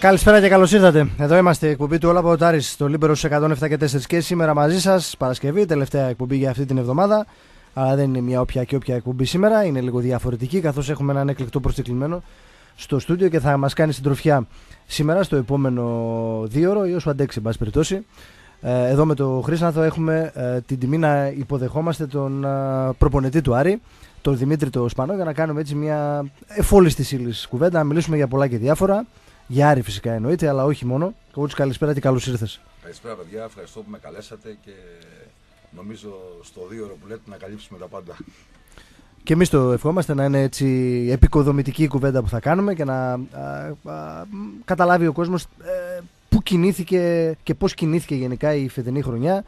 Καλησπέρα και καλώς ήρθατε. Εδώ είμαστε η εκπομπή του Όλα Παοτάρη στο Λίμπερο 107 και 4 και σήμερα μαζί σας, Παρασκευή, τελευταία εκπομπή για αυτή την εβδομάδα. Αλλά δεν είναι μια όποια και όποια εκπομπή σήμερα, είναι λίγο διαφορετική καθώς έχουμε έναν εκλεκτό προσκεκλημένο στο στούντιο και θα μας κάνει τροφιά σήμερα στο επόμενο δίωρο ή όσο αντέξει, εν περιπτώσει. Ε, εδώ με τον Χρήσναθο έχουμε ε, την τιμή να υποδεχόμαστε τον ε, προπονητή του Άρη, τον Δημήτρη Σπανό, για να κάνουμε έτσι μια εφόλη τη ύλη κουβέντα, να μιλήσουμε για πολλά και διάφορα. Γιάρη φυσικά εννοείται, αλλά όχι μόνο. Κόουτ, καλησπέρα και καλώς ήρθες. Καλησπέρα, παιδιά. Ευχαριστώ που με καλέσατε και νομίζω στο δύο ώρο που λέτε να καλύψουμε τα πάντα. Και εμείς το ευχόμαστε να είναι έτσι επικοδομητική η κουβέντα που θα κάνουμε και να καταλάβει ο κόσμος ε, πού κινήθηκε και πώς κινήθηκε γενικά η φετινή χρονιά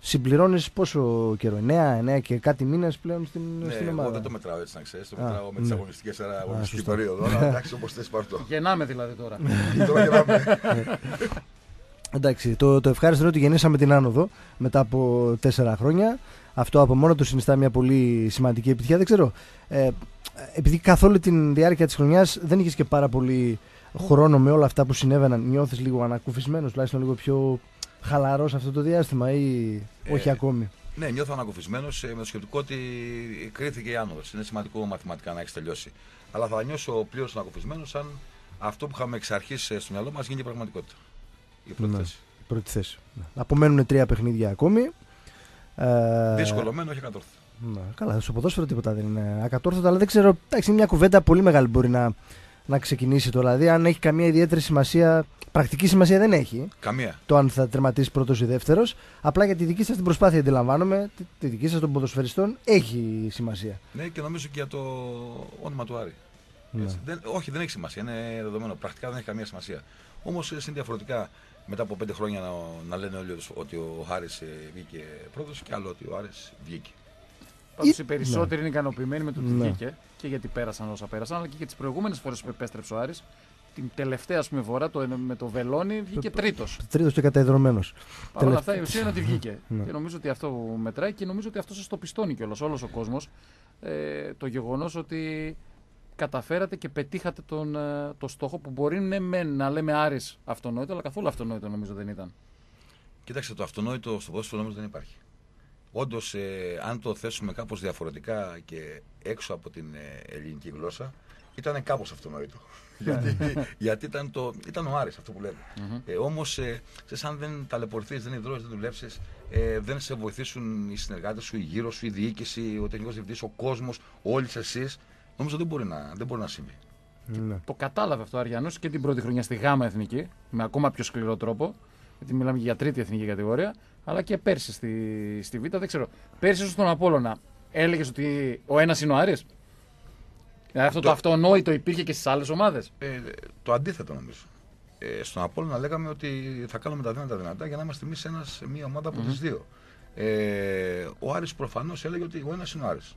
συμπληρώνεις πόσο καιρό, 9, 9 και κάτι μήνες πλέον στην, ναι, στην Εγώ δεν το μετράω έτσι να ξέρεις. Το μετράω με τις ναι. αγωνιστικές σε αγωνιστική περίοδο. Εντάξει, όπως θες πάρτο. Γεννάμε δηλαδή τώρα. Εντάξει, το, το ευχάριστο είναι ότι γεννήσαμε την άνοδο μετά από τέσσερα χρόνια. Αυτό από μόνο τους συνιστά μια πολύ σημαντική επιτυχία. Δεν ξέρω. Ε, επειδή καθ' όλη την διάρκεια της χρονιάς δεν είχες και πάρα πολύ χρόνο με όλα αυτά που συνέβαιναν, νιώθεις λίγο ανακουφισμένος, τουλάχιστον λίγο πιο χαλαρός αυτό το διάστημα ή ε, όχι ακόμη. Ναι, νιώθω ανακουφισμένος με το σκεπτικό ότι κρίθηκε η άνοδος. Είναι σημαντικό μαθηματικά να έχεις τελειώσει. Αλλά θα νιώσω πλήρως ανακουφισμένος αν αυτό που είχαμε εξ αρχής ε, στο μυαλό μας γίνει πραγματικότητα. Η πρώτη ναι, θέση. Η πρώτη θέση. Ναι. Απομένουν τρία παιχνίδια ακόμη. Ε, Δύσκολο, μένω, όχι ακατόρθωτο. Ναι, καλά, στο ποδόσφαιρο τίποτα δεν είναι ακατόρθωτο, αλλά δεν ξέρω. Εντάξει, μια κουβέντα πολύ μεγάλη μπορεί να, να ξεκινήσει τώρα. Δηλαδή, αν έχει καμία ιδιαίτερη σημασία Πρακτική σημασία δεν έχει. Καμία. Το αν θα τερματίσει πρώτος ή δεύτερος. Απλά για τη δική σας την προσπάθεια αντιλαμβάνομαι. Τη, δική σας των ποδοσφαιριστών έχει σημασία. Ναι, και νομίζω και για το όνομα του Άρη. Ναι. Δεν, όχι, δεν έχει σημασία. Είναι δεδομένο. Πρακτικά δεν έχει καμία σημασία. Όμως είναι διαφορετικά μετά από πέντε χρόνια να, λένε όλοι ότι ο Άρη ε, βγήκε πρώτος και άλλο ότι ο Άρης βγήκε. Πάντως οι περισσότεροι ναι. είναι ικανοποιημένοι με το ότι ναι. βγήκε και γιατί πέρασαν όσα πέρασαν, αλλά και για τις προηγούμενες φορές που επέστρεψε ο Άρης την τελευταία πούμε, βορρά το, με το Βελόνι βγήκε τρίτος. Τρίτος και καταεδρωμένο. Παρ' όλα αυτά η ουσία είναι ότι βγήκε. Ναι. Και νομίζω ότι αυτό μετράει και νομίζω ότι αυτό σας το πιστώνει κιόλας όλος ο κόσμος. Ε, το γεγονός ότι καταφέρατε και πετύχατε τον, ε, το στόχο που μπορεί ναι, με, να λέμε Άρης αυτονόητο, αλλά καθόλου αυτονόητο νομίζω δεν ήταν. Κοίταξε, το αυτονόητο στο πόσο νομίζω δεν υπάρχει. Όντως, ε, αν το θέσουμε κάπως διαφορετικά και έξω από την ε, ελληνική γλώσσα, ήταν κάπως αυτονόητο. γιατί, ναι. γιατί ήταν, το, ήταν ο Άρης αυτό που λέμε. Mm-hmm. ε, Όμως, ε, αν δεν ταλαιπωρηθείς, δεν υδρώσει, δεν δουλέψεις, ε, δεν σε βοηθήσουν οι συνεργάτες σου, η γύρω σου, η διοίκηση, ο τεχνικός διευθυντής, ο κόσμος, όλοι εσείς, νομίζω δεν μπορεί να, δεν μπορεί να συμβεί. Ναι. Το κατάλαβε αυτό ο Αριανός και την πρώτη χρονιά στη ΓΑΜΑ Εθνική, με ακόμα πιο σκληρό τρόπο. Γιατί μιλάμε για τρίτη εθνική κατηγορία, αλλά και πέρσι στη, στη Β. Δεν ξέρω. Πέρσι στον Απόλωνα έλεγες ότι ο ένας είναι ο Άρης. Δηλαδή αυτό το, το αυτονόητο υπήρχε και στις άλλες ομάδες. Ε, το αντίθετο νομίζω. Ε, στον Απόλλωνα λέγαμε ότι θα κάνουμε τα δυνατά δυνατά για να είμαστε εμείς μια ομάδα από τις δύο. Ε, ο Άρης προφανώς έλεγε ότι ο ένας είναι ο Άρης.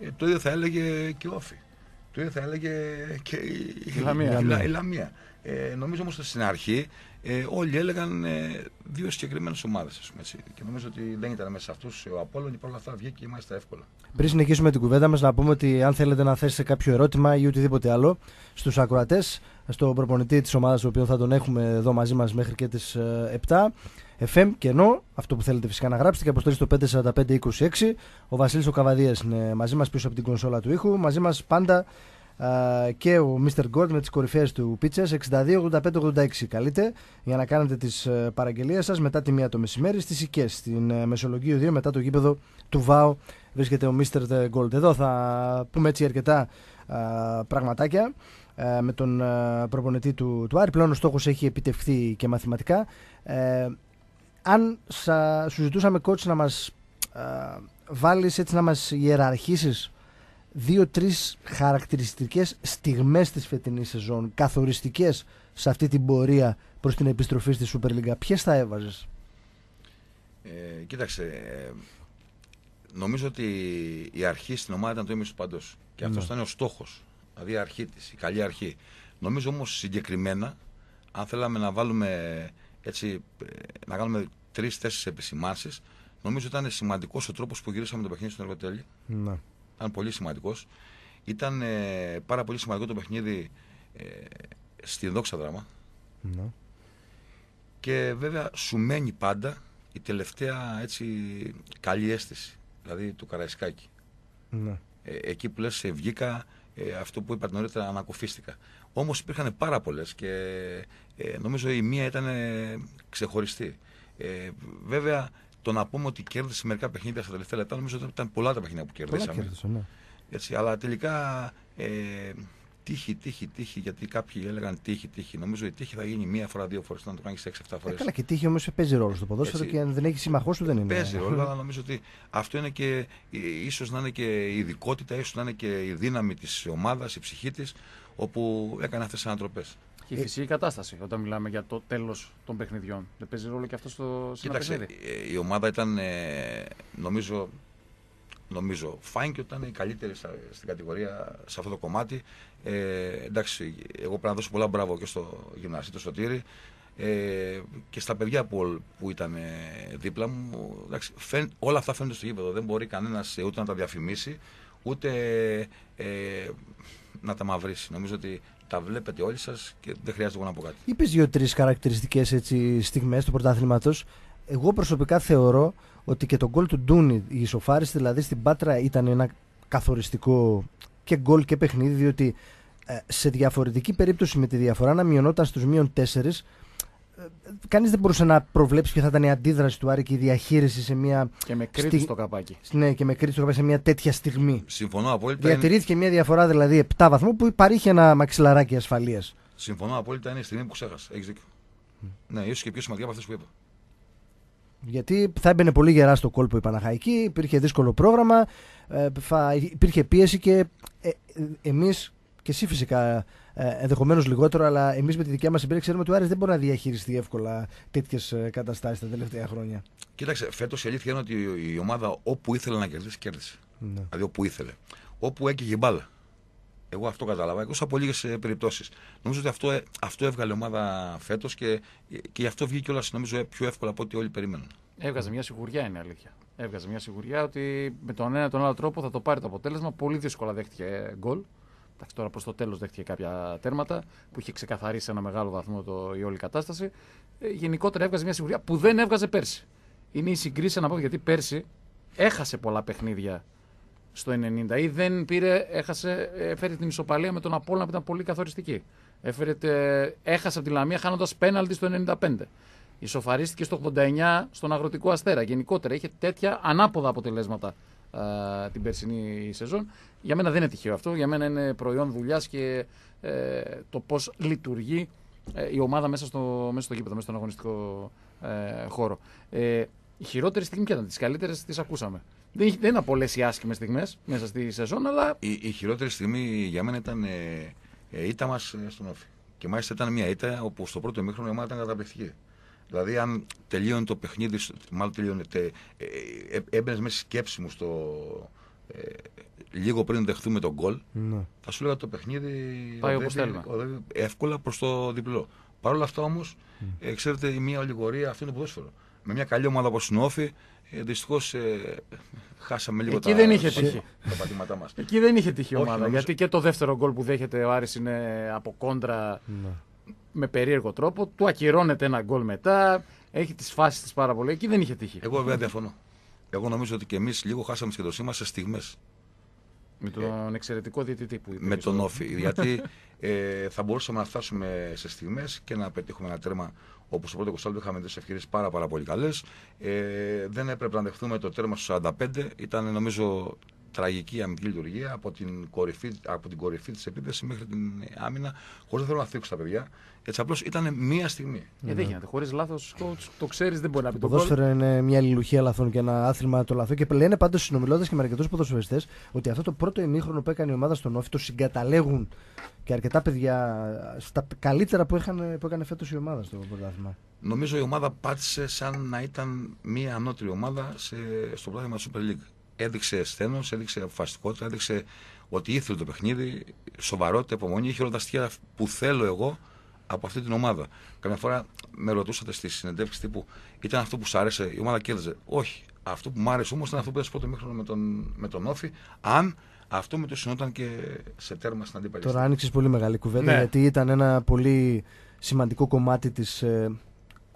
Ε, το ίδιο θα έλεγε και ο Όφη. Το ίδιο θα έλεγε και η, η, η, η Λαμία. Ε, νομίζω όμως ότι στην αρχή ε, όλοι έλεγαν ε, δύο συγκεκριμένες ομάδες. Και νομίζω ότι δεν ήταν μέσα σε αυτούς ο Απόλλων. και όλα αυτά βγήκε και μάλιστα εύκολα. Πριν συνεχίσουμε την κουβέντα μας, να πούμε ότι αν θέλετε να θέσετε κάποιο ερώτημα ή οτιδήποτε άλλο στους ακροατές, στον προπονητή της ομάδας, τον οποίο θα τον έχουμε εδώ μαζί μας μέχρι και τις 7. FM και ενώ αυτό που θέλετε φυσικά να γράψετε και αποστολή στο 54526. Ο Βασίλης ο Καβαδίας είναι μαζί μας πίσω από την κονσόλα του ήχου. Μαζί μας πάντα και ο Mr. Gold με τις κορυφαίες του πίτσες 62-85-86 καλείτε για να κάνετε τις ε, παραγγελίες σας μετά τη μία το μεσημέρι στις Ικές στην ε, Μεσολογγίου 2 μετά το γήπεδο του ΒΑΟ βρίσκεται ο Mr. Ε, Gold εδώ θα πούμε έτσι αρκετά πραγματάκια με τον προπονητή του, του Άρη πλέον ο στόχος έχει επιτευχθεί και μαθηματικά αν σου ζητούσαμε coach να μας βάλεις έτσι να μας ιεραρχήσεις δύο-τρει χαρακτηριστικές στιγμές της φετινής σεζόν, καθοριστικές σε αυτή την πορεία προς την επιστροφή στη Super League. Ποιες θα έβαζες, ε, Κοίταξε. Ε, νομίζω ότι η αρχή στην ομάδα ήταν το ίμιση του παντός. Και αυτός ναι. ήταν ο στόχος. Δηλαδή η αρχή της, η καλή αρχή. Νομίζω όμως συγκεκριμένα, αν θέλαμε να βάλουμε έτσι, ε, να κάνουμε τρει-τέσσερι επισημάνσεις, νομίζω ήταν σημαντικός ο τρόπος που γυρίσαμε το παιχνίδι στον εργοτέλη. Ναι ήταν πολύ σημαντικός. Ήταν ε, πάρα πολύ σημαντικό το παιχνίδι ε, στην δόξα δράμα. Ναι. Και βέβαια σου μένει πάντα η τελευταία έτσι, καλή αίσθηση. Δηλαδή το Καραϊσκάκη. Ναι. Ε, εκεί που λες βγήκα, ε, αυτό που είπα νωρίτερα ανακουφίστηκα. Όμως υπήρχαν πάρα πολλές και ε, νομίζω η μία ήταν ξεχωριστή. βέβαια το να πούμε ότι κέρδισε μερικά παιχνίδια στα τελευταία λεπτά, νομίζω ότι ήταν πολλά τα παιχνίδια που κερδίσαμε. Πολλά ναι. Έτσι, αλλά τελικά ε, τύχη, τύχη, τύχη, γιατί κάποιοι έλεγαν τύχη, τύχη. Νομίζω ότι η τύχη θα γίνει μία φορά, δύο φορές, να το κάνεις 6-7 ε, φορές. καλά, και τύχη όμως παίζει ρόλο στο ποδόσφαιρο και αν δεν έχεις συμμαχός του δεν είναι. Παίζει ρόλο, αλλά νομίζω ότι αυτό είναι και ίσως να είναι και η ειδικότητα, ίσως να είναι και η δύναμη της ομάδας, η ψυχή της, όπου έκανε αυτές τις ανατροπές. Και η φυσική κατάσταση όταν μιλάμε για το τέλος των παιχνιδιών. Δεν παίζει ρόλο και αυτό στο Κοίταξε, ε, Η ομάδα ήταν ε, νομίζω, νομίζω φάνηκε ότι ήταν η καλύτερη στην κατηγορία σε αυτό το κομμάτι. Ε, εντάξει, εγώ πρέπει να δώσω πολλά μπράβο και στο γυμναστή, το Σωτήρι. Ε, και στα παιδιά που, που ήταν ε, δίπλα μου, εντάξει, φαίν, όλα αυτά φαίνονται στο γήπεδο. Δεν μπορεί κανένας ούτε να τα διαφημίσει, ούτε ε, να τα μαυρίσει. Νομίζω ότι τα βλέπετε όλοι σας και δεν χρειάζεται εγώ να πω κάτι. Είπε δύο-τρει χαρακτηριστικέ στιγμές του πρωταθλήματο. Εγώ προσωπικά θεωρώ ότι και το γκολ του Ντούνι, η ισοφάριση δηλαδή στην Πάτρα, ήταν ένα καθοριστικό και γκολ και παιχνίδι, διότι ε, σε διαφορετική περίπτωση με τη διαφορά να μειωνόταν στους μείον τέσσερις, Κανείς δεν μπορούσε να προβλέψει ποια θα ήταν η αντίδραση του Άρη και η διαχείριση σε μια. Και με κρίτη στο καπάκι. Ναι, και με κρίτη στο καπάκι σε μια τέτοια στιγμή. Συμφωνώ απόλυτα. Διατηρήθηκε είναι... μια διαφορά δηλαδή 7 βαθμού που υπάρχει ένα μαξιλαράκι ασφαλείας. Συμφωνώ απόλυτα. Είναι η στιγμή που ξέχασα. Έχεις δίκιο. Ναι, ίσως και πιο σημαντικά από αυτές που είπα. Γιατί θα έμπαινε πολύ γερά στο κόλπο η Παναχαϊκή, υπήρχε δύσκολο πρόγραμμα, ε, υπήρχε πίεση και ε, ε, εμείς και εσύ φυσικά ε, ενδεχομένως λιγότερο, αλλά εμείς με τη δικιά μας εμπειρία ξέρουμε ότι ο Άρης δεν μπορεί να διαχειριστεί εύκολα τέτοιες καταστάσεις τα τελευταία χρόνια. Κοίταξε, φέτος η αλήθεια είναι ότι η ομάδα όπου ήθελε να κερδίσει, κέρδισε. Ναι. Δηλαδή όπου ήθελε. Όπου έκυγε μπάλα. Εγώ αυτό κατάλαβα. Εκτός από λίγες περιπτώσεις. Νομίζω ότι αυτό, ε, αυτό έβγαλε η ομάδα φέτος και, και γι' αυτό βγήκε όλα νομίζω ε, πιο εύκολα από ό,τι όλοι περιμένουν. Έβγαζε μια σιγουριά, είναι αλήθεια. Έβγαζε μια σιγουριά ότι με τον ένα τον άλλο τρόπο θα το πάρει το αποτέλεσμα. Πολύ δύσκολα δέχτηκε ε, γκολ. Εντάξει, τώρα προς το τέλος δέχτηκε κάποια τέρματα που είχε ξεκαθαρίσει σε ένα μεγάλο βαθμό το, η όλη κατάσταση. Ε, γενικότερα έβγαζε μια σιγουριά που δεν έβγαζε πέρσι. Είναι η συγκρίση να πω γιατί πέρσι έχασε πολλά παιχνίδια στο 90 ή δεν πήρε, έχασε, έφερε την ισοπαλία με τον Απόλλωνα που ήταν πολύ καθοριστική. Έφερε, έχασε από τη Λαμία χάνοντας πέναλτι στο 95. Ισοφαρίστηκε στο 89 στον Αγροτικό Αστέρα. Γενικότερα είχε τέτοια ανάποδα αποτελέσματα ε, την περσινή σεζόν. Για μένα δεν είναι τυχαίο αυτό. Για μένα είναι προϊόν δουλειάς και ε, το πώς λειτουργεί ε, η ομάδα μέσα στο, μέσα στο γήπεδο, μέσα στον αγωνιστικό χώρο. Ε, η χειρότερη στιγμή και ήταν, τις καλύτερες τις ακούσαμε. Δεν, δεν είναι πολλές οι άσχημες στιγμές μέσα στη σεζόν, αλλά. Η, χειρότερη στιγμή για μένα ήταν ε, η ήττα μας στον Όφη. Και μάλιστα ήταν μια ήττα όπου στο πρώτο ημίχρονο η ομάδα ήταν καταπληκτική. Δηλαδή, αν τελείωνε το παιχνίδι, μάλλον τελείωνε, ε, ε, ε, έμπαινες μέσα σκέψη μου στο, ε, λίγο πριν δεχθούμε τον γκολ, ναι. θα σου λέγα το παιχνίδι Πάει οδεύει, οδεύει εύκολα προς το διπλό. Παρ' όλα αυτά όμως, ξέρετε, η μία ολιγορία αυτή είναι το ποδόσφαιρο. Με μια καλή ομάδα όπως είναι Όφη, δυστυχώ χάσαμε λίγο Εκεί τα, δεν είχε τύχη. τα πατήματά μας. Εκεί δεν είχε τύχη η ομάδα. Γιατί και το δεύτερο γκολ που δέχεται ο Άρης είναι από κόντρα. Ναι με περίεργο τρόπο. Του ακυρώνεται ένα γκολ μετά. Έχει τις φάσεις της πάρα πολύ. Εκεί δεν είχε τύχη. Εγώ βέβαια διαφωνώ. Εγώ νομίζω ότι και εμείς λίγο χάσαμε σχεδοσή μα σε στιγμές. Με τον ε, εξαιρετικό διαιτητή που είπε. Με τον Όφη. γιατί ε, θα μπορούσαμε να φτάσουμε σε στιγμές και να πετύχουμε ένα τέρμα όπως το πρώτο 20 είχαμε τρει ευκαιρίες πάρα, πάρα πολύ καλές. Ε, δεν έπρεπε να δεχθούμε το τέρμα στους 45. Ήταν νομίζω τραγική αμυντική λειτουργία από την κορυφή, από την κορυφή της μέχρι την άμυνα, χωρίς να θέλω να θίξω τα παιδιά. Έτσι απλώς ήταν μία στιγμή. Χωρί λάθο, ήταν μία στιγμή. Ε, δεν γίνεται. Χωρίς λάθος, το, το ξέρεις δεν μπορεί να πει το ποδόσφαιρο είναι μια λιλουχία λαθών και ένα άθλημα το λαθό. Και λένε πάντως συνομιλώντας και με αρκετούς ποδοσφαιριστές ότι αυτό το πρώτο ημίχρονο που έκανε η ομάδα στον Όφη το συγκαταλέγουν και αρκετά παιδιά στα καλύτερα που, είχαν, που έκανε φέτος η ομάδα στο πρωτάθλημα. Νομίζω η ομάδα πάτησε σαν να ήταν μία ανώτερη ομάδα σε, στο πρόγραμμα Super League έδειξε σθένο, έδειξε αποφασιστικότητα, έδειξε ότι ήθελε το παιχνίδι, σοβαρότητα, υπομονή, είχε όλα τα στοιχεία που θέλω εγώ από αυτή την ομάδα. Καμιά φορά με ρωτούσατε στη συνεντεύξη τύπου, ήταν αυτό που σου άρεσε, η ομάδα κέρδιζε. Όχι. Αυτό που μου άρεσε όμως ήταν αυτό που έδωσε πρώτο μήχρονο με τον, με τον Όφη, αν αυτό με το συνόταν και σε τέρμα στην αντίπαλη. Τώρα άνοιξες πολύ μεγάλη κουβέντα ναι. γιατί ήταν ένα πολύ σημαντικό κομμάτι της ε,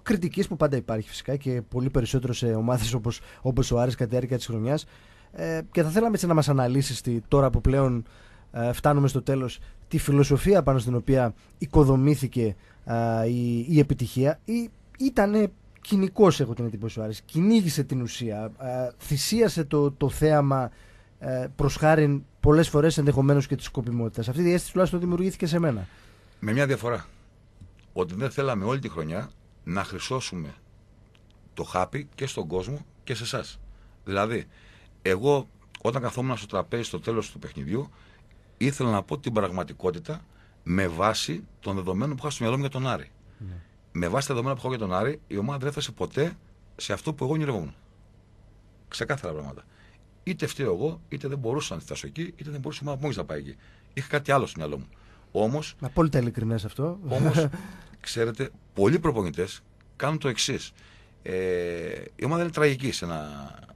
κριτικής που πάντα υπάρχει φυσικά και πολύ περισσότερο σε ομάδες όπως ο Άρης κατά τη διάρκεια της χρονιάς. Ε, και θα θέλαμε έτσι να μας αναλύσεις τώρα που πλέον ε, φτάνουμε στο τέλος τη φιλοσοφία πάνω στην οποία οικοδομήθηκε ε, η, η επιτυχία ή ήταν κοινικός έχω την εντύπωση ο Άρης κυνήγησε την ουσία ε, θυσίασε το, το θέαμα ε, προς χάρη πολλές φορές ενδεχομένως και της σκοπιμότητας αυτή η αίσθηση τουλάχιστον δημιουργήθηκε σε μένα με μια διαφορά ότι δεν θέλαμε όλη τη χρονιά να χρυσώσουμε το χάπι και στον κόσμο και σε εσάς. Δηλαδή, εγώ όταν καθόμουν στο τραπέζι στο τέλος του παιχνιδιού ήθελα να πω την πραγματικότητα με βάση των δεδομένων που είχα στο μυαλό μου για τον Άρη. Ναι. Με βάση τα δεδομένα που είχα για τον Άρη, η ομάδα δεν έφτασε ποτέ σε αυτό που εγώ ονειρευόμουν. Ξεκάθαρα πράγματα. Είτε φταίω εγώ, είτε δεν μπορούσα να φτάσω εκεί, είτε δεν μπορούσα να ομάδα να πάει εκεί. Είχα κάτι άλλο στο μυαλό μου. Όμως, Απόλυτα ειλικρινές αυτό. Όμως, ξέρετε, πολλοί προπονητές κάνουν το εξής. Ε, η ομάδα είναι τραγική σε ένα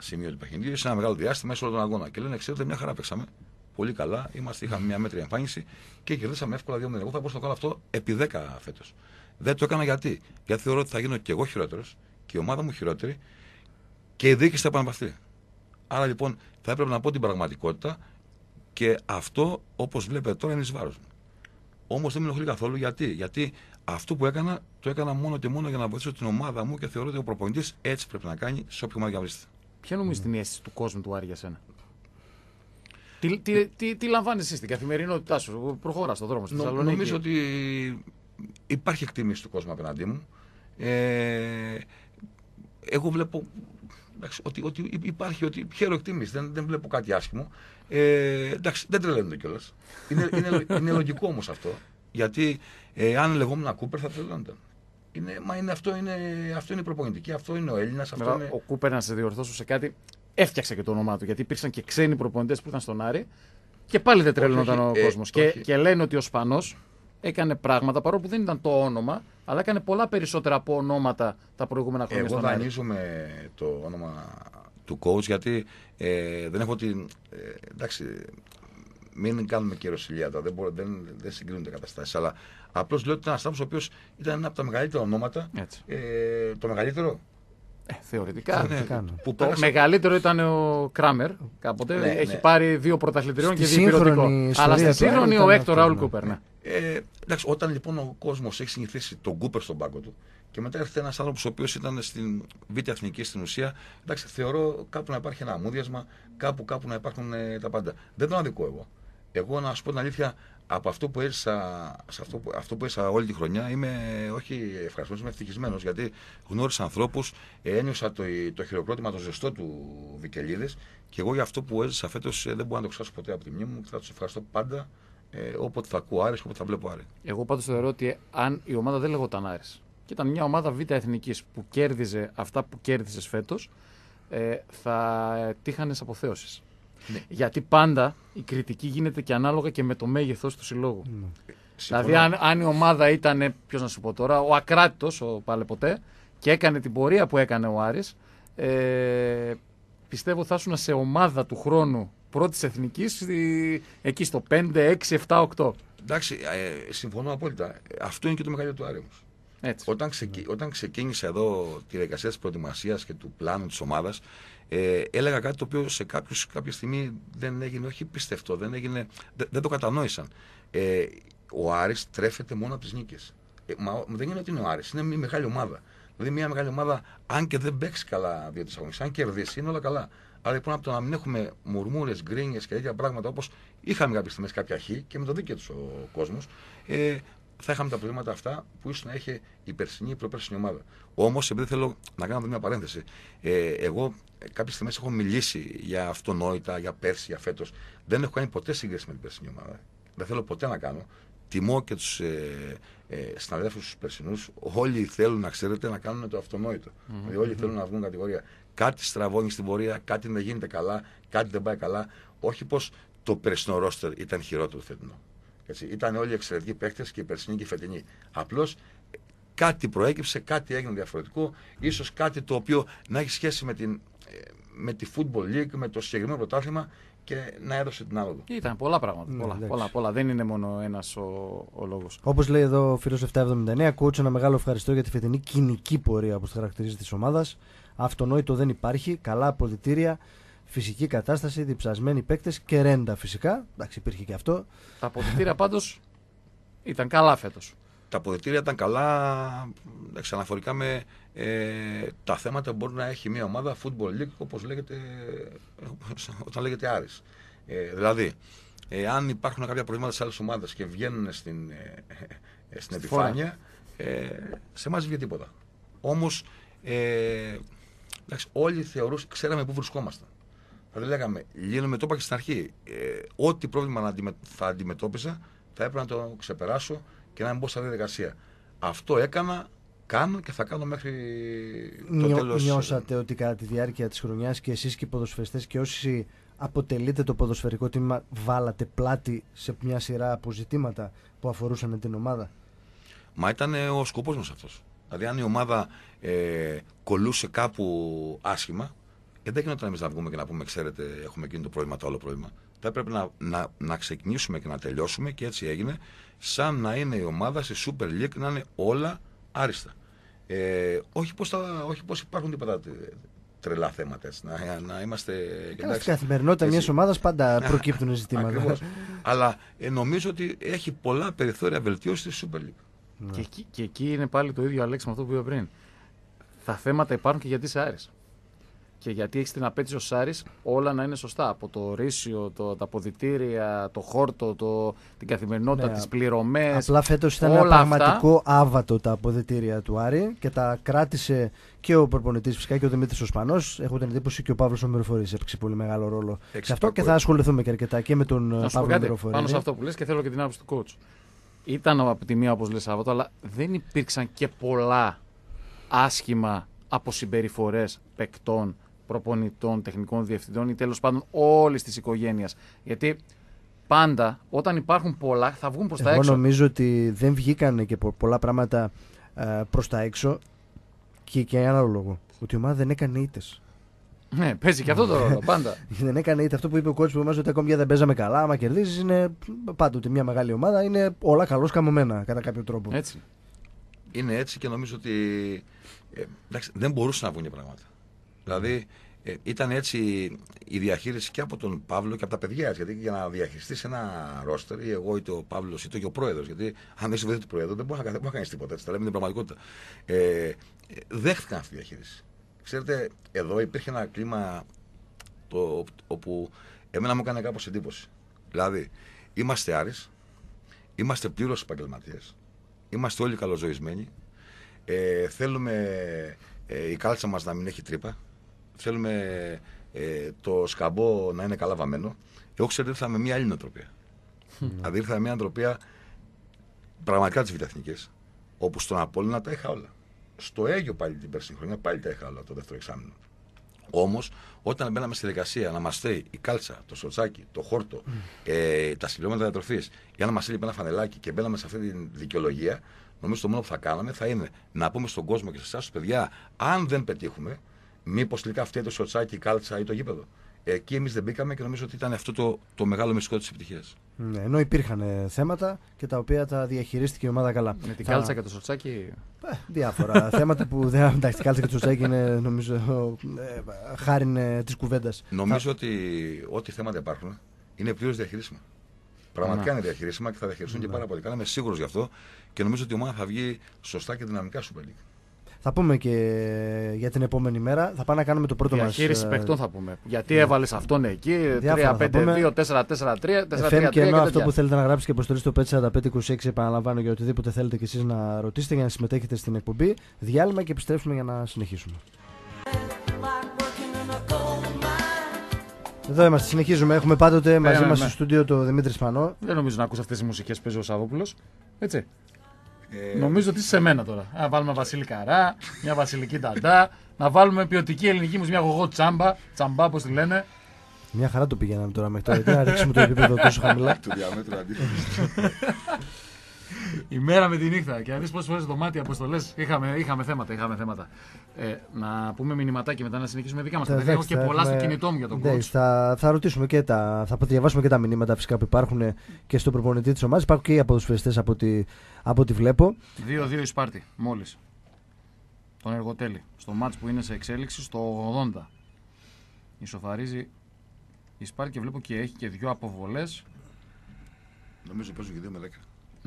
σημείο του παιχνιδιού, σε ένα μεγάλο διάστημα, σε όλο τον αγώνα. Και λένε, ξέρετε, μια χαρά παίξαμε. Πολύ καλά. Είμαστε, είχαμε μια μέτρια εμφάνιση και κερδίσαμε δύο 2-0. Εγώ θα μπορούσα να το κάνω αυτό επί 10 φέτος. Δεν το έκανα γιατί. Γιατί θεωρώ ότι θα γίνω και εγώ χειρότερος και η ομάδα μου χειρότερη και η διοίκηση θα επαναπαυθεί. Άρα λοιπόν θα έπρεπε να πω την πραγματικότητα και αυτό όπως βλέπετε τώρα είναι εις μου. Όμως δεν με ενοχλεί καθόλου γιατί. Γιατί αυτό που έκανα, το έκανα μόνο και μόνο για να βοηθήσω την ομάδα μου και θεωρώ ότι ο προπονητής έτσι πρέπει να κάνει σε όποια ομάδα βρίσκεται. Ποια νομίζει την αίσθηση του κόσμου του Άρη για σένα, Τι, ε, τι, τι, τι λαμβάνεις εσύ στην καθημερινότητά σου, προχώρα στον δρόμο, στη Θεσσαλονίκη. Νομίζω ότι υπάρχει εκτίμηση του κόσμου απέναντί μου. Ε, εγώ βλέπω εντάξει, ότι, ότι υπάρχει, ότι χαίρο εκτίμηση, δεν, δεν βλέπω κάτι άσχημο. Ε, εντάξει, δεν τρελαίνονται κιόλας. Είναι, είναι, είναι λογικό όμως αυτό. Γιατί ε, αν λεγόμουν Κούπερ θα τρελαίνονταν. Είναι, μα αυτό, είναι, αυτό είναι η προπονητική, αυτό είναι ο Έλληνας. είναι... Ο Κούπερ, να σε διορθώσω σε κάτι, έφτιαξε και το όνομά του. Γιατί υπήρξαν και ξένοι προπονητές που ήταν στον Άρη και πάλι δεν τρελαίνονταν ο ε, κόσμος. Και, και λένε ότι ο Σπανός, έκανε πράγματα παρόλο που δεν ήταν το όνομα, αλλά έκανε πολλά περισσότερα από ονόματα τα προηγούμενα χρόνια. Εγώ δανείζομαι το όνομα του coach γιατί ε, δεν έχω την. Ε, εντάξει, μην κάνουμε κύριο δεν, δεν, δεν συγκρίνονται καταστάσεις. Αλλά απλώς λέω ότι ήταν ένας άνθρωπο ο οποίος ήταν ένα από τα μεγαλύτερα ονόματα. Ε, το μεγαλύτερο. Ε, θεωρητικά. Ναι. Ναι. που το μεγαλύτερο ήταν ο Κράμερ κάποτε. Ναι, Έχει ναι. πάρει δύο πρωταθλητριών και δύο πυροτικών. Αλλά στη σύγχρονη ο Έκτορ Ραούλ ναι. Κούπερ. Ε, εντάξει, όταν λοιπόν ο κόσμος έχει συνηθίσει τον Κούπερ στον πάγκο του και μετά έρχεται ένας άνθρωπος ο οποίος ήταν στην Β' Εθνική στην ουσία, εντάξει, θεωρώ κάπου να υπάρχει ένα αμμούδιασμα, κάπου, κάπου να υπάρχουν ε, τα πάντα. Δεν τον αδικό εγώ. Εγώ να σου πω την αλήθεια, από αυτό που έζησα, σε αυτό που, αυτό που έζησα όλη τη χρονιά, είμαι όχι ευχαριστημένος, είμαι ευτυχισμένος γιατί γνώρισα ανθρώπους, ε, ένιωσα το, το χειροκρότημα, το ζεστό του Βικελίδης και εγώ για αυτό που έζησα φέτος ε, δεν μπορώ να το ξεχάσω ποτέ από τη μνήμη μου και θα τους ευχαριστώ πάντα ε, όποτε θα ακούω Άρης, όποτε θα βλέπω Άρη. Εγώ πάντως θεωρώ ότι αν η ομάδα δεν λεγόταν Άρης και ήταν μια ομάδα β' εθνικής που κέρδιζε αυτά που κέρδισε φέτος, ε, θα τύχανες αποθέωσης. Ναι. Γιατί πάντα η κριτική γίνεται και ανάλογα και με το μέγεθος του συλλόγου. Ναι. Δηλαδή, αν, η ομάδα ήταν, ποιος να σου πω τώρα, ο ακράτητος, ο παλαιποτέ, και έκανε την πορεία που έκανε ο Άρης, ε, πιστεύω θα ήσουν σε ομάδα του χρόνου πρώτης εθνικής ε, εκεί στο 5, 6, 7, 8. Εντάξει, ε, συμφωνώ απόλυτα. Αυτό είναι και το μεγαλύτερο του άρεμος. Όταν, ξεκι... Όταν ξεκίνησε εδώ τη διαδικασία της προετοιμασίας και του πλάνου της ομάδας, ε, έλεγα κάτι το οποίο σε κάποιους κάποια στιγμή δεν έγινε, όχι πιστευτό, δεν, έγινε, δεν, δεν το κατανόησαν. Ε, ο Άρης τρέφεται μόνο από τις νίκες. Ε, δεν είναι ότι είναι ο Άρης, είναι μια μεγάλη ομάδα. Δηλαδή μια μεγάλη ομάδα, αν και δεν παίξει καλά δύο τη αν κερδίσει, είναι όλα καλά. Άρα λοιπόν από το να μην έχουμε μουρμούρες, γκρίνιες και τέτοια πράγματα όπως είχαμε κάποιες στιγμές κάποια αρχή και με το δίκαιο τους ο κόσμος, ε, θα είχαμε τα προβλήματα αυτά που ίσως να είχε η περσινή ή η προπερσινή ομάδα. Όμως, επειδή θέλω να κάνω μια παρένθεση, ε, εγώ κάποιες στιγμές έχω μιλήσει για αυτονόητα, για πέρσι, για φέτος. Δεν έχω κάνει ποτέ σύγκριση με την περσινή ομάδα. Δεν θέλω ποτέ να κάνω. Τιμώ και τους ε, ε, συναδέλφους τους περσινούς. Όλοι θέλουν να ξέρετε να κάνουν το αυτονοητο Δηλαδή, όλοι θέλουν να βγουν κατηγορία. Κάτι στραβώνει στην πορεία, κάτι δεν γίνεται καλά, κάτι δεν πάει καλά. Όχι πως το περσινό ρόστερ ήταν χειρότερο φετινό. Έτσι, ήταν όλοι εξαιρετικοί παίχτε και οι περσινοί και οι φετινοί. Απλώς κάτι προέκυψε, κάτι έγινε διαφορετικό, ίσως κάτι το οποίο να έχει σχέση με, την, ε, με τη Football League, με το συγκεκριμένο πρωτάθλημα και να έδωσε την άλογο. Ήταν πολλά πράγματα. Ναι, πολλά, πολλά, πολλά. Δεν είναι μόνο ένας ο, ο λόγος. Όπως λέει εδώ ο φίλος 779, κούτσε ένα μεγάλο ευχαριστώ για τη φετινή κοινική πορεία, που χαρακτηρίζει της ομάδας. Αυτονόητο δεν υπάρχει. Καλά αποδητήρια, φυσική κατάσταση, διψασμένοι παίκτες και ρέντα φυσικά. Εντάξει, υπήρχε και αυτό. Τα αποδητήρια πάντως ήταν καλά φέτος. Τα αποδητήρια ήταν καλά αναφορικά με ε, τα θέματα που μπορεί να έχει μια ομάδα football league όπως λέγεται όταν λέγεται Άρης. Ε, δηλαδή, ε, αν υπάρχουν κάποια προβλήματα σε άλλες ομάδες και βγαίνουν στην, ε, ε, στην επιφάνεια, ε, σε εμάς βγει τίποτα. Όμως, ε, Εντάξει, όλοι θεωρούσαν, ξέραμε πού βρισκόμασταν. Θα λέγαμε, λύνουμε, το είπα και στην αρχή. Ε, ό,τι πρόβλημα θα αντιμετώπιζα, θα έπρεπε να το ξεπεράσω και να μην μπω σε διαδικασία. Αυτό έκανα, κάνω και θα κάνω μέχρι το Νιώ, τέλος. Ε, νιώσατε ότι κατά τη διάρκεια της χρονιάς και εσείς και οι ποδοσφαιριστές και όσοι αποτελείτε το ποδοσφαιρικό τμήμα βάλατε πλάτη σε μια σειρά από ζητήματα που αφορούσαν την ομάδα. Μα ήταν ο σκοπός μας αυτός. Δηλαδή, αν η ομάδα ε, κολούσε κάπου άσχημα, και δεν γινόταν εμείς να βγούμε και να πούμε: Ξέρετε, έχουμε εκείνο το πρόβλημα, το άλλο πρόβλημα. Θα έπρεπε να, να, να ξεκινήσουμε και να τελειώσουμε και έτσι έγινε, σαν να είναι η ομάδα στη Super League να είναι όλα άριστα. Ε, όχι πως, τα, όχι πως υπάρχουν τίποτα τρελά θέματα. Έτσι, να, να είμαστε. Καλά, στην καθημερινότητα μιας ομάδας πάντα ναι, προκύπτουν ζητήματα. Αλλά ε, νομίζω ότι έχει πολλά περιθώρια βελτίωσης στη Super League. Ναι. Και, εκεί, και εκεί είναι πάλι το ίδιο Αλέξη με αυτό που είπα πριν. Τα θέματα υπάρχουν και γιατί σε Άρης. και γιατί έχεις την απέτηση ο Σάρη όλα να είναι σωστά. Από το ρίσιο, το, τα αποδητήρια, το χόρτο, το, την καθημερινότητα, ναι, τις πληρωμές. Απλά φέτος ήταν ένα πραγματικό άβατο τα αποδητήρια του Άρη και τα κράτησε και ο προπονητής φυσικά και ο Δημήτρης Οσπανό. Έχω την εντύπωση και ο Παύλος Ομιροφορή, έπαιξε πολύ μεγάλο ρόλο σε αυτό και θα ασχοληθούμε και αρκετά και με τον Παύλο Ομυροφορή. Πάνω σε αυτό που λες και θέλω και την άποψη του κότσου ήταν από τη μία όπως λέει Σάββατο, αλλά δεν υπήρξαν και πολλά άσχημα από συμπεριφορέ παικτών, προπονητών, τεχνικών διευθυντών ή τέλος πάντων όλης της οικογένειας. Γιατί πάντα όταν υπάρχουν πολλά θα βγουν προς τα έξω. Εγώ νομίζω ότι δεν βγήκαν και πολλά πράγματα ε, προς τα έξω και για ένα λόγο. Ότι η ομάδα δεν έκανε ήττες. Ναι, παίζει και αυτό το ρόλο πάντα. δεν έκανε είτε αυτό που είπε ο κότσου που ότι ακόμη δεν παίζαμε καλά. Άμα κερδίζεις, είναι πάντοτε μια μεγάλη ομάδα. Είναι όλα καλώς καμωμένα κατά κάποιο τρόπο. Έτσι. Είναι έτσι και νομίζω ότι ε, δεν μπορούσαν να βγουν πράγματα. Δηλαδή ε, ήταν έτσι η διαχείριση και από τον Παύλο και από τα παιδιά. Γιατί για να διαχειριστείς ένα ρόστερ, ή εγώ είτε ο Παύλο είτε και ο πρόεδρος. Γιατί αν δεν είσαι το πρόεδρο, δεν μπορεί να, να κάνεις τίποτα. Έτσι, τα λέμε την πραγματικότητα. Ε, ε, δέχτηκαν αυτή τη διαχείριση. Ξέρετε, εδώ υπήρχε ένα κλίμα το, όπου εμένα μου έκανε κάπως εντύπωση. Δηλαδή, είμαστε Άρης, είμαστε πλήρως επαγγελματίες. είμαστε όλοι καλοζωισμένοι, ε, θέλουμε ε, η κάλτσα μας να μην έχει τρύπα, θέλουμε ε, το σκαμπό να είναι καλά βαμμένο. Εγώ ξέρετε ήρθα με μια άλλη νοοτροπία. Ναι. δηλαδή ήρθα με μια νοοτροπία πραγματικά της Βιτεθνικής, όπου στον Απόλλωνα τα είχα όλα στο Αίγιο πάλι την περσινή χρονιά, πάλι τα είχα όλα το δεύτερο εξάμεινο. Όμως, όταν μπαίναμε στη δικασία να μας θέλει η κάλτσα, το σοτσάκι, το χόρτο, ε, τα συμπληρώματα διατροφής, για να μας έλειπε ένα φανελάκι και μπαίναμε σε αυτή τη δικαιολογία, νομίζω το μόνο που θα κάναμε θα είναι να πούμε στον κόσμο και σε εσάς, παιδιά, αν δεν πετύχουμε, μήπως τελικά φταίει το σοτσάκι, η κάλτσα ή το γήπεδο. Εκεί εμείς δεν μπήκαμε και νομίζω ότι ήταν αυτό το, το μεγάλο μυστικό της επιτυχίας. Ναι, ενώ υπήρχαν ε, θέματα και τα οποία τα διαχειρίστηκε η ομάδα καλά. Με την κάλτσα και το σορτσάκι. Ε, διάφορα θέματα που δεν. Εντάξει, κάλτσα και το σορτσάκι είναι νομίζω ε, χάρη ε, της κουβέντας. Νομίζω ότι ό,τι θέματα υπάρχουν είναι πλήρως διαχειρίσιμα. Πραγματικά ναι. είναι διαχειρίσιμα και θα διαχειριστούν και ναι. πάρα πολύ καλά. Είμαι σίγουρος γι' αυτό και νομίζω ότι η ομάδα θα βγει σωστά και δυναμικά σου League. Θα πούμε και για την επόμενη μέρα. Θα πάμε να κάνουμε το πρώτο μας. Διαχείριση μας... Ε, παιχτών θα πούμε. Γιατί ναι. έβαλες αυτόν εκεί. 3-5-2, 4-4-3. Ε, φέρνει και ενώ αυτό που θέλετε να γράψετε και αποστολή στο 54526. Επαναλαμβάνω για οτιδήποτε θέλετε και εσείς να ρωτήσετε για να συμμετέχετε στην εκπομπή. Διάλειμμα και επιστρέψουμε για να συνεχίσουμε. Εδώ είμαστε, συνεχίζουμε. Έχουμε πάντοτε μαζί ναι, ναι, μας ναι. στο στούντιο το Δημήτρης Σπανό. Δεν νομίζω να ακούσει αυτές τις μουσικές που παίζει ο Σαββόπουλος. Έτσι. Ε, Νομίζω ότι είσαι σε μένα τώρα. Να βάλουμε βασίλικα Καρά, μια Βασιλική Ταντά, να βάλουμε ποιοτική ελληνική μου, μια γογό τσάμπα, τσαμπά όπω τη λένε. Μια χαρά το πηγαίναμε τώρα μέχρι τώρα. Γιατί να ρίξουμε το επίπεδο τόσο χαμηλά. Του διαμέτρου αντίθεση. Η μέρα με τη νύχτα. Και να δεις πόσες φορές δωμάτια αποστολές. Είχαμε, είχαμε θέματα. Είχαμε θέματα. Ε, να πούμε μηνυματάκι μετά να συνεχίσουμε δικά μας. δεν έχω και πολλά στο κινητό μου για τον ναι, κόσμο. Θα, θα ρωτήσουμε και τα. Θα διαβάσουμε και τα μηνύματα φυσικά που υπάρχουν ε, και στο προπονητή της ομάδας. Υπάρχουν και οι αποδοσφαιριστές από ό,τι από τη βλέπω. 2-2 η Σπάρτη μόλις. Τον Εργοτέλη. Στο μάτ που είναι σε εξέλιξη στο 80. Ισοφαρίζει η Σπάρτη και βλέπω και έχει και δύο αποβολές. Νομίζω πω και δύο με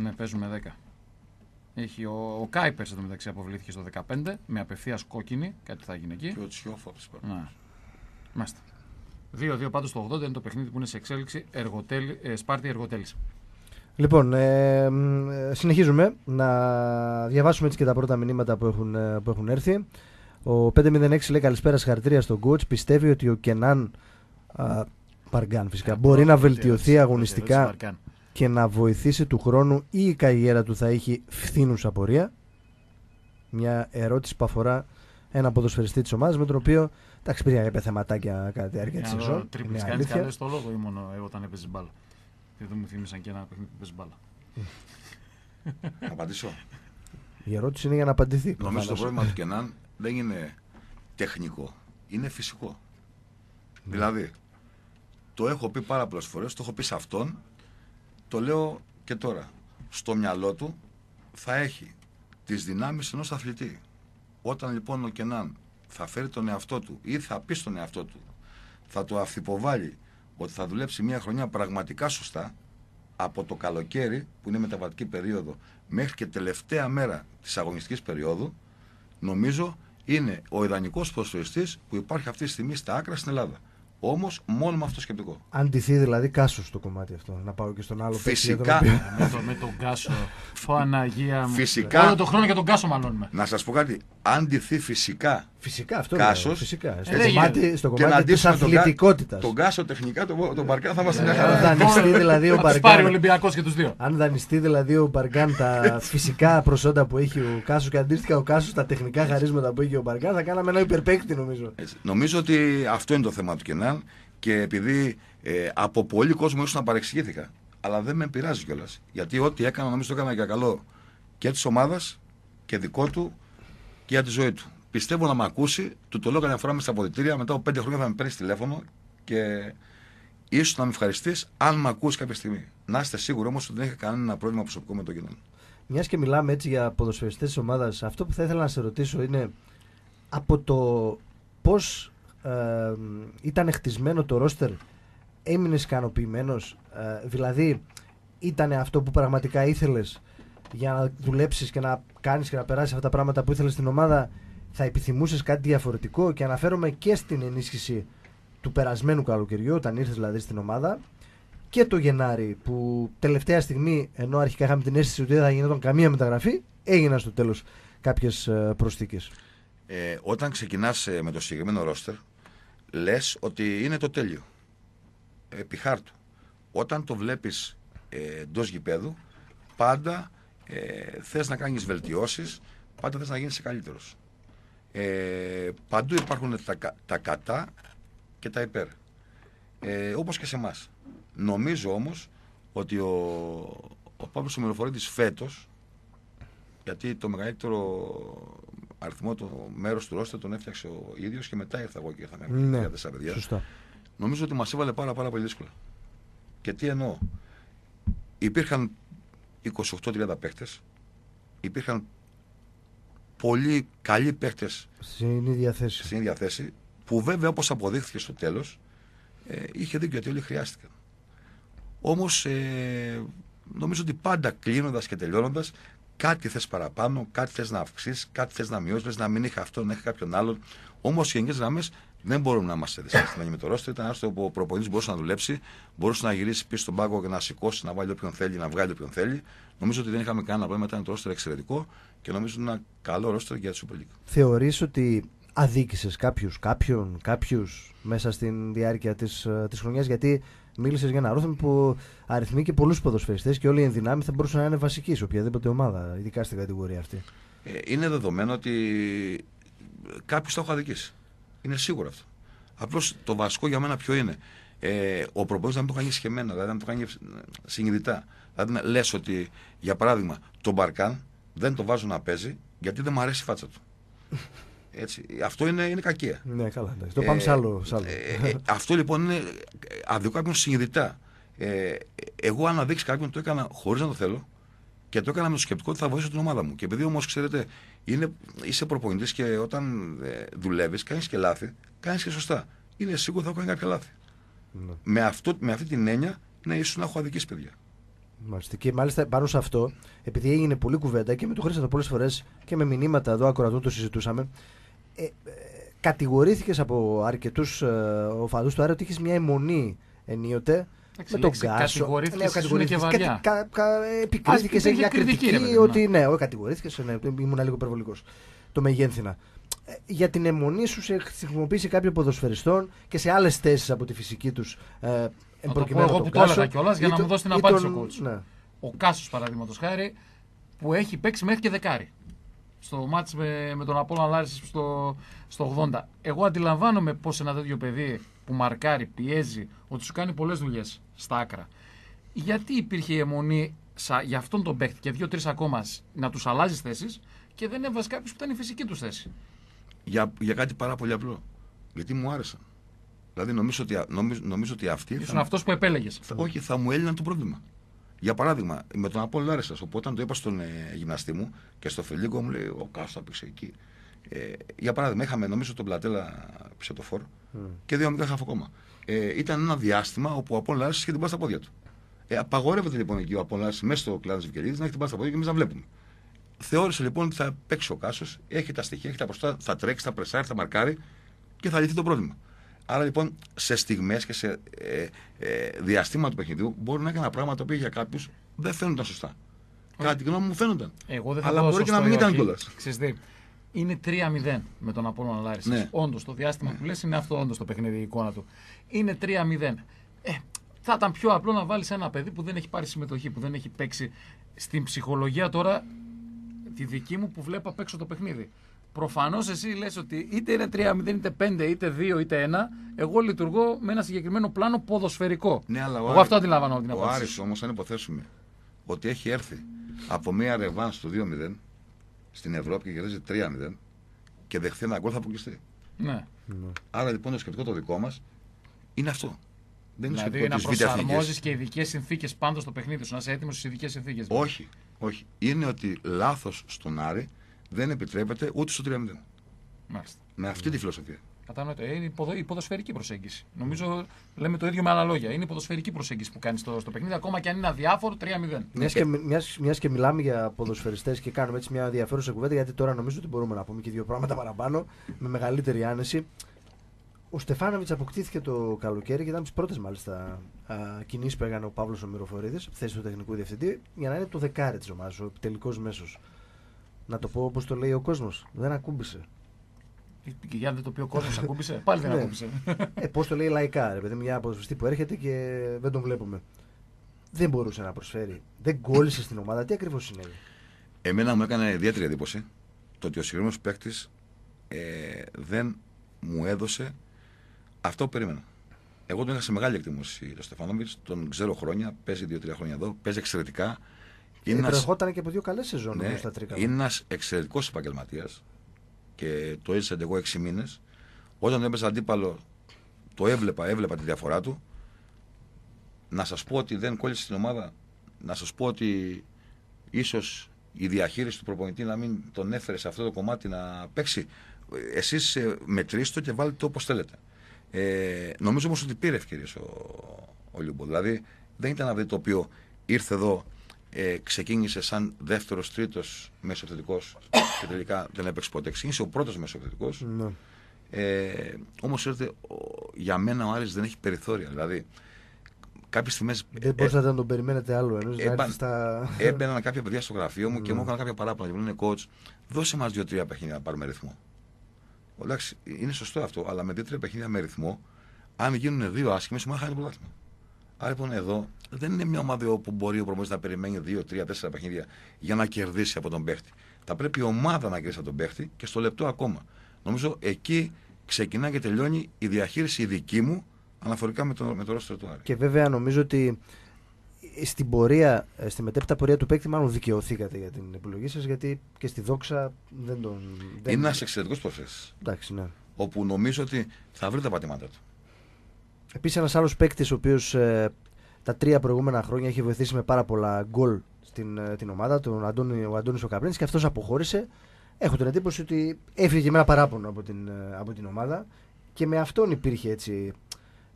ναι, παίζουμε 10. Έχει ο, ο Κάιπερ εδώ μεταξύ αποβλήθηκε στο 15 με απευθείας κόκκινη. Κάτι θα γίνει εκεί. Και ο Τσιόφα Ναι. πάνω. 2 2-2 πάντω το 80 είναι το παιχνίδι που είναι σε εξέλιξη εργοτέλη, ε, Σπάρτη Εργοτέλης. Λοιπόν, ε, ε, συνεχίζουμε να διαβάσουμε έτσι και τα πρώτα μηνύματα που έχουν, ε, που έχουν έρθει. Ο 506 λέει καλησπέρα συγχαρητήρια στον coach. Πιστεύει ότι ο Κενάν α, Παργκάν φυσικά. Ε, μπορεί να βελτιωθεί αγωνιστικά και να βοηθήσει του χρόνου ή η καριέρα του θα έχει φθήνουσα πορεία. Μια ερώτηση που αφορά ένα ποδοσφαιριστή της ομάδας με τον οποίο εντάξει πήρε είπε θεματάκια κατά τη διάρκεια της σεζόν. Τρίπλε κάνει καλέ στο λόγο ή μόνο όταν έπαιζε μπάλα. Δεν μου θύμισαν και ένα παιχνίδι που παίζει μπάλα. Απαντήσω. Η ερώτηση είναι για να απαντηθεί. Νομίζω το πρόβλημα του Κενάν δεν είναι τεχνικό. Είναι φυσικό. Ναι. Δηλαδή, το έχω πει πάρα πολλές φορές, το έχω πει σε αυτόν, το λέω και τώρα. Στο μυαλό του θα έχει τις δυνάμεις ενός αθλητή. Όταν λοιπόν ο Κενάν θα φέρει τον εαυτό του ή θα πει στον εαυτό του, θα το αυθυποβάλει ότι θα δουλέψει μια χρονιά πραγματικά σωστά, από το καλοκαίρι, που είναι μεταβατική περίοδο, μέχρι και τελευταία μέρα της αγωνιστικής περίοδου, νομίζω είναι ο ιδανικός προσφυριστής που υπάρχει αυτή τη στιγμή στα άκρα στην Ελλάδα. Όμως μόνο με αυτό το σκεπτικό. Αν τηθεί δηλαδή κάσος το κομμάτι αυτό, να πάω και στον άλλο Φυσικά. με, το, τον κάσο. Αναγία μου. Φυσικά. Όλο τον χρόνο για τον κάσο μαλώνουμε. Να σας πω κάτι. Αν φυσικά Φυσικά αυτό Κάσος. Φυσικά. Ε, στο κομμάτι, στο κομμάτι της αθλητικότητας. Τον Κάσο τεχνικά, τον, τον Μπαρκάν θα ε, μια χαρά. Αν δανειστεί δηλαδή ο Μπαρκάν... Ολυμπιακός και τους δύο. Αν δανειστεί δηλαδή ο Μπαρκάν τα φυσικά προσόντα που έχει ο Κάσος και αντίστοιχα ο Κάσος τα τεχνικά χαρίσματα που έχει ο Μπαρκάν θα κάναμε ένα υπερπαίκτη νομίζω. Νομίζω ότι αυτό είναι το θέμα του Κενάν και επειδή ε, από πολύ κόσμο ήσουν να παρεξηγήθηκα. Αλλά δεν με πειράζει κιόλας. Γιατί ό,τι έκανα νομίζω το έκανα για καλό και της ομάδας και δικό του και για τη ζωή του πιστεύω να με ακούσει, του το λέω κανένα φορά με στα αποδητήρια, μετά από πέντε χρόνια θα με παίρνεις τηλέφωνο και ίσως να με ευχαριστείς αν με ακούσει κάποια στιγμή. Να είστε σίγουροι όμως ότι δεν είχα κανένα πρόβλημα προσωπικό με το κοινό. Μιας και μιλάμε έτσι για ποδοσφαιριστές της ομάδας, αυτό που θα ήθελα να σε ρωτήσω είναι από το πώς ε, ήταν χτισμένο το ρόστερ, έμεινες ικανοποιημένος, ε, δηλαδή ήταν αυτό που πραγματικά ήθελες για να δουλέψεις και να κάνεις και να περάσεις αυτά τα πράγματα που ήθελες στην ομάδα θα επιθυμούσες κάτι διαφορετικό και αναφέρομαι και στην ενίσχυση του περασμένου καλοκαιριού, όταν ήρθες δηλαδή στην ομάδα, και το Γενάρη που τελευταία στιγμή, ενώ αρχικά είχαμε την αίσθηση ότι δεν θα γινόταν καμία μεταγραφή, έγιναν στο τέλος κάποιες προσθήκες. Ε, όταν ξεκινάς ε, με το συγκεκριμένο ρόστερ, λες ότι είναι το τέλειο. Επί χάρτου. Όταν το βλέπεις ε, εντός γηπέδου, πάντα ε, θες να κάνεις βελτιώσεις, πάντα θες να γίνεις καλύτερος. Ε, παντού υπάρχουν τα, τα κατά και τα υπέρ. Ε, όπως και σε εμάς. Νομίζω όμως ότι ο, ο Παύλος Ομιλοφορήτης φέτος, γιατί το μεγαλύτερο αριθμό, το μέρος του Ρώστα τον έφτιαξε ο ίδιος και μετά ήρθα εγώ και ήρθαμε ναι, με τέσσερα παιδιά. Σωστά. Νομίζω ότι μας έβαλε πάρα, πάρα πολύ δύσκολα. Και τι εννοώ. Υπήρχαν 28-30 παίχτες, υπήρχαν πολύ καλοί παίχτε στην ίδια θέση. που βέβαια όπως αποδείχθηκε στο τέλος ε, είχε δίκιο ότι όλοι χρειάστηκαν. Όμως ε, νομίζω ότι πάντα κλείνοντας και τελειώνοντας, κάτι θες παραπάνω, κάτι θες να αυξήσεις, κάτι θες να μειώσεις, να μην είχα αυτόν, να είχα κάποιον άλλον. Όμως οι γενικέ γραμμές δεν μπορούμε να είμαστε δυσαρεστημένοι με το ρόστερ. Ήταν άρθρο που ο προπονητής μπορούσε να δουλέψει, μπορούσε να γυρίσει πίσω στον πάγκο και να σηκώσει, να βάλει όποιον θέλει, να βγάλει όποιον θέλει. Νομίζω ότι δεν είχαμε κανένα πρόβλημα. Ήταν το ρόστερ εξαιρετικό και νομίζω ότι ένα καλό ρόστερ για τη Super League. Θεωρείς ότι αδίκησες κάποιους, κάποιον, κάποιους μέσα στην διάρκεια της ε, χρονιάς γιατί μίλησες για ένα ρόστο που αριθμεί και πολλούς ποδοσφαιριστές και όλοι οι ενδυνάμοι θα μπορούσαν να είναι βασικοί σε οποιαδήποτε ομάδα, ειδικά στην κατηγορία αυτή. Ε, είναι δεδομένο ότι κάποιου το έχω αδικήσει. Είναι σίγουρο αυτό. Απλώς το βασικό για μένα ποιο είναι. Ε, ο προπόνηση να μην το κάνει σχεμένα, δηλαδή να μην το κάνει συνειδητά. Δηλαδή λες ότι, για παράδειγμα, τον Μπαρκάν δεν το βάζω να παίζει γιατί δεν μου αρέσει η φάτσα του. Έτσι. Αυτό είναι, είναι κακία. Ναι, καλά. Το πάμε σε ε, άλλο. Ε, ε, αυτό λοιπόν είναι αδικό κάποιον συνειδητά. Ε, εγώ αν αδείξει κάποιον το έκανα χωρίς να το θέλω και το έκανα με το σκεπτικό ότι θα βοηθήσω την ομάδα μου. Και επειδή όμως, ξέρετε, είναι, είσαι προπονητής και όταν ε, δουλεύεις, κάνεις και λάθη, κάνεις και σωστά. Είναι σίγουρο θα κάνει κάποια λάθη. Ναι. Με, αυτό, με αυτή την έννοια, ναι, ίσω να έχω αδικήσει παιδιά. Μάλιστα. Και μάλιστα πάνω σε αυτό, επειδή έγινε πολύ κουβέντα και με το χρήσατε πολλές φορές και με μηνύματα εδώ ακροατών το συζητούσαμε, ε, ε κατηγορήθηκες από αρκετούς ε, οφαδού του Άρα ότι είχε μια αιμονή ενίοτε με τον Κάσο. κατηγορήθηκες ναι, και βαριά. Κα, επικρίθηκε σε μια κριτική, ότι ναι, ναι κατηγορήθηκες, ναι, ήμουν λίγο υπερβολικός. Το μεγένθηνα. Ε, για την αιμονή σου σε χρησιμοποίησε κάποιο ποδοσφαιριστών και σε άλλες θέσεις από τη φυσική τους. Ε, να το πω εγώ που το έλεγα κιόλας για να μου δώσει την απάντηση ο κότσου. Ναι. Ο Κάσος, παραδείγματος χάρη, που έχει παίξει μέχρι και δεκάρι στο μάτς με, τον Απόλλων Λάρισης στο, στο 80. Εγώ αντιλαμβάνομαι πως ένα τέτοιο παιδί που μαρκάρει, πιέζει, ότι σου κάνει πολλές δουλειές στα άκρα. Γιατί υπήρχε η αιμονή για αυτόν τον παίκτη και δύο-τρει ακόμα να τους αλλάζεις θέσεις και δεν έβαζε κάποιος που ήταν η φυσική τους θέση. Για, για κάτι πάρα πολύ απλό. Γιατί μου άρεσαν. Δηλαδή νομίζω ότι, νομίζω, νομίζω ότι αυτοί. Ήσουν αυτός που επέλεγες. Όχι, θα μου έλυναν το πρόβλημα. Για παράδειγμα, με τον Απόλυν άρεσε. οπότε όταν το είπα στον ε, γυμναστή μου και στο Φιλίγκο μου λέει: Ο Κάστο θα εκεί. Ε, για παράδειγμα, είχαμε νομίζω τον Πλατέλα Ψετοφόρ mm. και δύο μικρά χαφοκόμα. Ε, ήταν ένα διάστημα όπου ο Απόλυν είχε την πάση στα πόδια του. Ε, απαγορεύεται λοιπόν εκεί ο Απόλυν μέσα στο κλάδο της Βικελίδης να έχει την πάση στα πόδια και εμείς να βλέπουμε. Θεώρησε λοιπόν ότι θα παίξει ο Κάσος, έχει τα στοιχεία, έχει τα ποσοστά, θα τρέξει, θα πρεσάρει, θα μαρκάρει και θα λυθεί το πρόβλημα. Άρα λοιπόν σε στιγμές και σε ε, ε, διαστήματα του παιχνιδιού μπορεί να έκανα πράγματα που για κάποιους δεν φαίνονταν σωστά. Κατά τη γνώμη μου φαίνονταν. Εγώ δεν θα Αλλά μπορεί και να μην ήταν κιόλα είναι 3-0 με τον Απόλλωνα Λάρισα. Ναι. Όντως το διάστημα που λες είναι αυτό, όντως το παιχνίδι, η εικόνα του. Είναι 3-0. Ε, θα ήταν πιο απλό να βάλεις ένα παιδί που δεν έχει πάρει συμμετοχή, που δεν έχει παίξει στην ψυχολογία τώρα τη δική μου που βλέπω απ' έξω το παιχνίδι. Προφανώς εσύ λες ότι είτε είναι 3-0, είτε 5, είτε 2, είτε 1. Εγώ λειτουργώ με ένα συγκεκριμένο πλάνο ποδοσφαιρικό. Ναι, αλλά Εγώ αυτό αντιλαμβάνω την απάντηση. Ο Άρης όμως, αν υποθέσουμε ότι έχει έρθει από μία ρεβάν στο 2-0, στην Ευρώπη και κερδίζει 3-0 και δεχθεί ένα γκολ θα αποκλειστεί. Ναι. Άρα λοιπόν το σκεπτικό το δικό μας είναι αυτό. Δεν είναι δηλαδή να προσαρμόζεις και ειδικές συνθήκες πάντως στο παιχνίδι σου, να είσαι έτοιμος στις ειδικές συνθήκες. Όχι, όχι. Είναι ότι λάθος στον Άρη δεν επιτρέπεται ούτε στο 3-0. Μάλιστα. Με αυτή τη φιλοσοφία. Κατανοητό. Ε, είναι η, ποδοσφαιρική προσέγγιση. Νομίζω λέμε το ίδιο με άλλα λόγια. Είναι η ποδοσφαιρική προσέγγιση που κάνεις στο, στο παιχνίδι, ακόμα και αν είναι αδιάφορο 3-0. Μιας και, μιας, και μιλάμε για ποδοσφαιριστές και κάνουμε έτσι μια ενδιαφέρουσα κουβέντα, γιατί τώρα νομίζω ότι μπορούμε να πούμε και δύο πράγματα παραπάνω με μεγαλύτερη άνεση. Ο Στεφάνοβιτ αποκτήθηκε το καλοκαίρι και ήταν τις πρώτες μάλιστα κινήσεις που έκανε ο Παύλος Ομυροφορίδης θέση του τεχνικού διευθυντή για να είναι το δεκάρι της ομάδας, ο τελικός μέσος. Να το πω όπως το λέει ο κόσμος. Δεν ακούμπησε να το οποίο κόσμος ακούμπησε. Πάλι δεν ναι. ακούμπησε. Ε, Πώς το λέει λαϊκά, ρε παιδί, μια αποσβεστή που έρχεται και δεν τον βλέπουμε. Δεν μπορούσε να προσφέρει. Δεν κόλλησε στην ομάδα. Τι ακριβώς συνέβη. Εμένα μου έκανε ιδιαίτερη εντύπωση το ότι ο συγκεκριμένος παίκτης ε, δεν μου έδωσε αυτό που περίμενα. Εγώ τον είχα σε μεγάλη εκτίμηση τον Στεφάνοβιτ, τον ξέρω χρόνια, Παίζει δύο-τρία χρόνια εδώ, παίζει εξαιρετικά. Είναι και από δύο καλές σεζόν ναι, Είναι ένα εξαιρετικός επαγγελματίας και το έζησα εγώ έξι μήνες. Όταν έπεσε αντίπαλο, το έβλεπα, έβλεπα τη διαφορά του. Να σας πω ότι δεν κόλλησε την ομάδα, να σας πω ότι ίσως η διαχείριση του προπονητή να μην τον έφερε σε αυτό το κομμάτι να παίξει. Εσείς ε, μετρήστε το και βάλτε το όπως θέλετε. Ε, νομίζω όμως ότι πήρε ευκαιρίες ο, ο Δηλαδή δεν ήταν αυτό το οποίο ήρθε εδώ ε, ξεκίνησε σαν δεύτερος, τρίτος μεσοεπιθετικός και τελικά δεν έπαιξε ποτέ. Ξεκίνησε ο πρώτος μεσοεπιθετικός. Ναι. Ε, Όμως για μένα ο Άρης δεν έχει περιθώρια. Δηλαδή, κάποιες στιγμές. Δεν ε, μπορούσατε να τον περιμένετε άλλο. Ε, έμπαν, στα... Έμπαιναν κάποια παιδιά στο γραφείο μου και μου ναι. έκαναν κάποια παράπονα. Και μου λένε, coach, δώσε μας δύο-τρία παιχνίδια να πάρουμε ρυθμό. Εντάξει, είναι σωστό αυτό, αλλά με δύο-τρία παιχνίδια με ρυθμό, αν γίνουν δύο άσχημες, μου το πρωτάθλημα. Άρα λοιπόν εδώ δεν είναι μια ομάδα όπου μπορεί ο προμηθευτή να περιμένει 2-3-4 παιχνίδια για να κερδίσει από τον παίχτη. Θα πρέπει η ομάδα να κερδίσει από τον παίχτη και στο λεπτό ακόμα. Νομίζω εκεί ξεκινά και τελειώνει η διαχείριση δική μου αναφορικά με το, με το του Άρη. Και βέβαια νομίζω ότι στην πορεία, στη μετέπειτα πορεία του παίκτη, μάλλον δικαιωθήκατε για την επιλογή σας, γιατί και στη δόξα δεν τον. Δεν... Είναι ένας εξαιρετικός Εντάξει, Ναι. Όπου νομίζω ότι θα βρει τα πατήματά του. Επίσης, ένας άλλος παίκτης, ο οποίος ε, τα τρία προηγούμενα χρόνια έχει βοηθήσει με πάρα πολλά γκολ στην ε, την ομάδα, τον Αντώνη, ο Αντώνης ο και αυτός αποχώρησε. Έχω την εντύπωση ότι έφυγε με ένα παράπονο από την, ε, από την ομάδα και με αυτόν υπήρχε έτσι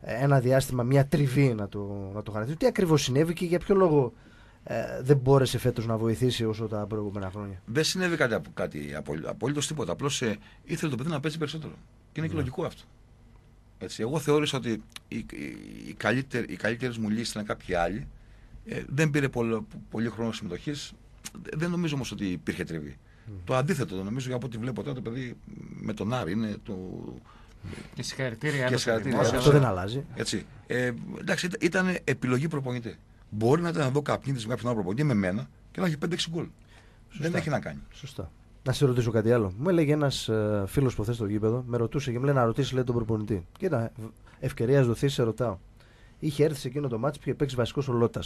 ένα διάστημα, μια τριβή να το, να χαρακτηρίσω. Τι ακριβώς συνέβη και για ποιο λόγο δεν μπόρεσε φέτος να βοηθήσει όσο τα προηγούμενα χρόνια. Δεν συνέβη κάτι, κάτι απολύτω τίποτα. Απλώς ε, ήθελε το παιδί να παίζει περισσότερο. Και είναι ναι. και λογικό αυτό. Έτσι. Εγώ θεώρησα ότι οι, οι, οι, οι καλύτερες μου λύσεις ήταν κάποιοι άλλοι. Ε, δεν πήρε πολλο, πολύ χρόνο συμμετοχής. Δεν νομίζω όμως ότι υπήρχε τριβή. Mm. Το αντίθετο, το νομίζω από ό,τι βλέπω τώρα το παιδί με τον Άρη είναι το. Και συγχαρητήρια. Και συγχαρητήρια. Αυτό έτσι. δεν αλλάζει. Έτσι. Ε, εντάξει, ήταν επιλογή προπονητή. Μπορεί να ήταν εδώ καπνίδη με κάποιον άλλο προπονητή με μένα και να έχει 5-6 γκολ. Δεν έχει να κάνει. Σωστά. Να σε ρωτήσω κάτι άλλο. Μου έλεγε ένας ε, φίλος που στο γήπεδο, με ρωτούσε και μου λέει να ρωτήσεις λέει, τον προπονητή. Και ήταν ε, ευκαιρίας δοθείς, σε ρωτάω. Είχε έρθει σε εκείνο το μάτι που είχε παίξει βασικός ο Λότας.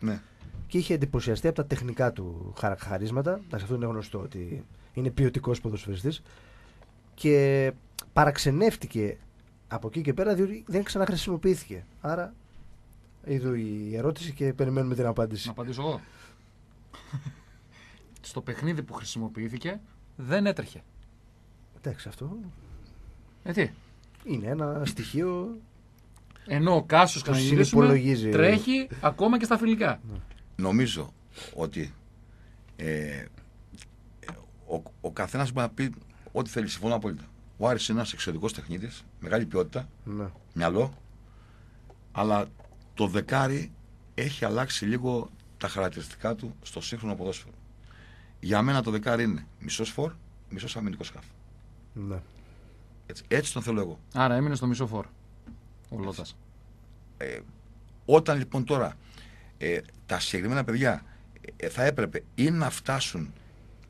Ναι. Και είχε εντυπωσιαστεί από τα τεχνικά του χαρίσματα. Εντάξει, αυτό είναι γνωστό ότι είναι ποιοτικός ποδοσφαιριστής. Και παραξενεύτηκε από εκεί και πέρα διότι δεν ξαναχρησιμοποιήθηκε. Άρα, είδου η ερώτηση και περιμένουμε την απάντηση. Να απαντήσω εγώ. στο παιχνίδι που χρησιμοποιήθηκε δεν έτρεχε. Εντάξει αυτό. Ε, Είναι ένα στοιχείο. Ενώ ο Κάσος τρέχει ακόμα και στα φιλικά. Νομίζω ότι ε, ο, ο καθένας μπορεί να πει ό,τι θέλει. Συμφωνώ απόλυτα. Ο Άρης είναι ένας εξαιρετικός τεχνίτης, μεγάλη ποιότητα, ναι. μυαλό. Αλλά το δεκάρι έχει αλλάξει λίγο τα χαρακτηριστικά του στο σύγχρονο ποδόσφαιρο. Για μένα το δεκάρι είναι μισός φορ, μισός αμυντικός σκάφ. Ναι. Έτσι, έτσι τον θέλω εγώ. Άρα έμεινες στο μισό φορ. Ο Λότα. Ε, όταν λοιπόν τώρα ε, τα συγκεκριμένα παιδιά ε, θα έπρεπε ή να φτάσουν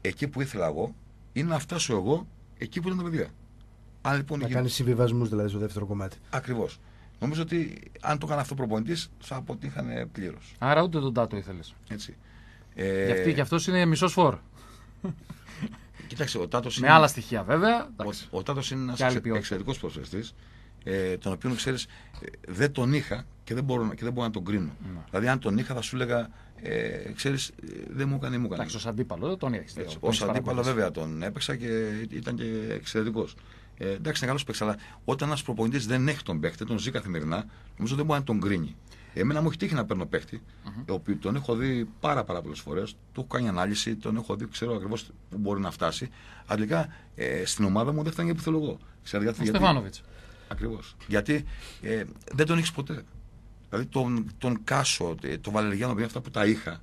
εκεί που ήθελα εγώ ή να φτάσω εγώ εκεί που ήταν τα παιδιά. Αν, λοιπόν, να κάνεις συμβιβασμούς δηλαδή στο δεύτερο κομμάτι. Ακριβώς. Νομίζω ότι αν το έκανε αυτό ο προπονητής θα αποτύχανε πλήρως. Άρα ούτε τον Τάτο ήθελες. Έτσι. Ε... Γιατί και αυτός είναι μισός φόρ. Κοίταξε, ο Με άλλα στοιχεία βέβαια. Ο, ο Τάτος είναι ένας εξαιρετικό προσφεστή, ε, τον οποίο ξέρεις, ε, δεν τον είχα και δεν, μπορώ, και δεν μπορώ να τον κρίνω. Ναι. Δηλαδή, αν τον είχα, θα σου έλεγα, ε, ξέρεις, ε, δεν μου έκανε, μου έκανε. Εντάξει, ως αντίπαλο τον είδε. Ω αντίπαλο βέβαια τον έπαιξα και ήταν και εξαιρετικός. Ε, εντάξει, είναι καλός παίξα, αλλά όταν ένας προπονητής δεν έχει τον παίχτη, τον ζει καθημερινά, νομίζω δεν μπορεί να τον κρίνει. Εμένα μου έχει τύχει να παίρνω παίχτη, mm-hmm. τον έχω δει πάρα, πάρα πολλές φορές. Του έχω κάνει ανάλυση, τον έχω δει, ξέρω ακριβώς πού μπορεί να φτάσει. Αντικά ε, στην ομάδα μου δεν φτάνει που θέλω εγώ. Ξέρω, γιατί, γιατί, Ακριβώς. Γιατί ε, δεν τον έχεις ποτέ. Δηλαδή τον, τον Κάσο, ε, τον Βαλεργιάνο, αυτά που τα είχα,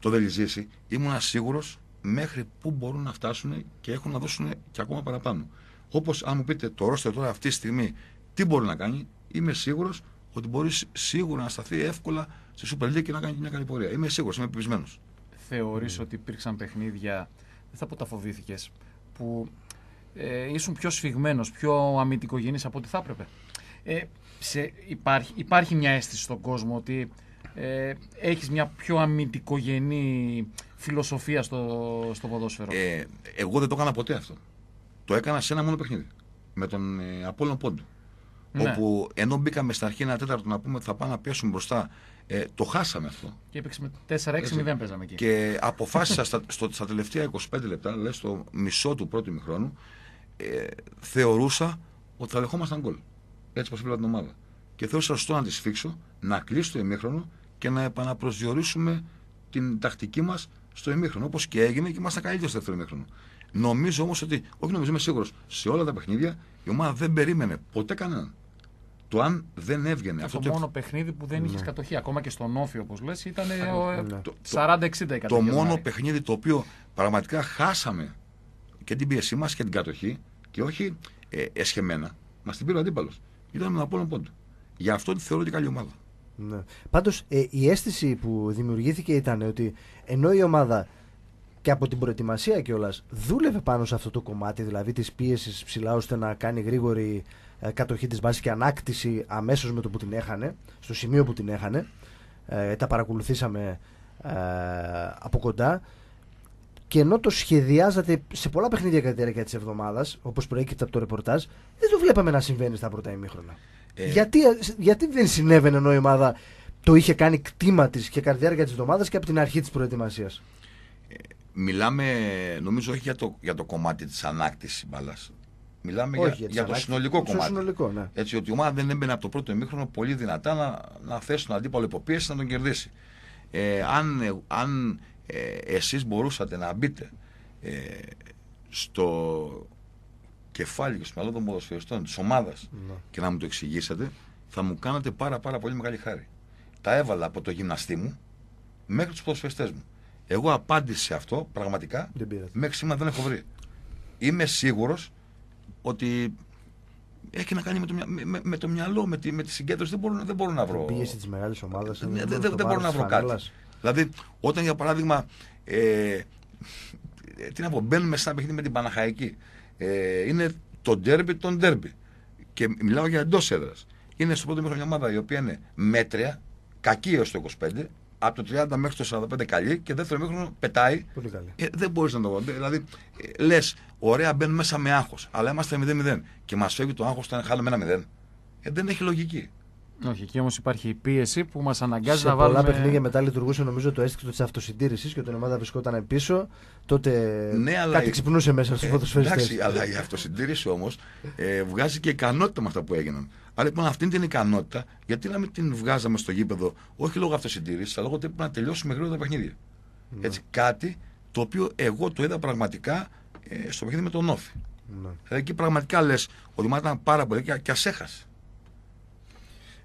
το ζήσει, ήμουν σίγουρος μέχρι πού μπορούν να φτάσουν και έχουν να δώσουν και ακόμα παραπάνω. Όπως αν μου πείτε το Ρώστερ τώρα αυτή τη στιγμή τι μπορεί να κάνει, είμαι σίγουρος ότι μπορείς σίγουρα να σταθεί εύκολα στη Super League και να κάνει μια καλή πορεία. Είμαι σίγουρος, είμαι πεπισμένος. Θεωρείς ότι υπήρξαν παιχνίδια, δεν θα πω τα φοβήθηκες, που ε, ήσουν πιο σφιγμένος, πιο αμυντικογενής από ό,τι θα έπρεπε. Ε, σε, υπάρχει, υπάρχει μια αίσθηση στον κόσμο ότι ε, έχεις μια πιο αμυντικογενή φιλοσοφία στο, στο ποδόσφαιρο. Ε, εγώ δεν το έκανα ποτέ αυτό. Το έκανα σε ένα μόνο παιχνίδι. Με τον ε, Απόλλων Πόντου. Ναι. Όπου ενώ μπήκαμε στην αρχή ένα τέταρτο να πούμε ότι θα πάμε να πιάσουμε μπροστά. Ε, το χάσαμε αυτό. Και έπαιξε 4-6-0 παίζαμε εκεί. Και αποφάσισα στα, στο, στα τελευταία 25 λεπτά, λες στο μισό του πρώτου μηχρόνου, ε, θεωρούσα ότι θα δεχόμασταν γκολ. Έτσι πως έπρεπε την ομάδα. Και θεώρησα σωστό να τη σφίξω, να κλείσω το ημίχρονο και να επαναπροσδιορίσουμε την τακτική μας στο ημίχρονο. Όπως και έγινε και ήμασταν καλύτερος στο δεύτερο ημίχρονο. Νομίζω όμως ότι, όχι νομίζω, είμαι σίγουρος, σε όλα τα παιχνίδια η ομάδα δεν περίμενε ποτέ κανέναν το αν δεν έβγαινε. Αυτό το μόνο παιχνίδι που δεν είχε ναι. κατοχή, ακόμα και στον Όφη, όπως λες, ήταν ναι. 40-60 Το μόνο παιχνίδι το οποίο πραγματικά χάσαμε και την πίεσή μας και την κατοχή και όχι ε, εσχεμένα. Μας την πήρε ο αντίπαλος. Ήταν με απόλυτο πόντο. Γι' αυτό τη θεωρώ την καλή ομάδα. Ναι. Πάντως ε, η αίσθηση που δημιουργήθηκε ήταν ότι ενώ η ομάδα και από την προετοιμασία κιόλας δούλευε πάνω σε αυτό το κομμάτι, δηλαδή της πίεσης ψηλά ώστε να κάνει γρήγορη ε, κατοχή της βάση και ανάκτηση αμέσως με το που την έχανε, στο σημείο που την έχανε. Ε, τα παρακολουθήσαμε ε, από κοντά. Και ενώ το σχεδιάζατε σε πολλά παιχνίδια κατά τη διάρκεια της εβδομάδας, όπως προέκυψε από το ρεπορτάζ, δεν το βλέπαμε να συμβαίνει στα πρώτα ημίχρονα. Ε... Γιατί, γιατί δεν συνέβαινε ενώ η ομάδα το είχε κάνει κτήμα της και κατά τη διάρκεια της εβδομάδας και από την αρχή της προετοιμασίας ε, μιλάμε νομίζω όχι για το, για το κομμάτι της ανάκτησης μπάλας. Μιλάμε για, το συνολικό το κομμάτι. Συνολικό, ναι. Έτσι ότι η ομάδα δεν έμπαινε από το πρώτο ημίχρονο πολύ δυνατά να, να θέσει τον αντίπαλο υποπίεση να τον κερδίσει. Ε, αν ε, αν εσείς μπορούσατε να μπείτε ε, στο κεφάλι και στο μυαλό των ποδοσφαιριστών της ομάδας ναι. και να μου το εξηγήσετε θα μου κάνατε πάρα πάρα πολύ μεγάλη χάρη. Τα έβαλα από το γυμναστή μου μέχρι τους ποδοσφαιριστές μου. Εγώ απάντηση σε αυτό πραγματικά μέχρι σήμερα δεν έχω βρει. Είμαι σίγουρος ότι έχει να κάνει με το, με, με το μυαλό, με τη, με τη συγκέντρωση. Δεν μπορώ, δεν να βρω. Την πίεση της μεγάλης ομάδας. Ε, δεν, δεν, δεν, μπορώ να βρω κάτι. Δηλαδή, όταν για παράδειγμα. Ε, τι να πω, μπαίνουμε σε παιχνίδι με την Παναχαϊκή. Ε, είναι το ντέρμπι των ντέρμπι. Και μιλάω για εντός έδρας. Είναι στο πρώτο μήχρονο μια ομάδα η οποία είναι μέτρια, κακή έως το 25, από το 30 μέχρι το 45 καλή και δεύτερο μήχρονο πετάει. Πολύ καλή. Ε, δεν μπορείς να το δει. Δηλαδή, ε, λες, ωραία, μπαίνουμε μέσα με άγχος, αλλά είμαστε 0-0. Και μας φεύγει το άγχος όταν χάνουμε ένα 0. Ε, δεν έχει λογική. Όχι, εκεί όμως υπάρχει η πίεση που μας αναγκάζει να βάλουμε. Σε πολλά παιχνίδια μετά λειτουργούσε νομίζω το αίσθημα της αυτοσυντήρησης και όταν η ομάδα βρισκόταν πίσω, τότε ναι, αλλά κάτι ξυπνούσε μέσα στους ε, Εντάξει, αλλά η αυτοσυντήρηση όμως ε, βγάζει και ικανότητα με αυτά που έγιναν. Άρα λοιπόν αυτή την ικανότητα, γιατί να μην την βγάζαμε στο γήπεδο, όχι λόγω αυτοσυντήρησης, αλλά λόγω ότι πρέπει να τελειώσουμε γρήγορα τα παιχνίδια. Ναι. Έτσι, κάτι το οποίο εγώ το είδα πραγματικά ε, στο παιχνίδι με τον Όφη. Ναι. Δηλαδή εκεί πραγματικά λες ότι ήταν πάρα πολύ και, και ας έχασε.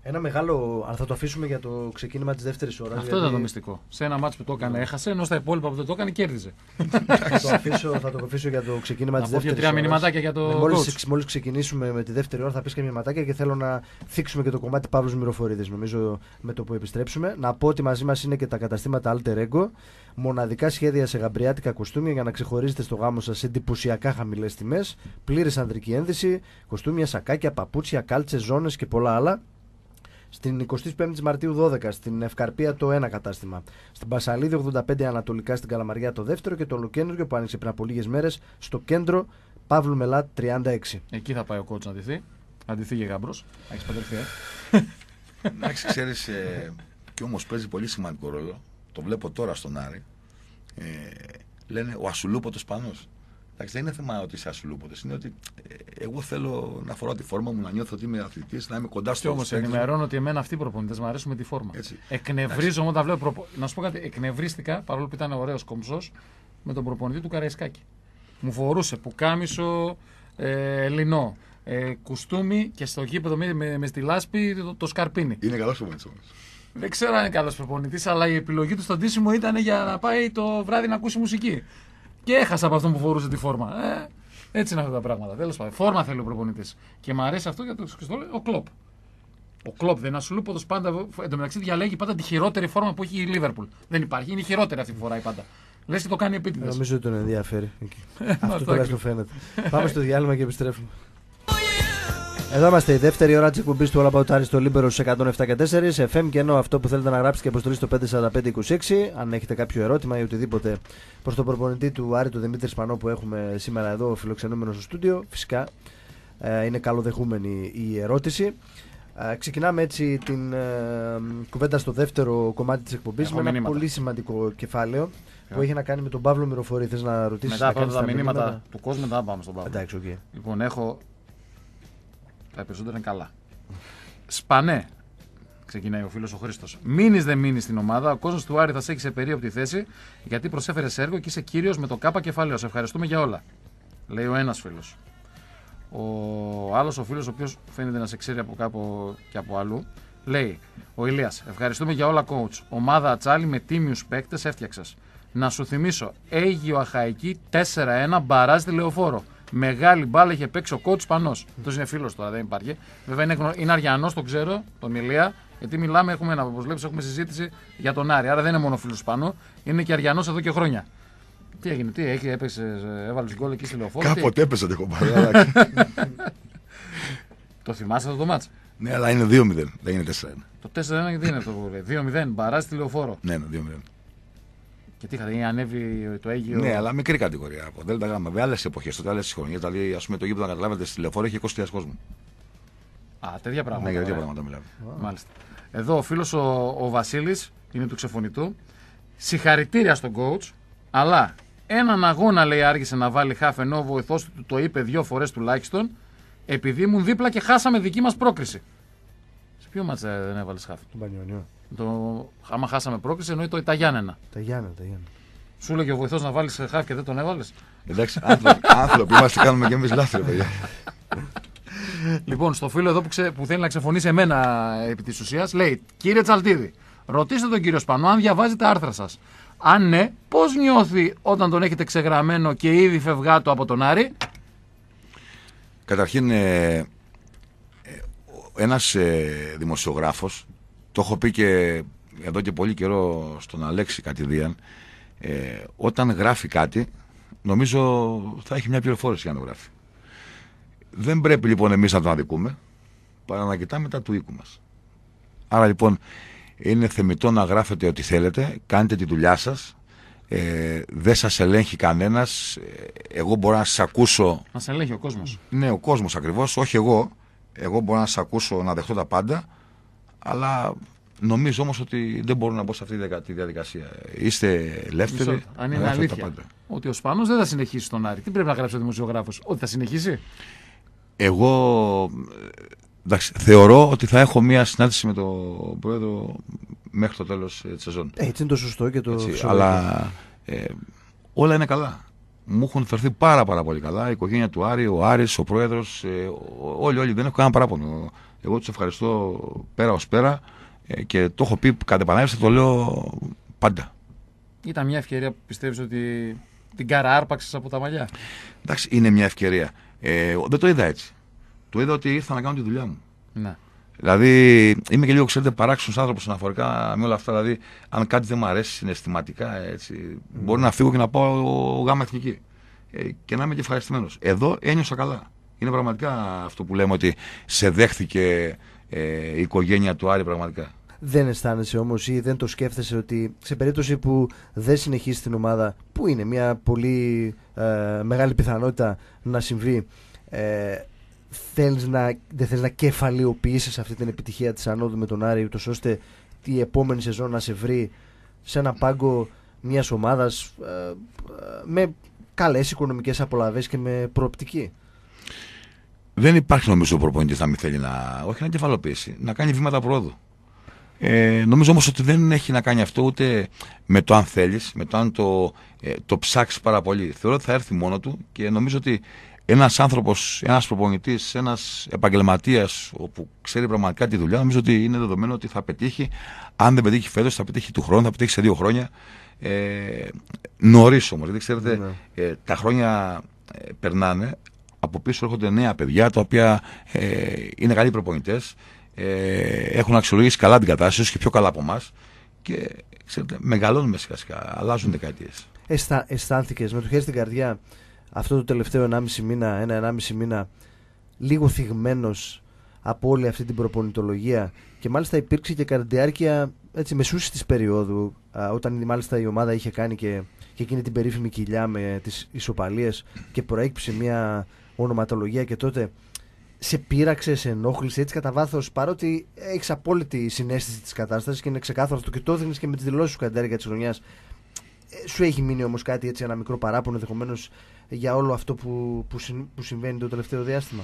Ένα μεγάλο, αν θα το αφήσουμε για το ξεκίνημα της δεύτερης ώρας. Αυτό ήταν το μυστικό. Σε ένα μάτσο που το έκανε, έχασε, ενώ στα υπόλοιπα που δεν το έκανε, κέρδιζε. το αφήσω, θα το αφήσω για το ξεκίνημα τη δεύτερη ώρα. τρία για το. Ε, Μόλις ξεκινήσουμε με τη δεύτερη ώρα, θα πεις και μηνυματάκια και θέλω να θίξουμε και το κομμάτι Παύλου Μυροφορίδης, νομίζω, με το που επιστρέψουμε. Να πω ότι μαζί μας είναι και τα καταστήματα Alter Ego. Μοναδικά σχέδια σε γαμπριάτικα κοστούμια για να ξεχωρίζετε στο γάμο σας εντυπωσιακά χαμηλές τιμές. Πλήρης ανδρική ένδυση, κοστούμια, σακάκια, παπούτσια, κάλτσες, ζώνες και πολλά άλλα. Στην 25η Μαρτίου 12, στην Ευκαρπία το ένα κατάστημα. Στην Πασαλίδη 85 Ανατολικά, στην Καλαμαριά το δεύτερο και το ολοκένουργιο που άνοιξε πριν από λίγες μέρες στο κέντρο Παύλου Μελά 36. Εκεί θα πάει ο κότσο να αντιθεί Να ντυθεί για γάμπρο. Έχει παντρευτεί, ε. Εντάξει, ξέρεις, ε, και όμως παίζει πολύ σημαντικό ρόλο. Το βλέπω τώρα στον Άρη. Ε, λένε ο Ασουλούποτος Πανός. Εντάξει, δεν είναι θέμα ότι είσαι ασυλούποτο. Είναι ότι ε, εγώ θέλω να φοράω τη φόρμα μου, να νιώθω ότι είμαι αθλητής, να είμαι κοντά στο σπίτι. Και όμω ενημερώνω ότι εμένα αυτοί οι προπονητές μου αρέσουν με τη φόρμα. Έτσι. Εκνευρίζομαι όταν βλέπω. Προπο... Να σου πω κάτι, εκνευρίστηκα παρόλο που ήταν ωραίος κομψός με τον προπονητή του Καραϊσκάκη. Μου φορούσε πουκάμισο, ε, ελληνό. Ε, κουστούμι και στο γήπεδο με, με, με στη λάσπη το, το σκαρπίνι. Είναι καλός προπονητής όμως. Δεν ξέρω αν είναι καλός προπονητής, αλλά η επιλογή του στον τίσιμο ήταν για να πάει το βράδυ να ακούσει μουσική. Και έχασα από αυτόν που φορούσε τη φόρμα. Ε, έτσι είναι αυτά τα πράγματα. Τέλος πάντων, φόρμα θέλει ο προπονητής. Και μου αρέσει αυτό γιατί το ξέρω, ο Κλοπ. Ο Κλοπ δεν ασουλού πάντω πάντα. Εν τω μεταξύ διαλέγει πάντα τη χειρότερη φόρμα που έχει η Λίβερπουλ. Δεν υπάρχει, είναι η χειρότερη αυτή που φοράει πάντα. Λες και το κάνει επίτηδες. Νομίζω ότι τον ενδιαφέρει. Ε, αυτό τουλάχιστον φαίνεται. Πάμε στο διάλειμμα και επιστρέφουμε. Εδώ είμαστε η δεύτερη ώρα της εκπομπής του Όλα στο Λίμπερο στου 107 και FM και ενώ αυτό που θέλετε να γράψετε και αποστολή στο 54526. Αν έχετε κάποιο ερώτημα ή οτιδήποτε προς τον προπονητή του Άρη του Δημήτρη Σπανό που έχουμε σήμερα εδώ φιλοξενούμενος στο στούντιο, φυσικά ε, είναι καλοδεχούμενη η ερώτηση. Ε, ξεκινάμε έτσι την ε, κουβέντα στο δεύτερο κομμάτι της εκπομπής με ένα πολύ σημαντικό κεφάλαιο που έχει να κάνει με τον Παύλο Μυροφορή. Θες να ρωτήσεις Μετά από τα μηνύματα, του κόσμου, μετά πάμε στον Παύλο. Εντάξει, okay. Λοιπόν, έχω τα περισσότερα είναι καλά. Σπανέ, ξεκινάει ο φίλος ο Χρήστος. Μείνεις δεν μείνεις στην ομάδα, ο κόσμος του Άρη θα σε έχει σε περίοπτη θέση, γιατί προσέφερες έργο και είσαι κύριος με το κάπα κεφάλαιο. Σε ευχαριστούμε για όλα. Λέει ο ένας φίλος. Ο άλλος ο φίλος, ο οποίος φαίνεται να σε ξέρει από κάπου και από αλλού, λέει: Ο Ηλίας, ευχαριστούμε για όλα, coach. Ομάδα Ατσάλι με τίμιους παίκτες έφτιαξες. Να σου θυμίσω, Αίγιο Αχαϊκή 4-1 μπαράζει λεωφόρο. Μεγάλη μπάλα είχε παίξει ο κότ Πανός. Αυτός είναι φίλος τώρα, δεν υπάρχει. Βέβαια είναι, είναι Αριανός, το ξέρω, τον μιλία. Γιατί μιλάμε, έχουμε, ένα προσβλέψει, έχουμε συζήτηση για τον Άρη. Άρα δεν είναι μόνο φίλος Πανό, είναι και Αριανός εδώ και χρόνια. Τι έγινε, τι έχει, έπαιξε, ε, έβαλε γκολ εκεί στη λεωφόρο. Κάποτε έπεσε το κομπάρι. το θυμάσαι αυτό το μάτσο. Ναι, αλλά είναι 2-0, δεν είναι 4-1. Το 4-1 γιατί είναι αυτό που λέει. 2-0, μπαρά στη λεωφόρο. Ναι, ναι, 2-0. Γιατί είχατε ανέβει το Αίγυο. Ναι, αλλά μικρή κατηγορία. Από Δέλτα Γάμα. Με άλλες εποχές, τότε άλλες χρονιές. Δηλαδή, ας πούμε, το γήπεδο να καταλάβετε στη λεωφόρα είχε 20.000 κόσμο. Α, τέτοια πράγματα. Ναι, τέτοια πράγματα μιλάμε. Μάλιστα. Εδώ ο φίλος ο, ο Βασίλης είναι του ξεφωνητού. Συγχαρητήρια στον coach, αλλά έναν αγώνα λέει άργησε να βάλει χάφ ενώ ο βοηθός του το είπε δύο φορές τουλάχιστον, επειδή ήμουν δίπλα και χάσαμε δική μας πρόκριση. Ποιο μάτς ε, δεν έβαλες χάφι. Τον Πανιόνιο. Το... Άμα χάσαμε πρόκληση, εννοεί το Ιταγιάννενα. Τα Γιάννενα, τα Σου λέγε ο βοηθός να βάλεις χάφι και δεν τον έβαλες. Εντάξει, άνθρωποι, άνθρωποι είμαστε, κάνουμε και εμείς λάθη, παιδιά. Λοιπόν, στο φίλο εδώ που, που θέλει να ξεφωνήσει εμένα ε, επί της ουσίας, λέει: Κύριε Τσαλτίδη, ρωτήστε τον κύριο Σπανό αν διαβάζει τα άρθρα σας. Αν ναι, πώς νιώθει όταν τον έχετε ξεγραμμένο και ήδη φευγάτο από τον Άρη. Καταρχήν, ε, ένας ε, δημοσιογράφος, το έχω πει και εδώ και πολύ καιρό στον Αλέξη Κατηδίαν, ε, όταν γράφει κάτι, νομίζω θα έχει μια πληροφόρηση για να το γράφει. Δεν πρέπει λοιπόν εμείς να τον αδικούμε, παρά να κοιτάμε τα του οίκου μας. Άρα λοιπόν είναι θεμητό να γράφετε ό,τι θέλετε, κάντε τη δουλειά σας, ε, δεν σας ελέγχει κανένας, ε, εγώ μπορώ να σας ακούσω... Μας ελέγχει ο κόσμος. Ναι, ο κόσμος ακριβώς, όχι εγώ εγώ μπορώ να σε ακούσω να δεχτώ τα πάντα, αλλά νομίζω όμως ότι δεν μπορώ να μπω σε αυτή τη διαδικασία. Είστε ελεύθεροι. αν είναι αλήθεια πάντα. ότι ο Σπάνος δεν θα συνεχίσει τον Άρη, τι πρέπει να γράψει ο δημοσιογράφος, Ότι θα συνεχίσει. Εγώ εντάξει, θεωρώ ότι θα έχω μία συνάντηση με τον πρόεδρο μέχρι το τέλος ε, της σεζόν. Ε, έτσι είναι το σωστό και το. Έτσι, αλλά ε, όλα είναι καλά μου έχουν φερθεί πάρα, πάρα πολύ καλά. Η οικογένεια του Άρη, ο Άρης, ο πρόεδρος, ε, όλοι, όλοι δεν έχω κανένα παράπονο. Εγώ τους ευχαριστώ πέρα ως πέρα ε, και το έχω πει κατά επανάληψη, το λέω πάντα. Ήταν μια ευκαιρία που πιστεύεις ότι την κάρα άρπαξες από τα μαλλιά. Εντάξει, είναι μια ευκαιρία. Ε, δεν το είδα έτσι. Το είδα ότι ήρθα να κάνω τη δουλειά μου. Ναι. Δηλαδή, είμαι και λίγο, ξέρετε, παράξενος άνθρωπος αναφορικά με όλα αυτά. Δηλαδή, αν κάτι δεν μου αρέσει συναισθηματικά, έτσι, μπορεί να φύγω και να πάω γάμα εθνική. Ε, και να είμαι και ευχαριστημένος. Εδώ ένιωσα καλά. Είναι πραγματικά αυτό που λέμε ότι σε δέχθηκε ε, η οικογένεια του Άρη πραγματικά. Δεν αισθάνεσαι όμως ή δεν το σκέφτεσαι ότι σε περίπτωση που δεν συνεχίσεις την ομάδα, που είναι μια πολύ ε, μεγάλη πιθανότητα να συμβεί, ε, θέλεις να, δεν θες να κεφαλαιοποιήσεις αυτή την επιτυχία της ανόδου με τον Άρη ούτως ώστε η επόμενη σεζόν να σε βρει σε ένα πάγκο μιας ομάδας ε, ε, με καλές οικονομικές απολαβές και με προοπτική. Δεν υπάρχει νομίζω ο προπονητής να μην θέλει να, όχι να κεφαλοποιήσει, να κάνει βήματα πρόοδου. Ε, νομίζω όμως ότι δεν έχει να κάνει αυτό ούτε με το αν θέλεις, με το αν το, ε, το ψάξεις πάρα πολύ. Θεωρώ ότι θα έρθει μόνο του και νομίζω ότι ένας άνθρωπος, ένας προπονητής, ένας επαγγελματίας που ξέρει πραγματικά τη δουλειά, νομίζω ότι είναι δεδομένο ότι θα πετύχει. Αν δεν πετύχει φέτος, θα πετύχει του χρόνου, θα πετύχει σε δύο χρόνια. Ε, Νωρίς όμως, γιατί ξέρετε, ναι. ε, τα χρόνια ε, περνάνε. Από πίσω έρχονται νέα παιδιά τα οποία ε, είναι καλοί προπονητές, έχουν αξιολογήσει καλά την κατάσταση, και πιο καλά από εμάς. Και ξέρετε, μεγαλώνουμε σιγά σιγά, αλλάζουν δεκαετίες. Αισθάνθηκες με το χέρι στην καρδιά αυτό το τελευταίο 1,5 μήνα, ένα 1,5 μήνα λίγο θυγμένος από όλη αυτή την προπονητολογία και μάλιστα υπήρξε και κατά τη διάρκεια έτσι, μεσούσης της περίοδου όταν μάλιστα η ομάδα είχε κάνει και, και εκείνη την περίφημη κοιλιά με τις ισοπαλίες και προέκυψε μια ονοματολογία και τότε σε πείραξε, σε ενόχλησε έτσι κατά βάθος, παρότι έχεις απόλυτη συνέστηση της κατάστασης και είναι ξεκάθαρο αυτό και το έδινες και με τις δηλώσεις σου κατά τη χρονιάς. Ε, σου έχει μείνει όμως κάτι έτσι, ένα μικρό παράπονο ενδεχομένως για όλο αυτό που, που, που συμβαίνει το τελευταίο διάστημα.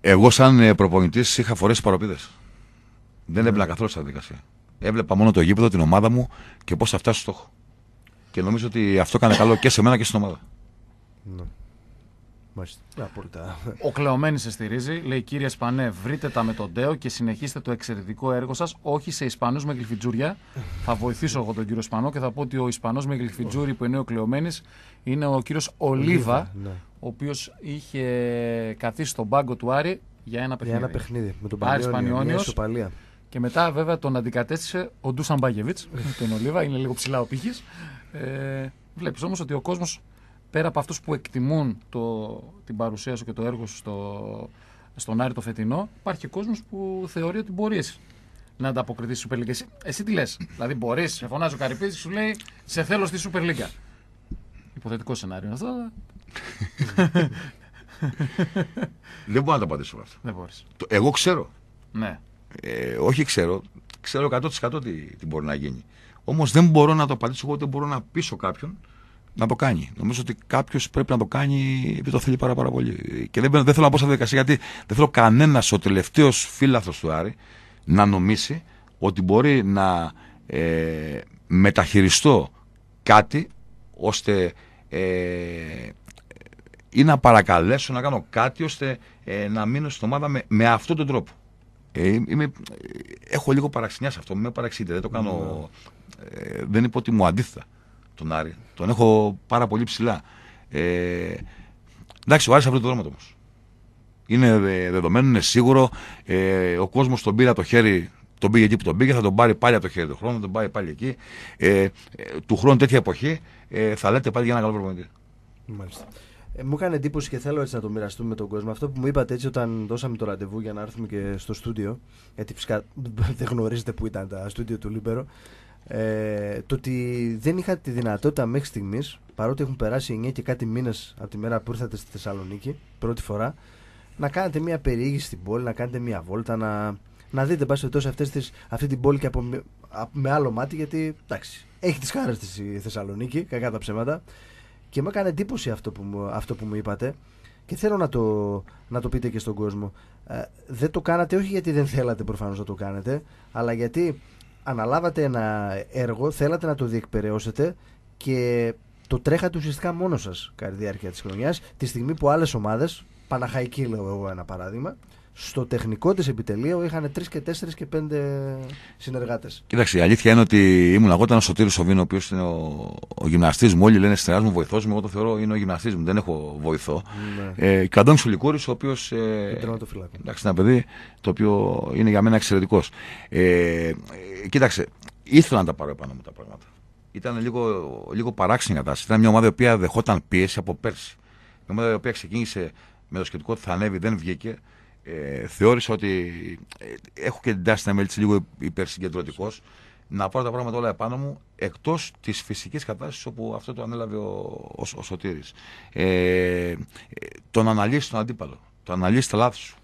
Εγώ, σαν ε, προπονητής, είχα φορέσει παροπίδες Δεν έβλεπα καθόλου στη διαδικασία. Έβλεπα μόνο το γήπεδο, την ομάδα μου και πώς θα φτάσω στο στόχο. Και νομίζω ότι αυτό έκανε καλό και σε μένα και στην ομάδα. Ναι. Ο κλεωμένης σε στηρίζει. Λέει: Κύριε Σπανέ, βρείτε τα με τον Ντέο και συνεχίστε το εξαιρετικό έργο σας. Όχι σε Ισπανούς με γλυφιτζούρια. θα βοηθήσω εγώ τον κύριο Σπανό και θα πω ότι ο Ισπανός με γλυφιτζούρι που είναι ο κλεωμένης είναι ο κύριος Ολίβα, ναι. ο οποίος είχε καθίσει στον πάγκο του Άρη για ένα παιχνίδι. Για ένα παιχνίδι με τον Πανιόνιο. Και μετά βέβαια τον αντικατέστησε ο Ντούσαν Μπάγεβιτ, τον Ολίβα. Είναι λίγο ψηλά ο πύχης. Ε, Βλέπεις όμως ότι ο κόσμος πέρα από αυτούς που εκτιμούν το, την παρουσία σου και το έργο σου στο, στον Άρη το φετινό, υπάρχει κόσμος που θεωρεί ότι μπορείς να ανταποκριθείς στη Σούπερ Εσύ, τι λες. δηλαδή μπορείς, σε φωνάζει ο Καρυπίδης, σου λέει σε θέλω στη Σούπερ Λίγκα. Υποθετικό σενάριο αυτό. Δεν μπορώ να τα απαντήσω αυτό. Δεν Εγώ ξέρω. Ναι. Ε, όχι ξέρω, ξέρω 100% τι, τι μπορεί να γίνει. Όμως δεν μπορώ να το απαντήσω εγώ, δεν μπορώ να πείσω κάποιον να το κάνει. Νομίζω ότι κάποιος πρέπει να το κάνει επειδή το θέλει πάρα, πάρα πολύ. Και δεν, δεν θέλω να πω σε δικασία γιατί δεν θέλω κανένας ο τελευταίος φύλαθρο του Άρη να νομίσει ότι μπορεί να ε, μεταχειριστώ κάτι ώστε ε, ή να παρακαλέσω να κάνω κάτι ώστε ε, να μείνω στην ομάδα με, με αυτόν τον τρόπο. Ε, έχω λίγο παραξενιά σε αυτό, με παραξείτε, δεν το κάνω, μου ναι. ε, δεν αντίθετα τον Άρη. Τον έχω πάρα πολύ ψηλά. Ε, εντάξει, ο Άρης αυτό το δρόμο όμως. Είναι ε, δεδομένο, είναι σίγουρο. Ε, ο κόσμος τον πήρε από το χέρι, τον πήγε εκεί που τον πήγε, θα τον πάρει πάλι από το χέρι του χρόνου, θα τον πάει πάλι εκεί. Ε, ε του χρόνου τέτοια εποχή ε, θα λέτε πάλι για ένα καλό προπονητή. Μάλιστα. Ε, μου έκανε εντύπωση και θέλω έτσι να το μοιραστούμε με τον κόσμο. Αυτό που μου είπατε έτσι όταν δώσαμε το ραντεβού για να έρθουμε και στο στούντιο, γιατί φυσικά δεν γνωρίζετε που ήταν τα στούντιο του Λίμπερο. Ε, το ότι δεν είχα τη δυνατότητα μέχρι στιγμής, παρότι έχουν περάσει 9 και κάτι μήνες από τη μέρα που ήρθατε στη Θεσσαλονίκη, πρώτη φορά, να κάνετε μια περιήγηση στην πόλη, να κάνετε μια βόλτα, να, να δείτε πάση περιπτώσει αυτή την πόλη και από, με άλλο μάτι, γιατί εντάξει, έχει τις χάρες της η Θεσσαλονίκη, κακά τα ψέματα. Και μου έκανε εντύπωση αυτό που, μου, αυτό που μου είπατε και θέλω να το, να το πείτε και στον κόσμο. Ε, δεν το κάνατε όχι γιατί δεν θέλατε προφανώς να το κάνετε, αλλά γιατί αναλάβατε ένα έργο, θέλατε να το διεκπαιρεώσετε και το τρέχατε ουσιαστικά μόνος σας κατά τη διάρκεια της χρονιάς, τη στιγμή που άλλες ομάδες, Παναχαϊκή λέω εγώ ένα παράδειγμα, στο τεχνικό της επιτελείο είχαν τρεις και τέσσερις και πέντε συνεργάτες. Κοίταξε, η αλήθεια είναι ότι ήμουν εγώ, ήταν ο Σωτήρης Σοβίνο, ο οποίος είναι ο, ο γυμναστής μου. Όλοι λένε συνεργάτη μου, βοηθός μου. Εγώ το θεωρώ είναι ο γυμναστής μου, δεν έχω βοηθό. Ναι. Ε, και ο Αντώνης Σουλικούρη, ο οποίος. Ε, εντάξει, ένα παιδί το οποίο είναι για μένα εξαιρετικός. Ε, κοίταξε, ήθελα να τα πάρω επάνω μου τα πράγματα. Ήταν λίγο, λίγο παράξενη κατάσταση. Ήταν μια ομάδα η οποία δεχόταν πίεση από πέρσι. Μια ομάδα η οποία ξεκίνησε με το σκεπτικό ότι θα ανέβει, δεν βγήκε ε, θεώρησα ότι ε, έχω και την τάση να είμαι λίγο υπερσυγκεντρωτικός. Να πάρω τα πράγματα όλα επάνω μου, εκτός της φυσικής κατάστασης όπου αυτό το ανέλαβε ο, ο, ο Σωτήρης. Ε, να ε, αναλύσει τον αντίπαλο, το να αναλύσει τα λάθη σου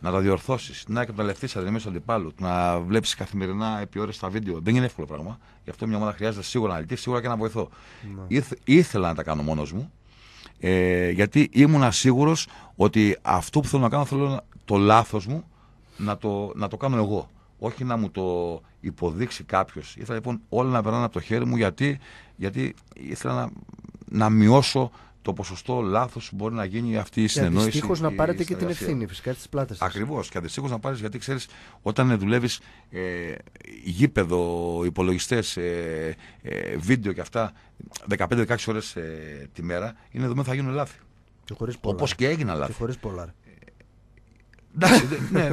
να τα διορθώσεις, να εκμεταλλευτεί τα αδυναμίε του αντιπάλου, να βλέπεις καθημερινά επί ώρες τα βίντεο. Δεν είναι εύκολο πράγμα. Γι' αυτό μια ομάδα χρειάζεται σίγουρα να αναλυτή, σίγουρα και να βοηθώ. Ναι. ήθελα να τα κάνω μόνος μου, ε, γιατί ήμουν σίγουρος ότι αυτό που θέλω να κάνω θέλω το λάθος μου να το, να το κάνω εγώ. Όχι να μου το υποδείξει κάποιος. Ήθελα λοιπόν όλα να περνάνε από το χέρι μου γιατί, γιατί ήθελα να, να μειώσω το ποσοστό λάθος που μπορεί να γίνει αυτή η συνεννόηση. Και αντιστοίχως να πάρετε και την ευθύνη φυσικά της πλάτη. Ακριβώς. Και αντιστοίχως να πάρεις γιατί ξέρεις, όταν δουλεύεις ε, γήπεδο, υπολογιστές, ε, ε, βίντεο και αυτά 15-16 ώρες ε, τη μέρα, είναι δεδομένο θα γίνουν λάθη. Όπως και έγιναν λάθη. Και χωρίς πολλά ναι,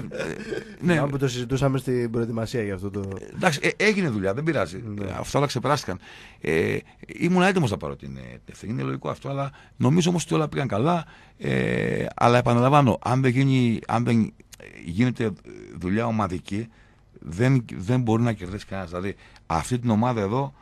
ναι. Από το συζητούσαμε στην προετοιμασία για αυτό το. Εντάξει, ε, έγινε δουλειά, δεν πειράζει. Ναι. Αυτά όλα ξεπεράστηκαν. Ε, ήμουν έτοιμος να πάρω ε, την ευθύνη, είναι λογικό αυτό, αλλά νομίζω όμως ότι όλα πήγαν καλά. αλλά επαναλαμβάνω, αν δεν, γίνεται δουλειά ομαδική, δεν, μπορεί να κερδίσει κανένας. Δηλαδή, αυτή την ομάδα εδώ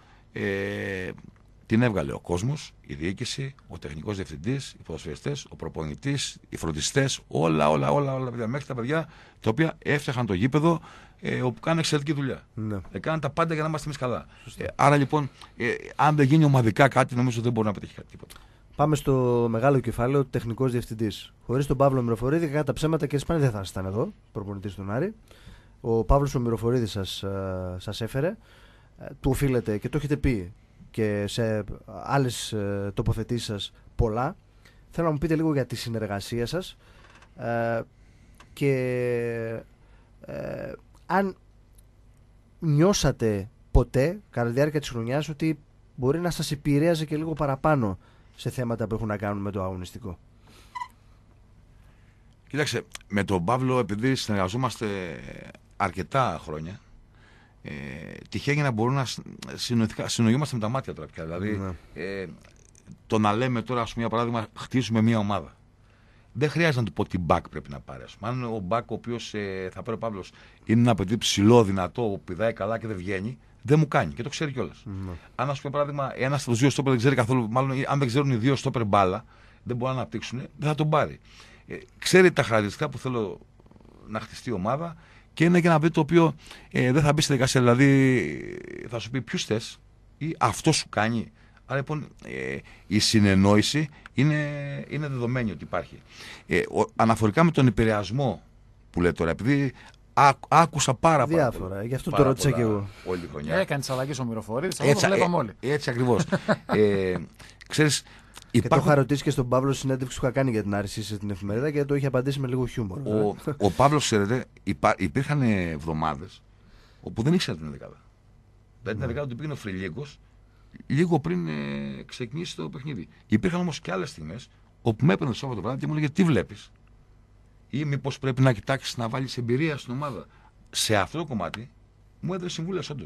την έβγαλε ο κόσμος, η διοίκηση, ο τεχνικός διευθυντής, οι ποδοσφαιριστές, ο προπονητής, οι φροντιστές, όλα, όλα, όλα, όλα παιδιά, μέχρι τα παιδιά τα οποία έφτιαχναν το γήπεδο ε, όπου κάνουν εξαιρετική δουλειά. Ναι. Ε, τα πάντα για να είμαστε εμείς καλά. Ε, άρα λοιπόν, ε, αν δεν γίνει ομαδικά κάτι, νομίζω δεν μπορεί να πετύχει κάτι τίποτα. Πάμε στο μεγάλο κεφάλαιο, τεχνικός διευθυντής. Χωρίς τον Παύλο Μυροφορίδη, κατά τα ψέματα και σπάνια δεν θα ήταν εδώ, προπονητής του Νάρη. Ο Παύλος ο σας ε, έφερε. Ε, του οφείλεται και το έχετε πει και σε άλλες ε, τοποθετήσεις σας πολλά. Θέλω να μου πείτε λίγο για τη συνεργασία σας ε, και ε, αν νιώσατε ποτέ κατά τη διάρκεια της χρονιάς ότι μπορεί να σας επηρέαζε και λίγο παραπάνω σε θέματα που έχουν να κάνουν με το αγωνιστικό. Κοιτάξτε, με τον Παύλο επειδή συνεργαζόμαστε αρκετά χρόνια ε, τυχαίνει να μπορούμε να συνοηθούμε με τα μάτια τώρα πια. Δηλαδή, ναι. ε, το να λέμε τώρα, ας πούμε, για παράδειγμα, χτίζουμε μια ομάδα. Δεν χρειάζεται να του πω τι μπακ πρέπει να πάρει. Αν ο μπακ ο οποίος ε, θα πάρει ο Παύλος είναι ένα παιδί ψηλό, δυνατό, που πηδάει καλά και δεν βγαίνει, δεν μου κάνει και το ξέρει κιόλας. Ναι. Αν, ας πούμε, παράδειγμα, ένας από τους δύο στόπερ δεν ξέρει καθόλου, μάλλον αν δεν ξέρουν οι δύο στόπερ μπάλα, δεν μπορούν να αναπτύξουν, δεν θα τον πάρει. Ε, ξέρει τα χαρακτηριστικά που θέλω να χτιστεί η ομάδα, και είναι και ένα παιδί το οποίο ε, δεν θα μπει στη δικασία. Δηλαδή θα σου πει ποιους θες ή αυτό σου κάνει. Άρα λοιπόν ε, η συνεννόηση είναι, είναι δεδομένη ότι υπάρχει. Ε, αναφορικά με τον επηρεασμό που λέτε τώρα, επειδή άκουσα πάρα πολύ. Διάφορα. Γι' αυτό το ρώτησα και εγώ. Όλη τη χρονιά. Έκανε τις αλλαγές μυροφορή. Αυτό το βλέπαμε όλοι. Έτσι ακριβώς. ε, Υπάρχουν... Και το είχα ρωτήσει και στον Παύλο συνέντευξη που είχα κάνει για την άρση σε την εφημερίδα και το είχε απαντήσει με λίγο χιούμορ. Ο, ο Παύλος, ξέρετε, υπά... υπήρχαν εβδομάδες όπου δεν ήξερα την 11η. Δηλαδή την 11η του πήγαινε ο Φρυλίκο λίγο πριν ε, ξεκινήσει το παιχνίδι. Υπήρχαν όμως και άλλες στιγμές όπου με έπαιρνε το Σάββατο βράδυ και μου έλεγε τι βλέπεις. Ή μήπως πρέπει να κοιτάξεις να βάλεις εμπειρία στην ομάδα. Σε αυτό το κομμάτι μου έδωσε συμβούλε όντως.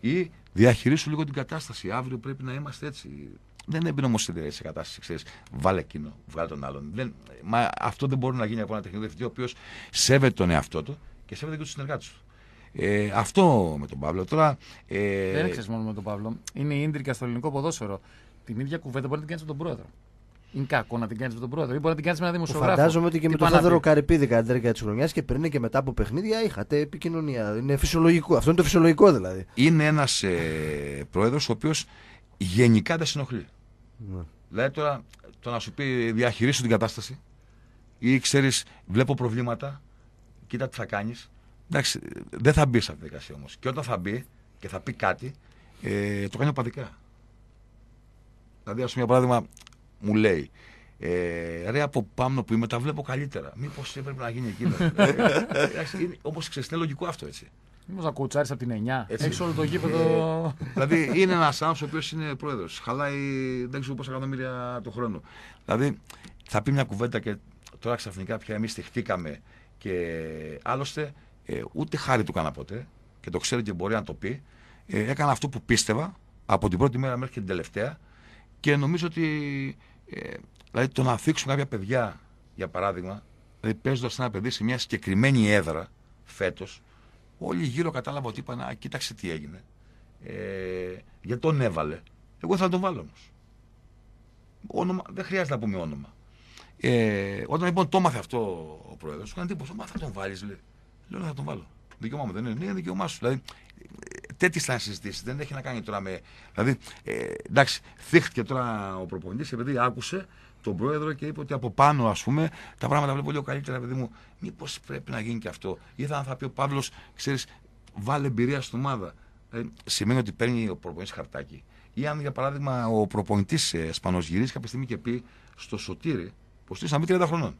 Ή διαχειρίσου λίγο την κατάσταση. Αύριο πρέπει να είμαστε έτσι δεν έμπαινε όμω σε κατάσταση, ξέρεις, βάλε εκείνο, βγάλε τον άλλον. Δεν, μα αυτό δεν μπορεί να γίνει από ένα τεχνικό διευθυντή ο οποίος σέβεται τον εαυτό του και σέβεται και τους συνεργάτες του. Ε, αυτό με τον Παύλο. Τώρα, ε... Δεν έξερε μόνο με τον Παύλο. Είναι η ντρικα στο ελληνικό ποδόσφαιρο. Την ίδια κουβέντα μπορεί να την κάνεις με τον πρόεδρο. Είναι κακό να την κάνεις με τον πρόεδρο ή μπορεί να την κάνεις με ένα δημοσιογράφο. Φαντάζομαι ότι και με τον Θεόδωρο Καρυπίδη κατά τη της χρονιάς και πριν και μετά από παιχνίδια είχατε επικοινωνία. Είναι φυσιολογικό. Αυτό είναι το φυσιολογικό δηλαδή. Είναι ένας ε, πρόεδρος ο οποίος γενικά τα συνοχλεί. Δηλαδή τώρα το να σου πει διαχειρίσου την κατάσταση ή ξέρεις, βλέπω προβλήματα, κοίτα τι θα κάνεις. Εντάξει, δεν θα μπει σε αυτή τη δικασία όμως. Και όταν θα μπει και θα πει κάτι, ε, το κάνει οπαδικά. Δηλαδή, ας πούμε, για παράδειγμα, μου λέει, ε, ρε από πάνω που είμαι, τα βλέπω καλύτερα. Μήπως έπρεπε να γίνει εκεί. Όπως ξέρεις, είναι λογικό αυτό έτσι. Μήπως να κουτσάρει από την 9. Έχεις όλο το γήπεδο. Ε, δηλαδή είναι ένας άνθρωπος ο οποίος είναι πρόεδρος. Χαλάει δεν ξέρω πόσα εκατομμύρια το χρόνο. Δηλαδή θα πει μια κουβέντα και τώρα ξαφνικά πια εμείς στηχτήκαμε και άλλωστε ε, ούτε χάρη του κάνα ποτέ και το ξέρει και μπορεί να το πει. Ε, έκανα αυτό που πίστευα από την πρώτη μέρα μέχρι και την τελευταία και νομίζω ότι ε, δηλαδή το να αφήξουν κάποια παιδιά για παράδειγμα δηλαδή παίζοντας ένα παιδί σε μια συγκεκριμένη έδρα φέτος. Όλοι γύρω κατάλαβα ότι είπαν, α, κοίταξε τι έγινε. Ε, γιατί τον έβαλε. Εγώ θα τον βάλω όμως. Όνομα, δεν χρειάζεται να πούμε όνομα. Ε, όταν λοιπόν το μάθε αυτό ο πρόεδρος, σου κάνει Μα θα τον βάλεις, λέει. Λέω, «Ναι, θα τον βάλω. Δικαίωμά μου δεν είναι. Ναι, είναι δικαίωμά σου. Δηλαδή, τέτοιες θα συζητήσεις. Δεν έχει να κάνει τώρα με. Δηλαδή, ε, εντάξει, θύχτηκε τώρα ο προπονητής επειδή άκουσε τον πρόεδρο και είπε ότι από πάνω, ας πούμε, τα πράγματα βλέπω λίγο καλύτερα, παιδί μου. Μήπως πρέπει να γίνει και αυτό. Ή θα, θα πει ο Παύλος, ξέρεις, βάλε εμπειρία στην ομάδα. Ε, σημαίνει ότι παίρνει ο προπονητής χαρτάκι. Ή αν, για παράδειγμα, ο προπονητής Ισπανό ε, γυρίσει κάποια στιγμή και πει στο σωτήρι, πως τι να μην 30 χρονών.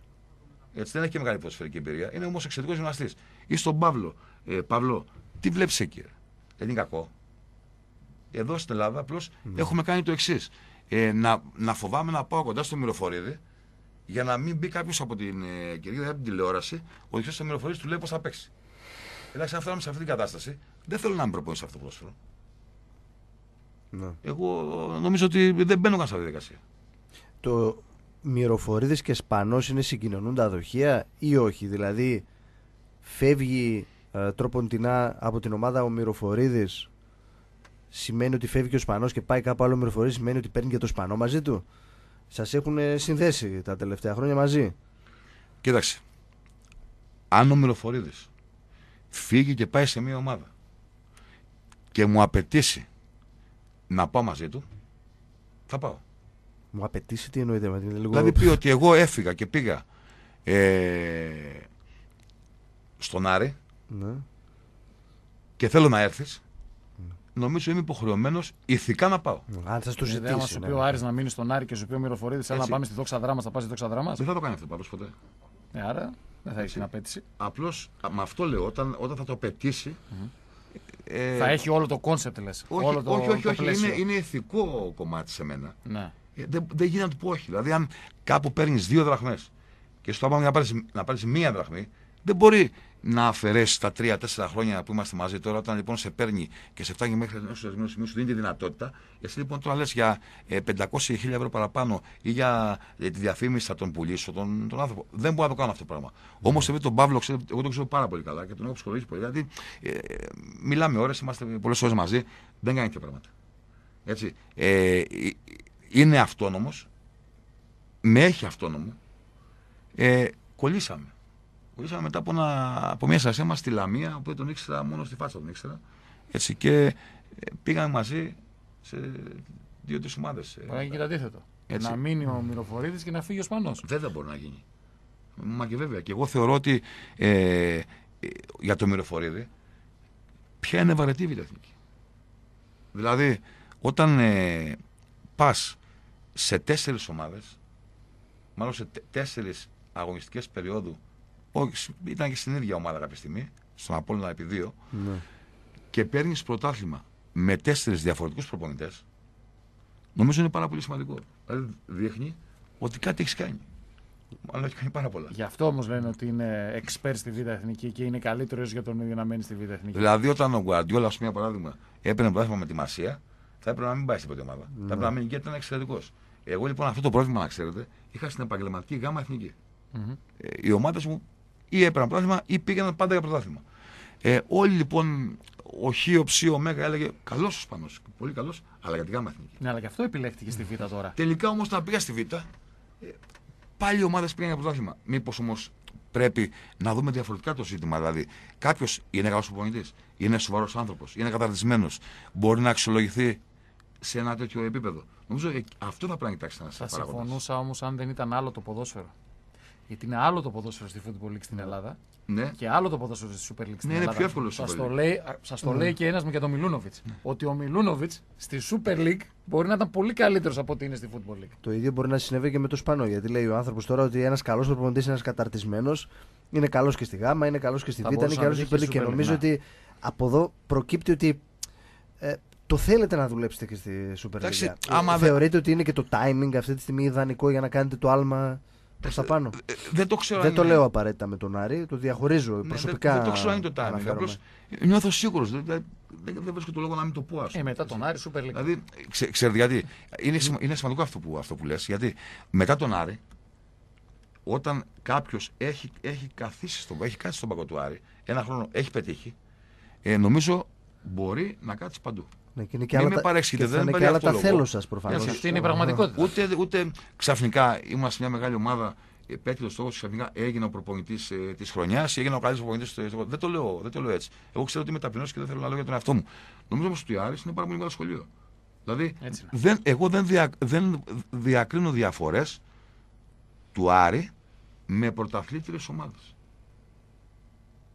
Έτσι δεν έχει και μεγάλη ποδοσφαιρική εμπειρία. Είναι όμως εξαιρετικός γυμναστής. Ή στον Παύλο, ε, Παύλο, τι βλέπεις εκεί. Δεν ε, είναι κακό. Εδώ στην Ελλάδα απλώς ναι. έχουμε κάνει το εξής ε, να, να φοβάμαι να πάω κοντά στο μυροφορίδι για να μην μπει κάποιος από την ε, κυρία τηλεόραση, ο διχτό στο μυροφορίδι του λέει πώς θα παίξει. Εντάξει, αν φτάνουμε σε αυτή την κατάσταση, δεν θέλω να με προπονεί αυτό το πρόσφαιρο. Ναι. Εγώ νομίζω ότι δεν μπαίνω καν σε αυτή τη διαδικασία. Το μυροφορίδι και σπανός είναι συγκοινωνούν τα δοχεία ή όχι. Δηλαδή, φεύγει ε, τρόποντινά από την ομάδα ο μυροφορίδης σημαίνει ότι φεύγει και ο Σπανός και πάει κάπου άλλο μεροφορείο, σημαίνει ότι παίρνει και το Σπανό μαζί του. Σας έχουν ε, συνδέσει τα τελευταία χρόνια μαζί. Κοίταξε. Αν ο Μελοφορίδη φύγει και πάει σε μια ομάδα και μου απαιτήσει να πάω μαζί του, θα πάω. Μου απαιτήσει τι εννοείται με την λίγο... Δηλαδή πει ότι εγώ έφυγα και πήγα ε, στον Άρη ναι. και θέλω να έρθεις νομίζω είμαι υποχρεωμένος ηθικά να πάω. Αν θα του ε, ζητήσει. Αν σου ναι, πει ο ναι. να μείνεις στον Άρη και σου πει ο Μυροφορίδης, αν να πάμε στη δόξα δράμα, θα πας στη δόξα δράμα. Δεν θα το κάνει αυτό πάντω ποτέ. Ε, άρα δεν θα έχει την απέτηση. Απλώς με αυτό λέω, όταν, όταν θα το απαιτήσει. ε, θα έχει όλο το κόνσεπτ, λες. Όχι, όχι, όχι, είναι, είναι ηθικό κομμάτι σε μένα. Ναι. Ε, δεν, δεν γίνεται να όχι. Δηλαδή, αν κάπου παίρνεις δύο δραχμές και στο άμα να πάρεις μία δραχμή, δεν μπορεί να αφαιρέσει τα 3-4 χρόνια που είμαστε μαζί τώρα, όταν λοιπόν σε παίρνει και σε φτάνει μέχρι ενός ορισμένου σημείου, σου δίνει τη δυνατότητα. Εσύ λοιπόν τώρα λες για 500 ε, 1.000 ευρώ παραπάνω ή για ε, τη διαφήμιση θα τον πουλήσω τον, άνθρωπο. Δεν μπορώ να το κάνω αυτό το πράγμα. Mm. Όμως επειδή τον Παύλο, ξέρω, εγώ τον ξέρω πάρα πολύ καλά και τον έχω ψυχολογήσει πολύ. γιατί δηλαδή, ε, μιλάμε ώρες, είμαστε πολλές ώρες μαζί, δεν κάνει και πράγματα. Έτσι. Ε, ε είναι αυτόνομος, με έχει αυτόνομο. Ε, κολλήσαμε μετά από, ένα, από μια συνεργασία μας στη Λαμία, που τον ήξερα μόνο στη φάτσα τον ήξερα. Έτσι, και ε, πήγαμε μαζί σε δύο-τρει ομάδες. Ε, μπορεί και το αντίθετο. Έτσι. Να μείνει ο Μυροφορίδης και να φύγει ο Σπανός. Δεν θα μπορεί να γίνει. Μα και βέβαια. Και εγώ θεωρώ ότι ε, ε για το Μυροφορίδη ποια είναι βαρετή η εθνική. Δηλαδή, όταν ε, πας σε τέσσερις ομάδες, μάλλον σε τέσσερις αγωνιστικές περίοδου όχι, ήταν και στην ίδια ομάδα κάποια στιγμή, στον Απόλλωνα επί δύο. Ναι. Και παίρνει πρωτάθλημα με τέσσερις διαφορετικούς προπονητές. Νομίζω είναι πάρα πολύ σημαντικό. Δηλαδή δείχνει ότι κάτι έχεις κάνει. Μάλλον έχει κάνει πάρα πολλά. Γι' αυτό όμως λένε ότι είναι εξπέρ στη Β' Εθνική και είναι καλύτερος για τον ίδιο να μένει στη Β' Εθνική. Δηλαδή, όταν ο Γκουαντιόλα, ας πούμε, παράδειγμα, έπαιρνε πρόθυμα με τη Μασία, θα έπρεπε να μην πάει στην πρώτη ομάδα. Ναι. Θα έπρεπε να ναι. μείνει και ήταν εξαιρετικός. Εγώ λοιπόν αυτό το πρόβλημα, να ξέρετε, είχα στην επαγγελματική γάμα εθνική. Mm-hmm. Ε, οι ομάδες μου ή έπαιρναν πρωτάθλημα ή πήγαιναν πάντα για πρωτάθλημα. Ε, όλοι λοιπόν, ο ο Ψ, ο Μέγα έλεγε καλός ο Σπανός. Πολύ καλός, αλλά για την Γάμα Εθνική. Ναι, αλλά και αυτό επιλέχθηκε στη Β' τώρα. Τελικά όμως όταν πήγα στη Β' ε, πάλι οι ομάδες πήγαν για πρωτάθλημα. Μήπως όμως πρέπει να δούμε διαφορετικά το ζήτημα. Δηλαδή, κάποιος είναι καλός προπονητής, είναι σοβαρός άνθρωπος, είναι καταρτισμένος, μπορεί να αξιολογηθεί σε ένα τέτοιο επίπεδο. Νομίζω ε, αυτό θα πρέπει να κοιτάξει. ένας παράγοντα. Θα συμφωνούσα όμως αν δεν ήταν άλλο το ποδόσφαιρο. Γιατί είναι άλλο το ποδόσφαιρο στη Football League στην Ελλάδα ναι. και άλλο το ποδόσφαιρο στη Super League στην ναι, Ελλάδα. Είναι πιο εύκολο Σας το λέει, σας το ναι. λέει και ένας με για τον Μιλούνοβιτ. Ότι ο Μιλούνοβιτ στη Super League μπορεί να ήταν πολύ καλύτερος από ότι είναι στη Football League. Το ίδιο μπορεί να συνέβη και με το Σπανό. Γιατί λέει ο άνθρωπος τώρα ότι ένας καλός προπονητής ένας καταρτισμένος, είναι καλός και στη Γάμα, είναι καλός και στη Β, είναι καλό στη Super League. Και νομίζω ναι. ότι από εδώ προκύπτει ότι ε, το θέλετε να δουλέψετε και στη Super League. Ε, θεωρείτε ότι είναι και το timing αυτή τη στιγμή ιδανικό για να κάνετε το άλμα. Προς τα πάνω. Ε, ε, δεν το ξέρω. Δεν το λέω απαραίτητα με τον Άρη, το διαχωρίζω ναι, προσωπικά. Δεν, το ξέρω αν είναι το timing. νιώθω σίγουρος. Δεν, βρίσκω το λόγο να μην το πω. Ε, μετά τον Άρη, σου λίγο. Δηλαδή, γιατί. Είναι, σημαντικό αυτό που, αυτό που λες. Γιατί μετά τον Άρη, όταν κάποιος έχει, έχει καθίσει στον, έχει κάτσει ένα χρόνο έχει πετύχει, ε, νομίζω μπορεί να κάτσει παντού. Ναι, και είναι και άλλα, με δεν τα θέλω σας προφανώς. Αυτή είναι η πραγματικότητα. Ούτε, ούτε ξαφνικά είμαστε μια μεγάλη ομάδα το στόχος ξαφνικά έγινε ο προπονητής ε, της χρονιάς ή έγινε ο καλύτερος προπονητής του Δεν το λέω, δεν το λέω έτσι. Εγώ ξέρω ότι είμαι ταπεινό και δεν θέλω να λέω για τον εαυτό μου. Νομίζω όμως ότι ο Άρης είναι πάρα πολύ μεγάλο σχολείο. Δηλαδή, δεν, εγώ δεν, δια, δεν διακρίνω διαφορές του Άρη με πρωταθλήτριες ομάδες.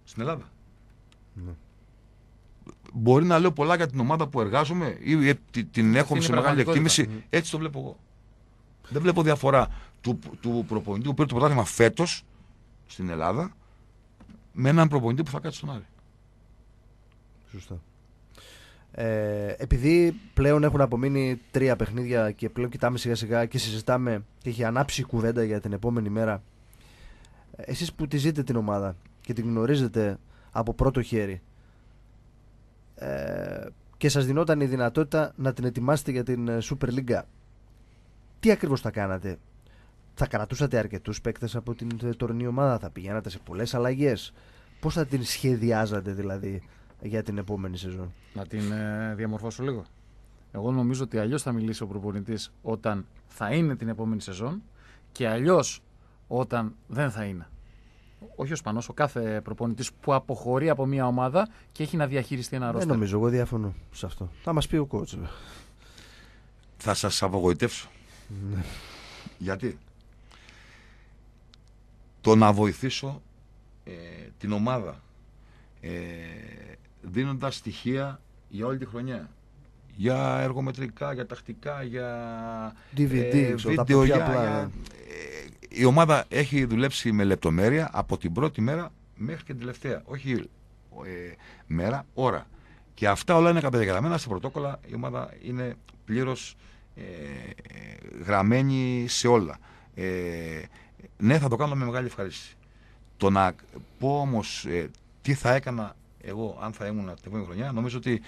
Στην Ελλάδα. Ναι μπορεί να λέω πολλά για την ομάδα που εργάζομαι ή την έχω σε μεγάλη εκτίμηση. Έτσι το βλέπω εγώ. Δεν βλέπω διαφορά του, του προπονητή που πήρε το πρωτάθλημα φέτος στην Ελλάδα με έναν προπονητή που θα κάτσει στον Άρη. Σωστά. Ε, επειδή πλέον έχουν απομείνει τρία παιχνίδια και πλέον κοιτάμε σιγά σιγά και συζητάμε και έχει ανάψει η κουβέντα για την επόμενη μέρα εσείς που τη ζείτε την ομάδα και την γνωρίζετε από πρώτο χέρι ε, και σας δινόταν η δυνατότητα να την ετοιμάσετε για την ε, Super League τι ακριβώς θα κάνατε θα κρατούσατε αρκετούς παίκτες από την ε, τωρινή ομάδα θα πηγαίνατε σε πολλές αλλαγές πώς θα την σχεδιάζατε δηλαδή για την επόμενη σεζόν Να την διαμορφώσω λίγο εγώ νομίζω ότι αλλιώς θα μιλήσει ο προπονητής όταν θα είναι την επόμενη σεζόν και αλλιώς όταν δεν θα είναι όχι ο Σπανός, ο κάθε προπονητής που αποχωρεί από μια ομάδα και έχει να διαχειριστεί ένα ρόλο. Δεν νομίζω, εγώ διαφωνώ σε αυτό. Θα μας πει ο κότσο. Θα σας απογοητεύσω. Ναι. Γιατί το να βοηθήσω ε, την ομάδα ε, δίνοντας στοιχεία για όλη τη χρονιά. Για εργομετρικά, για τακτικά, για DVD, ε, βίντεο, για, για, για ναι. ε, η ομάδα έχει δουλέψει με λεπτομέρεια από την πρώτη μέρα μέχρι και την τελευταία. Όχι ε, μέρα, ώρα. Και αυτά όλα είναι καταγεγραμμένα σε πρωτόκολλα. Η ομάδα είναι πλήρως ε, γραμμένη σε όλα. Ε, ναι, θα το κάνω με μεγάλη ευχαρίστηση. Το να πω όμως ε, τι θα έκανα εγώ αν θα ήμουν την επόμενη χρονιά, νομίζω ότι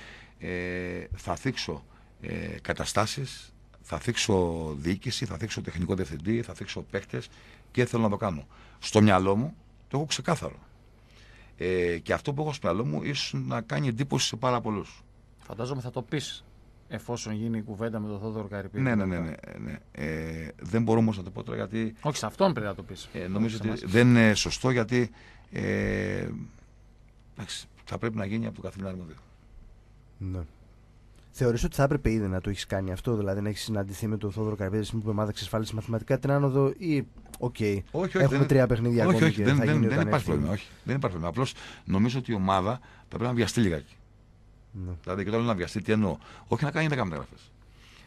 θα θίξω ε, καταστάσεις θα θίξω διοίκηση, θα θίξω τεχνικό διευθυντή, θα θίξω παίχτε και θέλω να το κάνω. Στο μυαλό μου το έχω ξεκάθαρο. Ε, και αυτό που έχω στο μυαλό μου ίσως να κάνει εντύπωση σε πάρα πολλούς. Φαντάζομαι θα το πεις εφόσον γίνει η κουβέντα με τον Θόδωρο Καρυπίδη. Ναι, ναι, ναι. ναι, ναι. Ε, δεν μπορώ όμως να το πω τώρα γιατί. Όχι, σε αυτόν πρέπει να το πεις. Ε, νομίζω ότι δεν είναι σωστό γιατί. Ε, θα πρέπει να γίνει από το καθημερινό Ναι. Θεωρείς ότι θα έπρεπε ήδη να το έχεις κάνει αυτό, δηλαδή να έχεις συναντηθεί με τον Θόδωρο Καρπέζη στην ομάδα εξασφάλιση μαθηματικά την άνοδο ή. Οκ. Okay, όχι, όχι, έχουμε δεν, τρία παιχνίδια όχι, ακόμη. Όχι, και δεν, δεν, δεν, υπάρχει πρόβλημα. Όχι, δεν υπάρχει πρόβλημα. Απλώς νομίζω ότι η ομάδα θα πρέπει να βιαστεί λιγάκι. Ναι. Δηλαδή, και τώρα να βιαστεί, τι εννοώ. Όχι να κάνει 10 μεταγραφέ.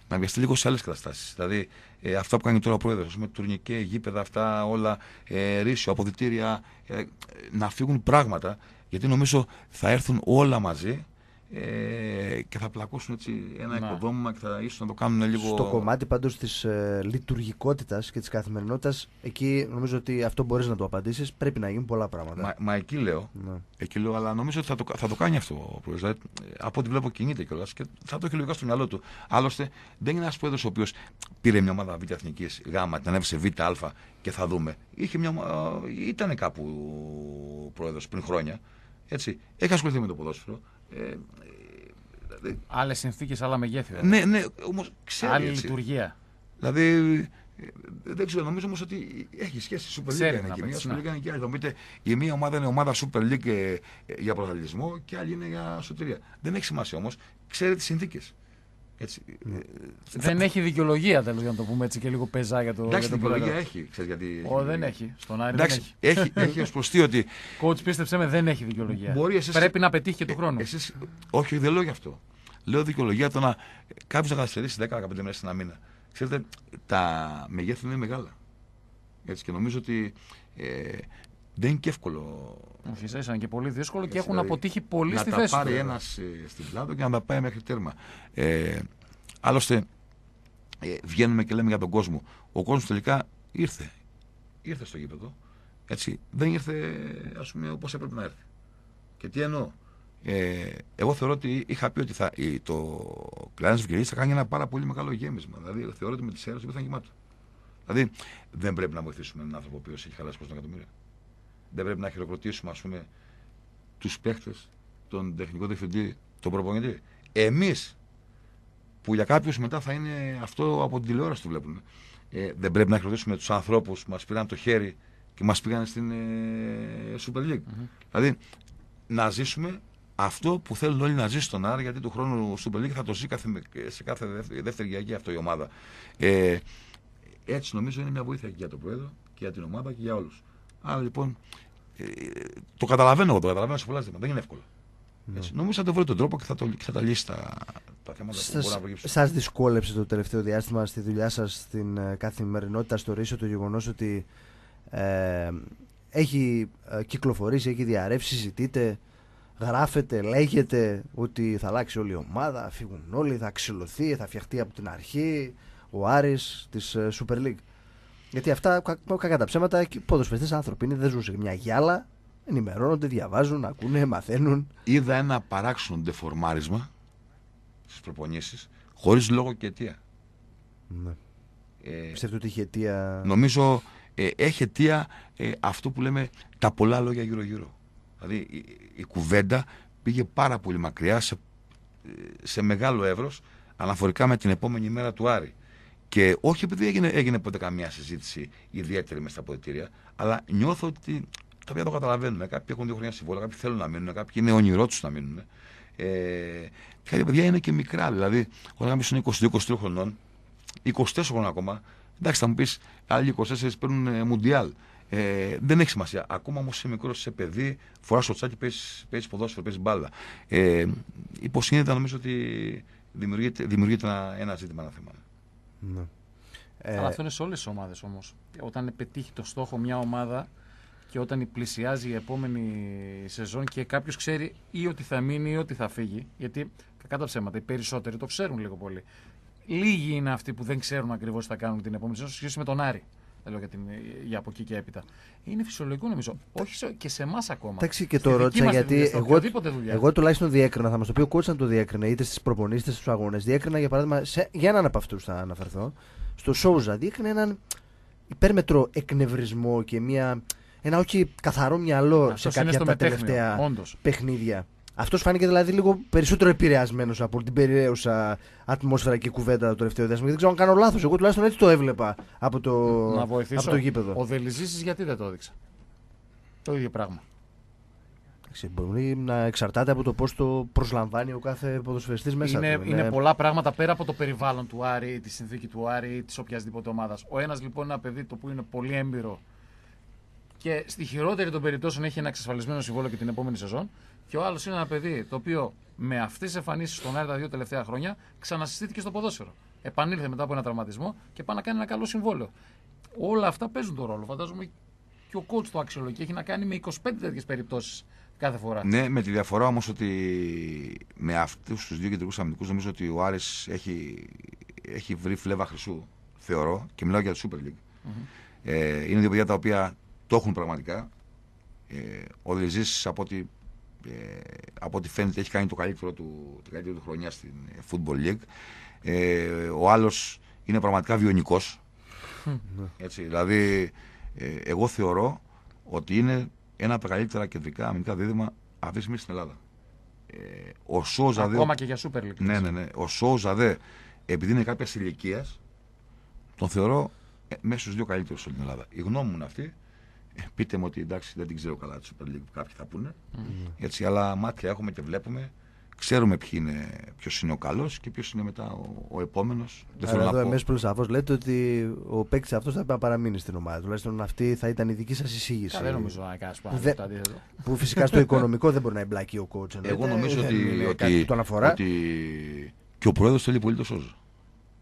Να βιαστεί λίγο σε άλλες καταστάσεις. Δηλαδή, ε, αυτά που κάνει τώρα ο πρόεδρος, με τουρνικέ, γήπεδα, αυτά όλα, ε, ρίσιο, αποδητήρια, ε, ε, να φύγουν πράγματα. Γιατί νομίζω θα έρθουν όλα μαζί ε, και θα πλακώσουν έτσι ένα να. οικοδόμημα και θα ίσως να το κάνουν λίγο... Στο κομμάτι πάντως της ε, λειτουργικότητας και της καθημερινότητας εκεί νομίζω ότι αυτό μπορείς να το απαντήσεις πρέπει να γίνουν πολλά πράγματα. Μα, μα εκεί, λέω, ναι. εκεί λέω αλλά νομίζω ότι θα το, θα το κάνει αυτό ο πρόεδρος. Δηλαδή, ε, από ό,τι βλέπω κινείται κιόλας και θα το έχει λογικά στο μυαλό του. Άλλωστε δεν είναι ένας πρόεδρος ο οποίος πήρε μια ομάδα β' εθνικής γάμα, την ανέβησε β' α και θα δούμε. Είχε μια, ε, ήταν κάπου πρόεδρος πριν χρόνια. Έτσι, έχει ασχοληθεί με το ποδόσφαιρο, ε, ε δηλαδή- Άλλες συνθήκες, άλλα μεγέθη. Δηλαδή. Ναι, ναι, όμως ξέρει. Άλλη λειτουργία. Δηλαδή, ε, δεν ξέρω, νομίζω όμως ότι έχει σχέση. Η Super League είναι και μία, Super ναι. League είναι και άλλη. η μία ομάδα είναι ομάδα Super League ε, για πρωταθλητισμό και άλλη είναι για σωτηρία. Δεν έχει σημασία όμως, ξέρει τις συνθήκες. Έτσι, ε, δεν έχει δικαιολογία τέλος για να το πούμε έτσι και λίγο πεζά για το. Εντάξει, για το δικαιολογία έχει. Ξέρεις, γιατί... Ο, δεν έχει. Στον Άρη Εντάξει, δεν έχει. Έχει, έχει ότι. Coach, πίστεψε με, δεν έχει δικαιολογία. Μπορεί εσείς... Πρέπει να πετύχει και τον ε, χρόνο Ε, εσείς... Όχι, δεν λέω γι' αυτό. Λέω δικαιολογία το να κάποιος να καθυστερήσει 10-15 μέρες ένα μήνα. Ξέρετε, τα μεγέθη είναι μεγάλα. Έτσι, και νομίζω ότι ε, δεν είναι και εύκολο. Όχι, είναι και πολύ δύσκολο και έχουν δηλαδή, αποτύχει πολύ στη θέση του. Να πάρει ένας ε, στην πλάτο και να τα πάει μέχρι τέρμα. Ε, άλλωστε, ε, βγαίνουμε και λέμε για τον κόσμο. Ο κόσμος τελικά ήρθε. Ήρθε στο γήπεδο. Έτσι. Δεν ήρθε, όπως έπρεπε να έρθει. Και τι εννοώ. Ε, εγώ θεωρώ ότι είχα πει ότι θα, το τη τη θα κάνει ένα πάρα πολύ μεγάλο γέμισμα. Δηλαδή, θεωρώ ότι με τις αίρε θα γεμάτο. Δηλαδή, δεν πρέπει να βοηθήσουμε έναν άνθρωπο που έχει χαλάσει 20 εκατομμύρια δεν πρέπει να χειροκροτήσουμε, ας πούμε, τους παίχτες, τον τεχνικό διευθυντή, τον προπονητή. Εμείς, που για κάποιους μετά θα είναι αυτό από την τηλεόραση το βλέπουμε. ε, δεν πρέπει να χειροκροτήσουμε τους ανθρώπους που μας πήραν το χέρι και μας πήγαν στην ε, Super League. Δηλαδή, να ζήσουμε αυτό που θέλουν όλοι να ζήσουν στον Άρη, γιατί του χρόνου Super League θα το ζει κάθε, ε, σε κάθε δεύτερη, δεύτερη αυτό η ομάδα. Ε, έτσι νομίζω είναι μια βοήθεια και για τον Πρόεδρο και για την ομάδα και για όλους. Άρα λοιπόν. Ε, το καταλαβαίνω εγώ, το καταλαβαίνω σε πολλά ζητήματα. Δεν είναι εύκολο. Ναι. Έτσι. Νομίζω θα το βρω τον τρόπο και θα, το, θα τα λύσει τα, τα θέματα σας, που μπορεί να προκύψουν. Σας δυσκόλεψε το τελευταίο διάστημα στη δουλειά σας, στην ε, καθημερινότητα, στο ρίσο το γεγονός ότι ε, έχει ε, κυκλοφορήσει, έχει διαρρεύσει, συζητείτε, γράφετε, λέγεται ότι θα αλλάξει όλη η ομάδα, θα φύγουν όλοι, θα ξυλωθεί, θα φτιαχτεί από την αρχή ο Άρης της Super League. Γιατί αυτά, κακά τα ψέματα, ποδοσφαιριστές άνθρωποι είναι, δεν ζουν σε μια γυάλα. Ενημερώνονται, διαβάζουν, ακούνε, μαθαίνουν. Είδα ένα παράξενο ντεφορμάρισμα στις προπονήσεις, χωρίς λόγο και αιτία. Ναι. Ε, Πιστεύετε ότι είχε αιτία. Νομίζω ε, έχει αιτία ε, αυτό που λέμε τα πολλά λόγια γύρω-γύρω. Δηλαδή η, κουβέντα πήγε πάρα πολύ μακριά σε, ε, σε μεγάλο εύρος αναφορικά με την επόμενη μέρα του Άρη. Και όχι επειδή έγινε, έγινε ποτέ καμία συζήτηση ιδιαίτερη μες στα αποδητήρια, αλλά νιώθω ότι τα οποία το καταλαβαίνουν, Κάποιοι έχουν δύο χρόνια συμβόλαια, κάποιοι θέλουν να μείνουν, κάποιοι είναι όνειρό τους να μείνουν. και ε, κάποια παιδιά είναι και μικρά, δηλαδή όταν κάποιος είναι 22-23 χρονών, 24 χρόνια ακόμα, εντάξει θα μου πεις άλλοι 24 παίρνουν ε, μουντιάλ. Ε, δεν έχει σημασία. Ακόμα όμως είσαι μικρός, είσαι παιδί, φοράς το τσάκι, παίζεις ποδόσφαιρο, παίζεις μπάλα. Ε, νομίζω ότι δημιουργείται, δημιουργείται ένα, ένα ζήτημα, ένα θέμα. Ναι. Ε, Αλλά αυτό είναι σε όλες τις ομάδες όμως. Όταν πετύχει το στόχο μια ομάδα και όταν πλησιάζει η επόμενη σεζόν και κάποιος ξέρει ή ότι θα μείνει ή ότι θα φύγει. Γιατί κακά τα ψέματα, οι περισσότεροι το ξέρουν λίγο πολύ. Λίγοι είναι αυτοί που δεν ξέρουν ακριβώς τι θα κάνουν την επόμενη σεζόν σε με τον Άρη. Ε, λέω για, την, για από εκεί και έπειτα. Είναι φυσιολογικό νομίζω. Όχι και σε εμάς ακόμα. Εντάξει και το ρώτησα γιατί εγώ, εγώ τουλάχιστον διέκρινα, θα μας το πει ο κότσαν το διέκρινε, είτε στις προπονήσεις είτε στους αγώνες. Διέκρινα για παράδειγμα, για έναν από αυτούς θα αναφερθώ, στο Σόουζα, διέκρινα έναν υπέρμετρο εκνευρισμό και μια, ένα όχι καθαρό μυαλό σε κάποια από τα τελευταία παιχνίδια. Αυτός φάνηκε δηλαδή λίγο περισσότερο επηρεασμένος από την περιραίουσα ατμόσφαιρα και κουβέντα το τελευταίο διάστημα. Δεν ξέρω αν κάνω λάθος. Εγώ τουλάχιστον έτσι το έβλεπα από το, Να βοηθήσω. από το γήπεδο. Ο Δελυζήση γιατί δεν το έδειξε. Το ίδιο πράγμα. Μπορεί να εξαρτάται από το πώς το προσλαμβάνει ο κάθε ποδοσφαιριστής μέσα είναι, του. Ναι. Είναι... πολλά πράγματα πέρα από το περιβάλλον του Άρη τη συνθήκη του Άρη ή της οποιασδήποτε ομάδας. Ο ένας λοιπόν είναι ένα παιδί το που είναι πολύ έμπειρο και στη χειρότερη των περιπτώσεων έχει ένα εξασφαλισμένο συμβόλαιο και την επόμενη σεζόν. Και ο άλλος είναι ένα παιδί το οποίο με αυτές τις εμφανίσεις στον Άρη τα δύο τελευταία χρόνια ξανασυστήθηκε στο ποδόσφαιρο. Επανήλθε μετά από ένα τραυματισμό και πάει να κάνει ένα καλό συμβόλαιο. Όλα αυτά παίζουν τον ρόλο. Φαντάζομαι και ο coach το αξιολογεί έχει να κάνει με 25 τέτοιες περιπτώσεις κάθε φορά. Ναι, με τη διαφορά όμως ότι με αυτούς τους δύο κεντρικούς αμυντικούς νομίζω ότι ο Άρης έχει, έχει βρει φλέβα χρυσού. Θεωρώ και μιλάω για το Super League. Ε, είναι δύο παιδιά τα οποία το έχουν πραγματικά. Ε, ο από ό,τι ε, από ό,τι φαίνεται έχει κάνει το καλύτερο του, την καλύτερη του χρονιά στην ε, Football League. Ε, ο άλλος είναι πραγματικά βιονικός. Ναι. Έτσι, δηλαδή, ε, εγώ θεωρώ ότι είναι ένα από τα καλύτερα κεντρικά αμυντικά δίδυμα αυτή τη στην Ελλάδα. Ε, ο Σόζα Ακόμα και για Super League. Ναι, ναι, ναι. Ο Σόζα δε, επειδή είναι κάποια ηλικίας, τον θεωρώ ε, μέσα στους δύο καλύτερους στην Ελλάδα. Η γνώμη μου είναι αυτή πείτε μου ότι εντάξει δεν την ξέρω καλά τη Super League που κάποιοι θα πούνε. Mm-hmm. Έτσι, αλλά μάτια έχουμε και βλέπουμε. Ξέρουμε ποιο είναι, ποιος είναι ο καλός και ποιος είναι μετά ο, ο επόμενος. Δεν θέλω εδώ εμείς πω. Εμεί λέτε ότι ο παίκτης αυτός θα πρέπει να παραμείνει στην ομάδα. Τουλάχιστον αυτή θα ήταν η δική σας εισήγηση. δεν νομίζω να κάνεις που, δε, που φυσικά στο οικονομικό δεν μπορεί να εμπλακεί ο coach. Εγώ νομίζω ε, ε, ε, ότι, και ο πρόεδρος θέλει πολύ το σώζο.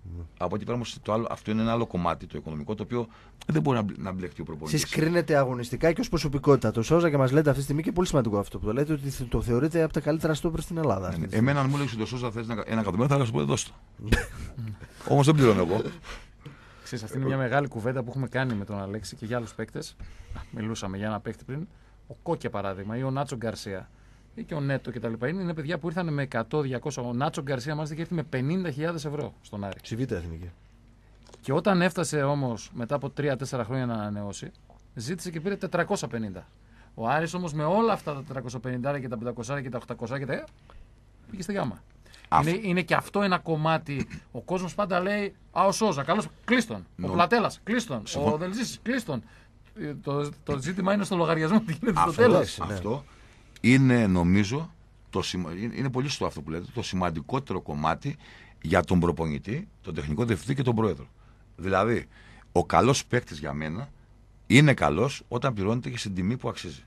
Mm. Από εκεί πέρα το άλλο, αυτό είναι ένα άλλο κομμάτι το οικονομικό το οποίο δεν μπορεί να μπλεχτεί ο προπονητής. Εσείς κρίνετε αγωνιστικά και ως προσωπικότητα. Το Σόζα και μας λέτε αυτή τη στιγμή και πολύ σημαντικό αυτό που το λέτε ότι το θεωρείτε από τα καλύτερα στόπερ στην Ελλάδα. εμένα, αν μου λέξει ότι ο Σόζα θέλει ένα εκατομμύριο, θα έλεγα πω το. Ναι. Όμως δεν πληρώνω εγώ. Ξέρεις, αυτή είναι μια μεγάλη κουβέντα που έχουμε κάνει με τον Αλέξη και για άλλους παίκτες. Μιλούσαμε για ένα παίκτη πριν. Ο Κόκε παράδειγμα ή ο Νάτσο Γκαρσία. Ε, και ο Νέτο κτλ. Είναι, είναι παιδιά που ήρθαν με 100-200. Ο Νάτσο Γκαρσία μάλιστα είχε έρθει με 50.000 ευρώ στον Άρη. Στη Εθνική. Και όταν έφτασε όμως μετά από 3-4 χρόνια να ανανεώσει, ζήτησε και πήρε 450. Ο Άρης όμως με όλα αυτά τα 450 και τα 500 και τα 800 και τα... Ε, πήγε στη γάμα. Είναι, είναι και αυτό ένα κομμάτι. Ο κόσμος πάντα λέει Α, ο Σόζα, καλώ κλείστον. Ο Πλατέλας, κλείστον. Ο Δελζής, κλείστον. Ε, το, το ζήτημα είναι στο λογαριασμό τι γίνεται στο τέλος. Αυτό είναι νομίζω, το, είναι πολύ στο αυτό που λέτε, το σημαντικότερο κομμάτι για τον προπονητή, τον τεχνικό διευθυντή και τον πρόεδρο. Δηλαδή, ο καλός παίκτης για μένα είναι καλός όταν πληρώνεται και στην τιμή που αξίζει.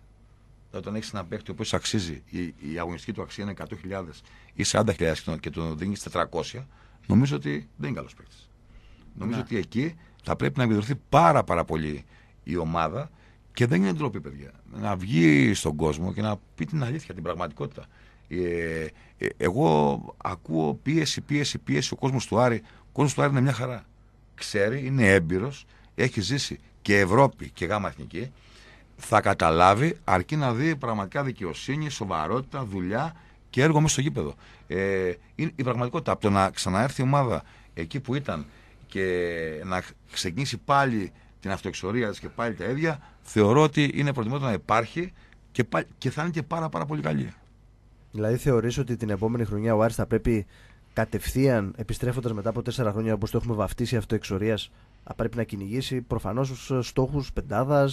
Δηλαδή, όταν έχει ένα παίκτη ο αξίζει, η, αγωνιστική του αξία είναι 100.000 ή 40.000 και τον δίνει 400, νομίζω ότι δεν είναι καλός παίκτης. Νομίζω ναι. ότι εκεί θα πρέπει να επιδοθεί πάρα, πάρα πολύ η ομάδα και δεν είναι ντροπή, παιδιά. Να βγει στον κόσμο και να πει την αλήθεια, την πραγματικότητα. Ε, ε εγώ ακούω πίεση, πίεση, πίεση. Ο κόσμος του Άρη, ο κόσμος του Άρη είναι μια χαρά. Ξέρει, είναι έμπειρος, έχει ζήσει και Ευρώπη και γάμα εθνική. Θα καταλάβει αρκεί να δει πραγματικά δικαιοσύνη, σοβαρότητα, δουλειά και έργο μέσα στο γήπεδο. Ε, είναι η πραγματικότητα. Από το να ξαναέρθει η ομάδα εκεί που ήταν και να ξεκινήσει πάλι την αυτοεξορία της και πάλι τα ίδια, θεωρώ ότι είναι προτιμότερο να υπάρχει και, και θα είναι και πάρα, πάρα πολύ καλή. Δηλαδή θεωρείς ότι την επόμενη χρονιά ο Άρης θα πρέπει κατευθείαν επιστρέφοντας μετά από τέσσερα χρόνια όπως το έχουμε βαφτίσει αυτό θα πρέπει να κυνηγήσει προφανώς στόχου, πεντάδα,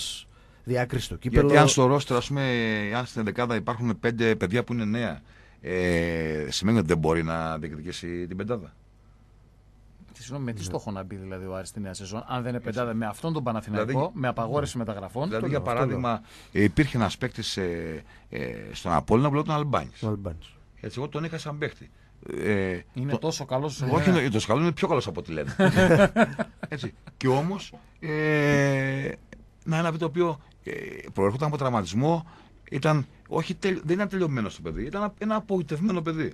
διάκριση στο κύπελο. Γιατί αν στο Ρώστρο, ας πούμε, αν στην δεκάδα υπάρχουν πέντε παιδιά που είναι νέα, ε, σημαίνει ότι δεν μπορεί να διεκδικήσει την πεντάδα με τι ναι. στόχο να μπει δηλαδή ο Άρης στη νέα σεζόν, αν δεν είναι με αυτόν τον Παναθηναϊκό, δηλαδή, με απαγόρευση ναι. μεταγραφών. Δηλαδή, για παράδειγμα, υπήρχε ένας παίκτης ε, ε, στον Απόλυνα που λέγεται τον Αλμπάνης. Έτσι, εγώ τον είχα σαν παίκτη. Ε, είναι τόσο καλός. Όχι, είναι, τόσο καλός, είναι πιο καλός από ό,τι λένε. Έτσι. Και όμως. Ε, να ένα παιδί το οποίο ε, προερχόταν από τραυματισμό, ήταν, όχι τελ, δεν ήταν τελειωμένο το παιδί, ήταν ένα απογοητευμένο παιδί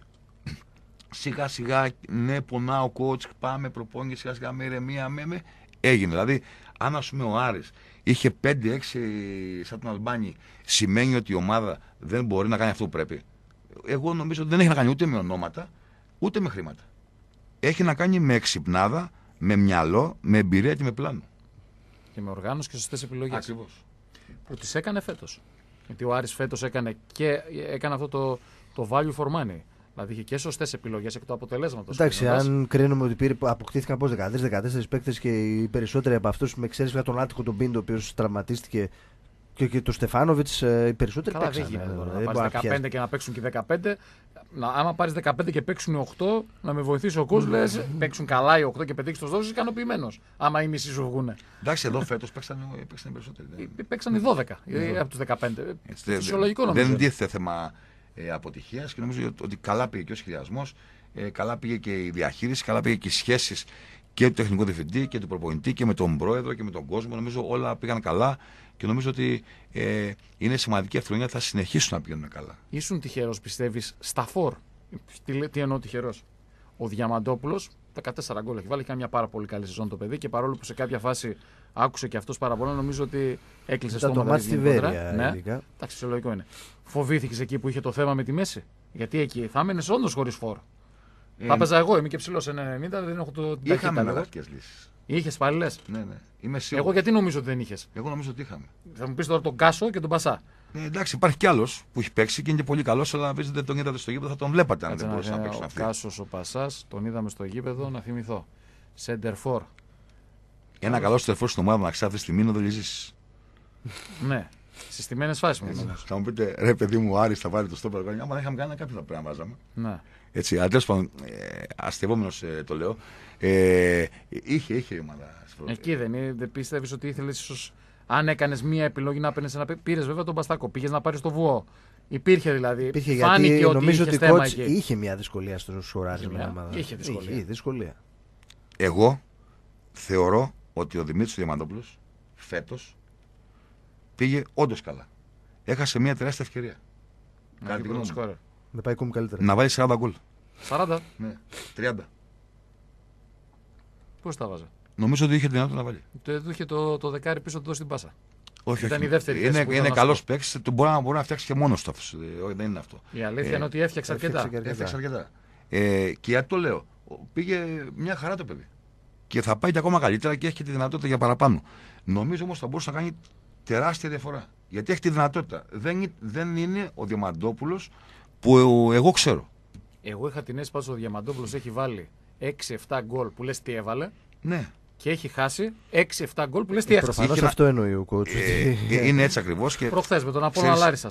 σιγά σιγά, ναι, πονά ο coach, πάμε προπόνηση, σιγά σιγά με ηρεμία, με, με. Έγινε. Δηλαδή, αν ας πούμε ο Άρης είχε 5-6 σαν τον Αλμπάνι, σημαίνει ότι η ομάδα δεν μπορεί να κάνει αυτό που πρέπει. Εγώ νομίζω ότι δεν έχει να κάνει ούτε με ονόματα, ούτε με χρήματα. Έχει να κάνει με εξυπνάδα, με μυαλό, με εμπειρία και με πλάνο. Και με οργάνωση και σωστές επιλογές. Ακριβώς. Που τις έκανε φέτος. Γιατί ο Άρης φέτος έκανε και έκανε αυτό το, το value for money. Δηλαδή είχε και σωστές επιλογές εκ του αποτελέσματος. Εντάξει, αν κρίνουμε ότι πήρε, αποκτήθηκαν πώς 13-14 παίκτες και οι περισσότεροι από αυτούς, με εξαίρεση τον Άτυχο τον Πίντο, ο οποίος τραυματίστηκε και, και το Στεφάνοβιτ, ε, οι περισσότεροι Καλά, παίξαν. Δεν ε, τώρα. να πάρει 15 και να παίξουν και 15. Να, άμα πάρεις 15 και παίξουν 8, να με βοηθήσει ο κόσμο, λε παίξουν καλά οι 8 και πετύχεις το 12, ικανοποιημένος. Άμα οι μισοί σου βγουν. Εντάξει, εδώ φέτος παίξαν, παίξαν οι περισσότεροι. Ναι. Παίξαν οι 12 ναι, ε, από τους 15. Φυσιολογικό νομίζω. Δεν είναι θέμα ε, αποτυχίας και νομίζω ότι καλά πήγε και ο σχεδιασμός, ε, καλά πήγε και η διαχείριση, καλά πήγε και οι σχέσεις και του τεχνικού διευθυντή και του προπονητή και με τον πρόεδρο και με τον κόσμο. Νομίζω όλα πήγαν καλά και νομίζω ότι ε, είναι σημαντική ευθυνία θα συνεχίσουν να πηγαίνουν καλά. Ήσουν τυχερός, πιστεύεις, στα φορ. Τι, τι εννοώ τυχερός. Ο Διαμαντόπουλος 14 γκολ έχει βάλει. Κάνει μια πάρα πολύ καλή σεζόν το παιδί και παρόλο που σε κάποια φάση άκουσε και αυτός πάρα πολύ, νομίζω ότι έκλεισε στο μάτι στη Βέρεια. Ναι, εντάξει, είναι. Φοβήθηκες εκεί που είχε το θέμα με τη μέση. Γιατί εκεί θα έμενες όντως χωρίς φόρο. Ε, θα παίζα εγώ, είμαι και ψηλός 90, δεν έχω το. Είχαμε μεγάλη λύσεις. Είχες πάλι λες. Ναι, ναι. Είμαι Εγώ γιατί νομίζω ότι δεν είχες. Εγώ νομίζω ότι είχαμε. Θα μου πεις τώρα τον Κάσο και τον Πασά. Ε, εντάξει, υπάρχει κι άλλος που έχει παίξει και είναι πολύ καλός, αλλά αν δεν τον είδατε στο γήπεδο θα τον βλέπατε αν δεν μπορούσε να, να παίξει. Ο Κάσος, ο Πασάς, τον είδαμε στο γήπεδο, να θυμηθώ. Σεντερφόρ. Ένα καλός σεντερφόρ στην ομάδα να ξάφει τη μήνα δεν ζήσει. ναι. Συστημένες φάσεις μου. Θα μου πείτε, ρε παιδί μου, Άρης, θα βάλει το στόπερ. Άμα δεν είχαμε κάνει κάποιο να πρέπει να βάζαμε. Ναι. Έτσι, αλλά τέλος πάντων, ε, αστευόμενος ε, το λέω. Ε, είχε, είχε ομάδα. Εκεί δεν, δεν πίστευε ότι ήθελες ίσως. Αν έκανες μία επιλογή να παίρνεις ένα. Πήρες βέβαια τον Μπαστάκο, πήγες να πάρεις το βουό. Υπήρχε δηλαδή. Υπήρχε γιατί ότι νομίζω ότι ο είχε μια δυσκολία στο Σουράζι με την ομάδα. Είχε δυσκολία. Είχε, δυσκολία. Εγώ θεωρώ ότι ο Δημήτρης Διαμαντόπουλος φέτος πήγε όντως καλά. Έχασε μια τεράστια ευκαιρία. Να καλύτερα. Να βάλει 40 γκολ. 40. Ναι, 30. Πώς τα βάζα. Νομίζω ότι είχε δυνατότητα να βάλει. Το, το είχε το, το δεκάρι πίσω του στην πάσα. Όχι, ήταν όχι. η δεύτερη Είναι, είναι καλό παίκτης, του μπορεί να, μπορεί να φτιάξει και μόνος του. Ε, δεν είναι αυτό. Η αλήθεια ε, είναι ότι έφτιαξε αρκετά. έφτιαξε αρκετά. Ε, και γιατί το λέω. Πήγε μια χαρά το παιδί. Και θα πάει και ακόμα καλύτερα και έχει και τη δυνατότητα για παραπάνω. Νομίζω όμως θα μπορούσε να κάνει τεράστια διαφορά. Γιατί έχει τη δυνατότητα. Δεν, δεν είναι ο Διαμαντόπουλος που εγώ ξέρω. Εγώ είχα την αίσθηση ότι ο Διαμαντόπουλος έχει βάλει 6-7 γκολ που λες τι έβαλε. Ναι. Και έχει χάσει 6-7 γκολ που λες τι έφτασε. Προφανώ αυτό εννοεί ο κότσου. Ε, ε, είναι έτσι ακριβώς. Και... Προχθές με τον Απόλαιο Λάρισα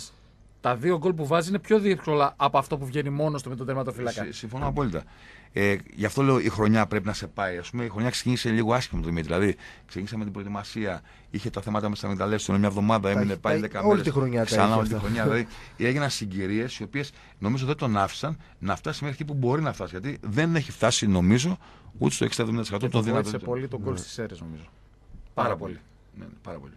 τα δύο γκολ που βάζει είναι πιο δύσκολα από αυτό που βγαίνει μόνος του με τον τερματοφύλακα. συμφωνώ απόλυτα. Ε, γι' αυτό λέω η χρονιά πρέπει να σε πάει. Ας πούμε, η χρονιά ξεκίνησε λίγο άσχημα με τον Δημήτρη. Δηλαδή, ξεκίνησε με την προετοιμασία, είχε τα θέματα με στα μεταλλεύσει, μια εβδομάδα έμεινε πάλι 10 μέρε. Όλη τη χρονιά Ξανά όλη τη χρονιά. δηλαδή, έγιναν συγκυρίες οι οποίες νομίζω δεν τον άφησαν να φτάσει μέχρι εκεί που μπορεί να φτάσει. Γιατί δεν έχει φτάσει, νομίζω, ούτε στο 60-70% των δυνατών. Βοήθησε πολύ τον ναι. γκολ στις αίρες, νομίζω. Πάρα πολύ. Ναι, ναι, πάρα πολύ.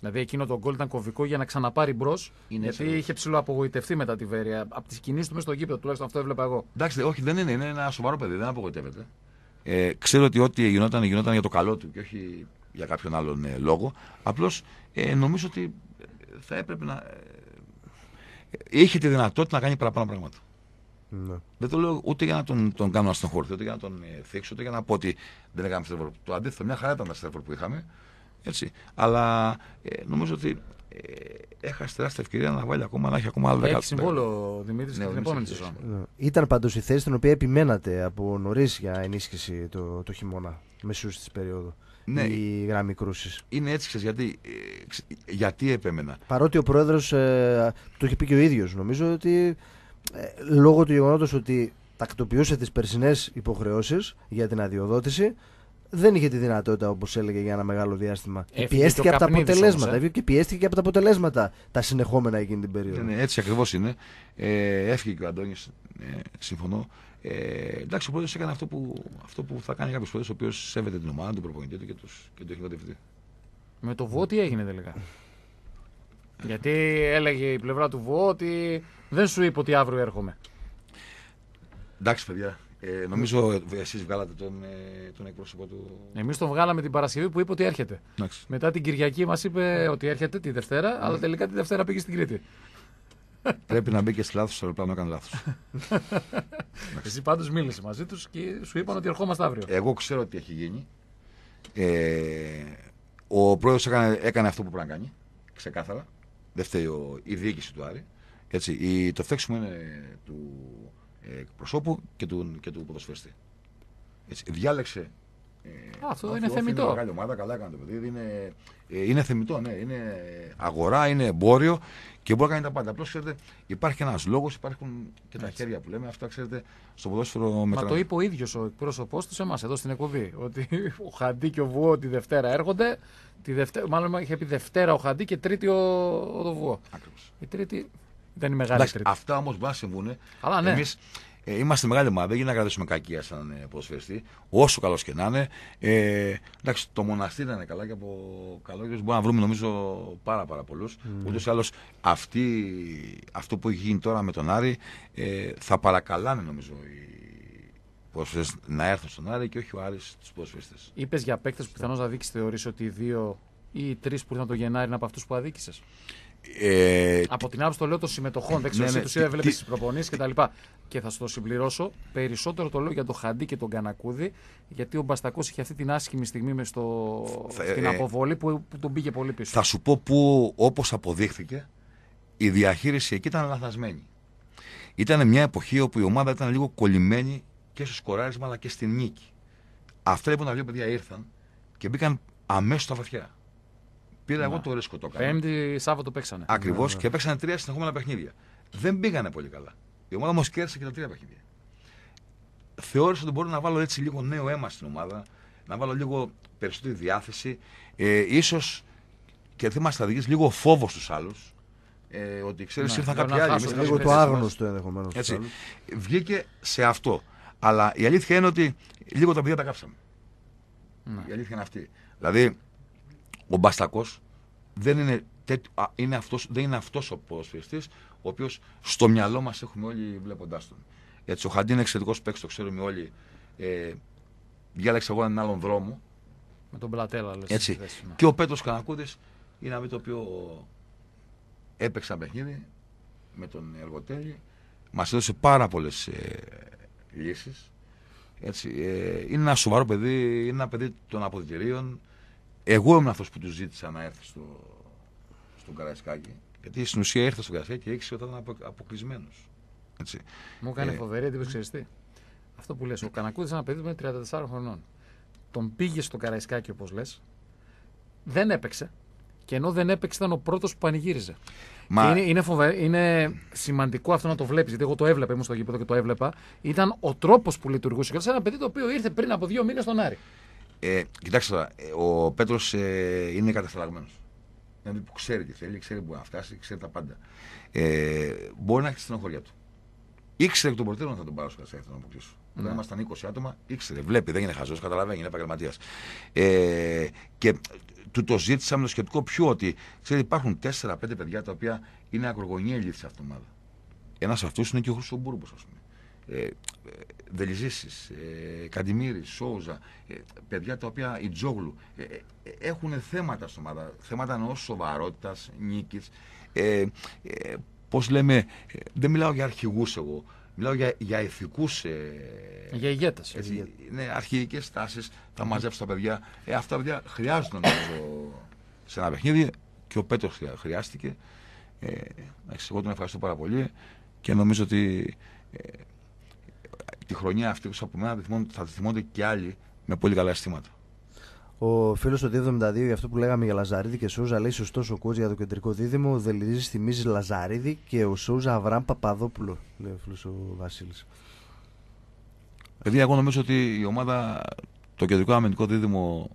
Δηλαδή εκείνο το γκολ ήταν κομβικό για να ξαναπάρει μπρος. Γιατί είχε ψηλό απογοητευτεί μετά τη Βέρεια. Από τις κινήσεις του μέσα στο γήπεδο, τουλάχιστον αυτό έβλεπα εγώ. Εντάξει, όχι, δεν είναι. Είναι ένα σοβαρό παιδί, δεν απογοητεύεται. Ε, ξέρω ότι ό,τι γινόταν, γινόταν για το καλό του και όχι για κάποιον άλλον ε, λόγο. Απλώς ε, νομίζω ότι ε, θα έπρεπε να. Ε, είχε τη δυνατότητα να κάνει παραπάνω πράγματα. Ναι. Δεν το λέω ούτε για να τον, τον κάνω να ούτε για να τον ε, θίξω, ούτε για να πω ότι δεν έκανα Το αντίθετο, μια χαρά ήταν τα που είχαμε. Αλλά ε, νομίζω ότι ε, έχασε τεράστια ευκαιρία να βάλει ακόμα, να έχει ακόμα άλλα δεκάτια. Έχει συμβόλο Δημήτρης ναι, την επόμενη σεζόν. Ε, ήταν πάντω η θέση την οποία επιμένατε από νωρίς για ενίσχυση το, το χειμώνα, μεσούς της περίοδου. Ναι, η γραμμή κρούσης. Είναι έτσι, ξέρεις, γιατί, ε, γιατί επέμενα. Παρότι ο πρόεδρος ε, το είχε πει και ο ίδιος, νομίζω ότι λόγω του γεγονότος ότι τακτοποιούσε τις περσινές υποχρεώσεις για την αδειοδότηση, δεν είχε τη δυνατότητα, όπως έλεγε, για ένα μεγάλο διάστημα. και πιέστηκε από τα αποτελέσματα. Όμως, ε? Και πιέστηκε από τα αποτελέσματα τα συνεχόμενα εκείνη την περίοδο. Ναι, ναι έτσι ακριβώς είναι. Ε, έφυγε και ο Αντώνης. Ε, συμφωνώ. Ε, εντάξει, ο πρόεδρος έκανε αυτό που, αυτό που θα κάνει κάποιος πρόεδρος, ο οποίος σέβεται την ομάδα, τον προπονητή του και, τους, και το έχει κατευθυνθεί. Με το ΒΟ έγινε τελικά. Γιατί έλεγε η πλευρά του Βότι δεν σου είπε ότι αύριο έρχομαι. Εντάξει, παιδιά, ε, νομίζω εσείς βγάλατε τον, ε, τον εκπρόσωπο του. Εμείς τον βγάλαμε την Παρασκευή που είπε ότι έρχεται. Μετά την Κυριακή μας είπε ότι έρχεται τη Δευτέρα, αλλά ναι. τελικά τη Δευτέρα πήγε στην Κρήτη. Πρέπει να μπήκε λάθο στο αεροπλάνο, έκανε λάθος. Εσύ πάντως μίλησες μαζί τους και σου είπαν ότι ερχόμαστε αύριο. Εγώ ξέρω τι έχει γίνει. Ε, ο πρόεδρος έκανε, αυτό που πρέπει να κάνει. Ξεκάθαρα. Δεν φταίει η διοίκηση του Άρη. Έτσι, η, το φταίξιμο είναι του, ε, εκπροσώπου και του, και του ποδοσφαιριστή. Έτσι, διάλεξε. Ε, αυτό είναι θεμητό. Είναι καλά έκανε το παιδί. Είναι, ε, είναι θεμητό, ναι. Είναι αγορά, είναι εμπόριο και μπορεί να κάνει τα πάντα. Απλώς ξέρετε, υπάρχει ένας λόγος, υπάρχουν και τα χέρια που λέμε. Αυτά ξέρετε στο ποδόσφαιρο μετά. Μα το είπε ο ίδιος ο εκπρόσωπός του σε εμάς εδώ στην εκπομπή. Ότι ο Χαντί και ο Βουό τη Δευτέρα έρχονται. Τη Δευτέρα, μάλλον είχε πει Δευτέρα ο Χαντί και Τρίτη ο, ο Ακριβώς. Η Τρίτη μεγάλη τρίτη. Αυτά όμως μπορεί να συμβούν. ναι. Εμείς, ε, είμαστε μεγάλη ομάδα, δεν γίνεται να κρατήσουμε κακία σαν ε, ποδοσφαιριστή, όσο καλός και να είναι. Ε, εντάξει, το μοναστήρι ήταν καλά και από καλό και μπορούμε να βρούμε νομίζω πάρα, πάρα πολλούς. Mm. Ούτως ή άλλως αυτό που έχει γίνει τώρα με τον Άρη ε, θα παρακαλάνε νομίζω οι να έρθουν στον Άρη και όχι ο Άρης του ποδοσφαιριστές. Είπες για παίκτες που πιθανώς να δείξεις, θεωρείς ότι οι δύο ή οι τρεις που ήρθαν το Γενάρη είναι από αυτούς που αδίκησες. Ε, από την άποψη το λέω των συμμετοχών. Δεν ξέρω, ναι, εσύ ναι. τους είδα, βλέπεις τι τα κτλ. Και θα σου το συμπληρώσω. Περισσότερο το λέω για τον Χαντί και τον Κανακούδη, γιατί ο Μπαστακός είχε αυτή την άσχημη στιγμή μες στο... στην ε, αποβολή που, τον πήγε πολύ πίσω. Θα σου πω που, όπως αποδείχθηκε, η διαχείριση εκεί ήταν λαθασμένη. Ήταν μια εποχή όπου η ομάδα ήταν λίγο κολλημένη και στο σκοράρισμα αλλά και στην νίκη. Αυτά λοιπόν τα δύο παιδιά ήρθαν και μπήκαν αμέσως στα βαθιά. Πήρα ναι. εγώ το ρίσκο το κάνω. Πέμπτη, Σάββατο παίξανε. Ακριβώς ναι, ναι. και παίξανε τρία συνεχόμενα παιχνίδια. Δεν πήγανε πολύ καλά. Η ομάδα όμως κέρδισε και τα τρία παιχνίδια. Θεώρησα ότι μπορώ να βάλω έτσι λίγο νέο αίμα στην ομάδα, να βάλω λίγο περισσότερη διάθεση. Ε, ίσως και θέμα στρατηγική, λίγο φόβο στους άλλους. Ε, ότι ξέρεις, ήρθαν κάποιοι άλλοι. Λίγο το άγνωστο ενδεχομένω. Βγήκε σε αυτό. Αλλά η αλήθεια είναι ότι λίγο τα παιδιά τα κάψαμε. Ναι. Η αλήθεια είναι αυτή. Δηλαδή, ο Μπαστακός δεν είναι, τέτοι, είναι αυτός, ο ποδοσφαιριστής ο οποίος στο μυαλό μας έχουμε όλοι βλέποντάς τον. Έτσι, ο Χαντίν είναι εξαιρετικός παίκτης, το ξέρουμε όλοι. Ε, διάλεξε εγώ έναν άλλον δρόμο. Με τον Πλατέλα, λες. Έτσι. Και ο Πέτρος Κανακούδης είναι ένα το οποίο έπαιξε παιχνίδι με τον Εργοτέλη. Μας έδωσε πάρα πολλές ε, λύσεις. Ε, είναι ένα σοβαρό παιδί, είναι ένα παιδί των αποδητηρίων εγώ ήμουν αυτός που τους ζήτησα να έρθει στο, στον Καραϊσκάκη. Γιατί στην ουσία ήρθε στον Καραϊσκάκη και έξι όταν ήταν αποκλεισμένο. Μου έκανε ε, φοβερή εντύπωση, ξέρεις τι. Αυτό που λες, ο Κανακούδης ένα παιδί που είναι 34 χρονών. Τον πήγε στο Καραϊσκάκη, όπως λες, δεν έπαιξε. Και ενώ δεν έπαιξε, ήταν ο πρώτος που πανηγύριζε. είναι, είναι, είναι σημαντικό αυτό να το βλέπεις, γιατί εγώ το έβλεπα, ήμουν στο γήπεδο και το έβλεπα. Ήταν ο τρόπος που λειτουργούσε. Και ένα παιδί το οποίο ήρθε πριν από δύο μήνες στον Άρη. Ε, κοιτάξτε τώρα, ε, ο Πέτρος ε, είναι κατασταλαγμένο. Είναι δηλαδή που ξέρει τι θέλει, ξέρει που μπορεί να φτάσει, ξέρει τα πάντα. Ε, μπορεί να έχει στενοχωριά του. Ήξερε εκ των προτέρων θα τον πάρω στο να τον αποκλείσω. Mm. Ναι. Όταν ήμασταν 20 άτομα, ήξερε, βλέπει, δεν είναι χαζός, καταλαβαίνει, είναι επαγγελματίας. Ε, και του το ζήτησα με το σκεπτικό πιο ότι ξέρει, υπάρχουν 4-5 παιδιά τα οποία είναι λύθη σε αυτήν την ομάδα. Ένας αυτού είναι και ο Χρυσομπούρμπος, ας πούμε ε, Δελιζήσης, ε, ε Σόουζα, ε, παιδιά τα οποία η Τζόγλου ε, έχουν θέματα στο ομάδα, θέματα ενό σοβαρότητας, νίκης. Ε, πώς λέμε, δεν μιλάω για αρχηγούς εγώ, μιλάω για, για ηθικούς... για ηγέτες. ναι, τάσεις, θα μαζέψω τα παιδιά. αυτά τα παιδιά χρειάζονται νομίζω σε ένα παιχνίδι και ο Πέτρος χρειάστηκε. Ε, εγώ τον ευχαριστώ πάρα πολύ και νομίζω ότι τη χρονιά αυτή που από μένα θα τη θυμώνται και άλλοι με πολύ καλά αισθήματα. Ο φίλος του 272 για αυτό που λέγαμε για Λαζαρίδη και Σούζα λέει σωστός ο κότζ για το κεντρικό δίδυμο. Ο Δελιδής θυμίζει Λαζαρίδη και ο Σούζα Αβραάμ Παπαδόπουλο, λέει ο φίλος ο Βασίλης. Παιδιά, εγώ νομίζω ότι η ομάδα το κεντρικό αμυντικό δίδυμο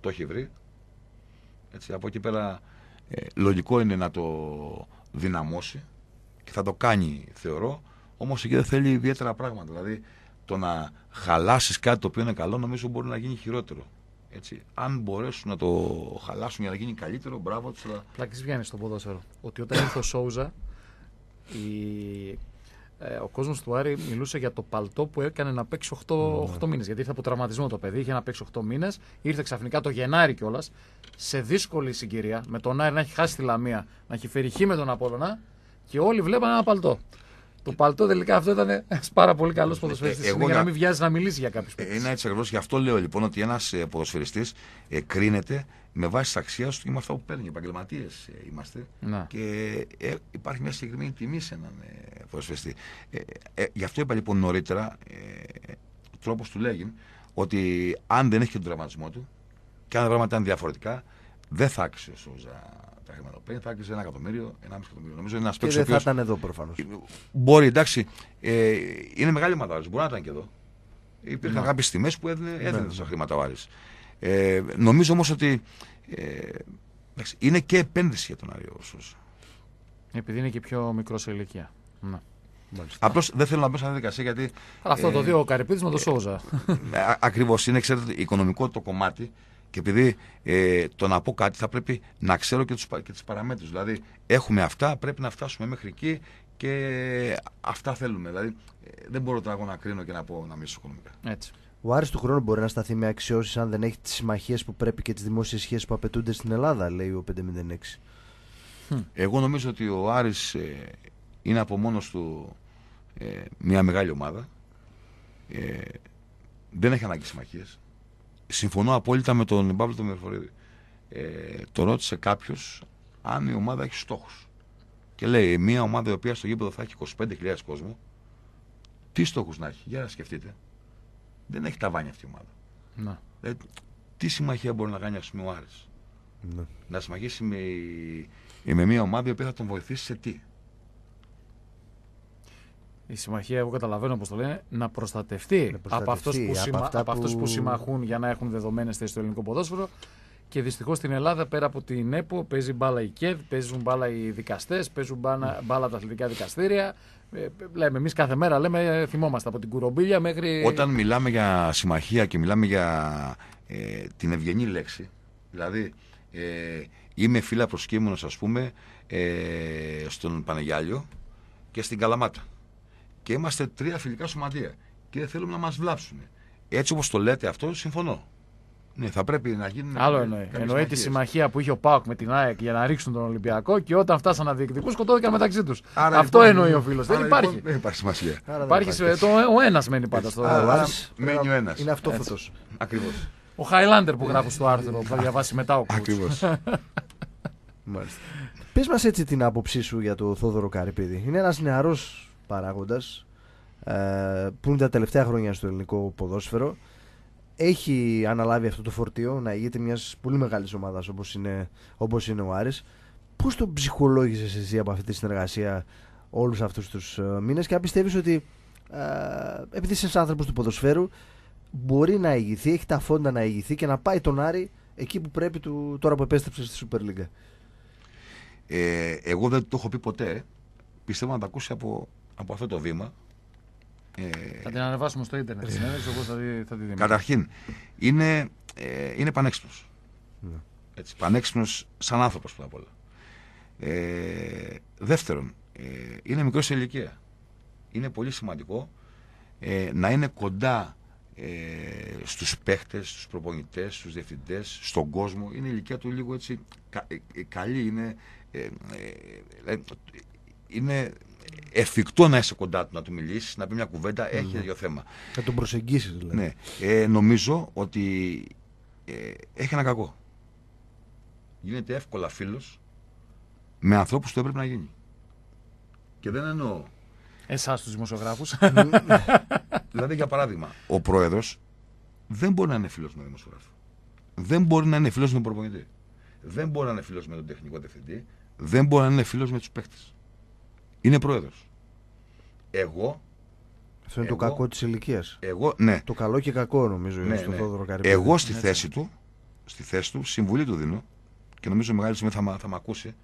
το έχει βρει. Έτσι, από εκεί πέρα ε, λογικό είναι να το δυναμώσει και θα το κάνει θεωρώ Όμως εκεί δεν θέλει ιδιαίτερα πράγματα. Δηλαδή το να χαλάσεις κάτι το οποίο είναι καλό, νομίζω μπορεί να γίνει χειρότερο. Έτσι. Αν μπορέσουν να το χαλάσουν για να γίνει καλύτερο, μπράβο τους. Θα... Πλάκης βγαίνεις στο ποδόσφαιρο. Ότι όταν ήρθε ο Σόουζα, η... ε, ο κόσμος του Άρη μιλούσε για το παλτό που έκανε να παίξει 8, 8 μήνες. Γιατί ήρθε από τραυματισμό το παιδί, είχε να παίξει 8 μήνες, ήρθε ξαφνικά το Γενάρη κιόλας, σε δύσκολη συγκυρία, με τον Άρη να έχει χάσει τη λαμία, να έχει φεριχεί με τον Απόλωνα και όλοι βλέπανε ένα παλτό. Το παλτό τελικά αυτό ήταν ένας πάρα πολύ καλός ποδοσφαιριστή. Ε, ε για να μην βιάζεις να μιλήσεις για κάποιους. Ε, είναι έτσι ακριβώς. Γι' αυτό λέω λοιπόν ότι ένας ε, ποδοσφαιριστής ε, κρίνεται με βάση τη αξία του και με αυτά που παίρνει. Επαγγελματίες ε, είμαστε. Να. Και ε, υπάρχει μια συγκεκριμένη τιμή σε έναν ε, ποδοσφαιριστή. γι' αυτό είπα λοιπόν νωρίτερα, ε, τρόπος του λέγει, ότι αν δεν έχει και τον τραυματισμό του και αν τα πράγματα ήταν διαφορετικά, δεν θα άξιζε ο Σούζα τα θα έκλεισε ένα εκατομμύριο, ένα μισό εκατομμύριο. Νομίζω είναι ένας παίκτης. Δεν θα ήταν εδώ προφανώς. Μπορεί, εντάξει. Ε, είναι μεγάλη ομάδα, μπορεί να ήταν και εδώ. Υπήρχαν κάποιε τιμέ που έδινε, έδινε ναι. τα χρήματα ο Ε, νομίζω όμως ότι. Ε, εντάξει, είναι και επένδυση για τον ο Σούζα. Επειδή είναι και πιο μικρός σε ηλικία. Ναι. Απλώς δεν θέλω να μπω σε αυτή διαδικασία γιατί. Αλλά αυτό ε, το δύο ο Καρυπίδης με τον ε, Σόουζα. Ε, Ακριβώς είναι, ξέρετε, οικονομικό το κομμάτι και επειδή ε, το να πω κάτι θα πρέπει να ξέρω και, τους, και τις παραμέτρους. Δηλαδή έχουμε αυτά, πρέπει να φτάσουμε μέχρι εκεί και αυτά θέλουμε. Δηλαδή ε, δεν μπορώ τώρα να κρίνω και να πω να μιλήσω οικονομικά. Έτσι. Ο Άρης του χρόνου μπορεί να σταθεί με αξιώσεις αν δεν έχει τις συμμαχίες που πρέπει και τις δημόσιες σχέσεις που απαιτούνται στην Ελλάδα, λέει ο 506. Εγώ νομίζω ότι ο Άρης ε, είναι από μόνος του ε, μια μεγάλη ομάδα. Ε, δεν έχει ανάγκη συμμαχίες συμφωνώ απόλυτα με τον Παύλο τον Μερφορίδη. Ε, το ρώτησε κάποιος αν η ομάδα έχει στόχους. Και λέει, μια ομάδα η οποία στο γήπεδο θα έχει 25.000 κόσμο, τι στόχους να έχει. Για να σκεφτείτε. Δεν έχει ταβάνι αυτή η ομάδα. Να. Ε, τι συμμαχία μπορεί να κάνει, ας πούμε, ο Άρης. Ναι. Να συμμαχίσει με, με μια ομάδα η οποία θα τον βοηθήσει σε τι η συμμαχία, εγώ καταλαβαίνω πώς το λένε, να προστατευτεί, από αυτούς που, που συμμαχούν για να έχουν δεδομένες θέσεις στο ελληνικό ποδόσφαιρο. Και δυστυχώς στην Ελλάδα, πέρα από την ΕΠΟ, παίζει μπάλα η ΚΕΔ, παίζουν μπάλα οι δικαστές, παίζουν μπάλα, τα αθλητικά δικαστήρια. Ε, λέμε, εμείς κάθε μέρα λέμε, ε, θυμόμαστε από την κουρομπίλια μέχρι. Όταν μιλάμε για συμμαχία και μιλάμε για ε, την ευγενή λέξη, δηλαδή ε, είμαι φίλα προσκύμονα, ας πούμε, ε, στον Πανεγιάλιο και στην Καλαμάτα και είμαστε τρία φιλικά σωματεία και δεν θέλουμε να μας βλάψουν. Έτσι όπως το λέτε αυτό, συμφωνώ. Ναι, θα πρέπει να γίνει. Άλλο εννοεί. Εννοεί τη συμμαχία που είχε ο Πάοκ με την ΑΕΚ για να ρίξουν τον Ολυμπιακό και όταν φτάσαν να διεκδικούν σκοτώθηκαν μεταξύ τους. Αυτό λοιπόν, εννοεί ο φίλος. Δεν λοιπόν, υπάρχει. δεν υπάρχει σημασία. υπάρχει, υπάρχει. Το, ο ένας μένει πάντα στο. Άρα, μένει ο ένας. Είναι αυτόφωτος. Ακριβώς. Ο Χάιλάντερ που γράφει στο άρθρο που θα διαβάσει μετά ο Ακριβώ. Πες μας έτσι την άποψή σου για το Θόδωρο Καρυπίδη. Είναι ένας νεαρός ε, που είναι τα τελευταία χρόνια στο ελληνικό ποδόσφαιρο έχει αναλάβει αυτό το φορτίο να ηγείται μιας πολύ μεγάλης ομάδας όπως είναι, όπως είναι ο Άρης. Πώς τον ψυχολόγησες εσύ από αυτή τη συνεργασία όλους αυτούς τους ε, μήνες και αν πιστεύεις ότι ε, επειδή είσαι άνθρωπος του ποδοσφαίρου, μπορεί να ηγηθεί, έχει τα φόντα να ηγηθεί και να πάει τον Άρη εκεί που πρέπει του, τώρα που επέστρεψες στη Super League. Ε, εγώ δεν το έχω πει ποτέ. Πιστεύω να τα ακούσει από από αυτό το βήμα. Θα την ανεβάσουμε στο ίντερνετ. θα Καταρχήν, είναι, ε, είναι πανέξυπνος. Έτσι, σαν άνθρωπος πρώτα απ' όλα. Ε, δεύτερον, ε, είναι μικρός σε ηλικία. Είναι πολύ σημαντικό ε, να είναι κοντά ε, στους παίχτες, στους προπονητές, στους διευθυντές, στον κόσμο. Είναι η ηλικία του λίγο έτσι καλή. Είναι, είναι εφικτό να είσαι κοντά του, να του μιλήσεις, να πει μια κουβέντα, mm. έχει ναι. τέτοιο θέμα. Θα τον προσεγγίσεις δηλαδή. Ναι. Ε, νομίζω ότι ε, έχει ένα κακό. Γίνεται εύκολα φίλος με ανθρώπους που το έπρεπε να γίνει. Και δεν εννοώ. Εσάς τους δημοσιογράφους. Ναι. δηλαδή, για παράδειγμα, ο πρόεδρος δεν μπορεί να είναι φίλος με δημοσιογράφο. Δεν μπορεί να είναι φίλος με τον προπονητή. Δεν μπορεί να είναι φίλος με τον τεχνικό διευθυντή. Δεν μπορεί να είναι φίλος με τους παίχτες είναι πρόεδρος. Εγώ... Αυτό είναι το κακό της ηλικίας. Εγώ, ναι. Το καλό και κακό νομίζω ναι, είναι στον Θόδωρο Καρυπίδη. Εγώ στη θέση του, στη θέση του, συμβουλή του δίνω και νομίζω μεγάλη στιγμή θα, θα με ακούσει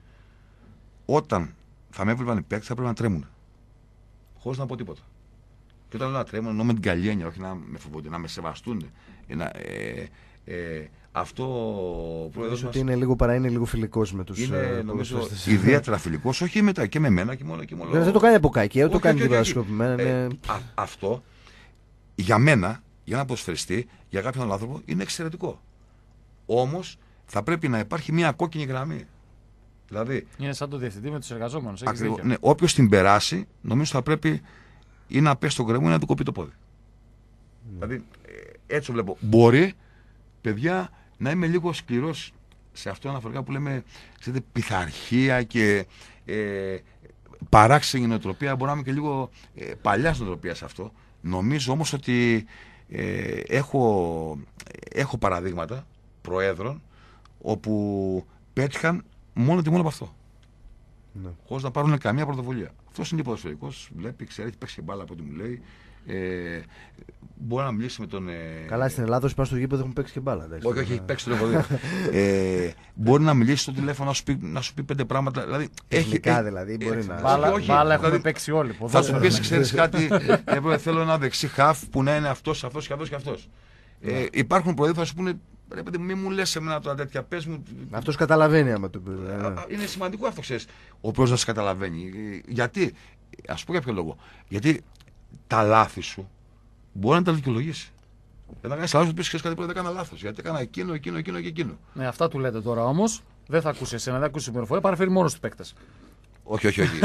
όταν θα με έβλεπαν οι θα έπρεπε να τρέμουν. Χωρίς να πω τίποτα. Και όταν λέω να τρέμουν ενώ με την καλλιέργεια όχι να με φοβούνται, να με σεβαστούν. Να, ε, ε, αυτό ο πρόεδρος. Μας... ότι είναι λίγο παρά είναι λίγο φιλικός με τους ε, νομίζω Ιδιαίτερα φιλικός, όχι μετά και με μένα και μόνο και μόνο. Δεν το κάνει από κακή, δεν το κάνει τίποτα σκοπημένα. Ε, αυτό για μένα, για να αποσφαιριστεί για κάποιον άνθρωπο είναι εξαιρετικό. Όμως θα πρέπει να υπάρχει μια κόκκινη γραμμή. Δηλαδή, είναι σαν το διευθυντή με τους εργαζόμενους. Ναι, Όποιος την περάσει, νομίζω θα πρέπει ή να πέσει στον κρεμό ή να του κοπεί το πόδι. Ναι. Δηλαδή, ε, έτσι βλέπω. Μπορεί, παιδιά, να είμαι λίγο σκληρός σε αυτό αναφορικά που λέμε ξέρετε, πειθαρχία και ε, παράξενη νοοτροπία. Μπορώ να είμαι και λίγο ε, παλιάς νοοτροπίας σε αυτό. Νομίζω όμως ότι ε, έχω, έχω παραδείγματα προέδρων όπου πέτυχαν μόνο τη μόνο από αυτό. Ναι. Χωρίς να πάρουν καμία πρωτοβουλία. Αυτός είναι ποδοσφαιρικό, βλέπει, ξέρει, παίξει μπάλα από ό,τι μου λέει. Ε, μπορεί να μιλήσει με τον. Ε, Καλά, στην Ελλάδα όσοι πάνε στο γήπεδο έχουν παίξει και μπάλα. Όχι, όχι, έχει παίξει το έχω ε, μπορεί να μιλήσει στο τηλέφωνο να σου πει, να σου πει πέντε πράγματα. Δηλαδή, Τεχνικά έχει, δηλαδή. Μπορεί ε, να... Μπάλα, όχι, μπάλα δηλαδή, παίξει όλοι. Θα σου πεις, ξέρεις κάτι. εγώ θέλω ένα δεξί χαφ που να είναι αυτός, αυτός και αυτός και αυτός. Ε, ναι. υπάρχουν προεδροί που θα σου πούνε ρε παιδί, μη μου λες εμένα τώρα τέτοια. Πες μου. Αυτός καταλαβαίνει άμα το πει. Είναι σημαντικό αυτό, ξέρεις. Ο οποίος να σε καταλαβαίνει. Ε, γιατί, ας πω για ποιο λόγο. Γιατί τα λάθη σου μπορεί να τα δικαιολογήσει. Δεν θα κάνεις λάθος, πεις κάτι που δεν έκανα λάθος. Γιατί έκανα εκείνο, εκείνο, εκείνο και εκείνο. Ναι, αυτά του λέτε τώρα όμως. Δεν θα ακούσει εσένα, δεν θα ακούσει την πληροφορία. Παραφέρει μόνος του παίκτες. Όχι, όχι, όχι.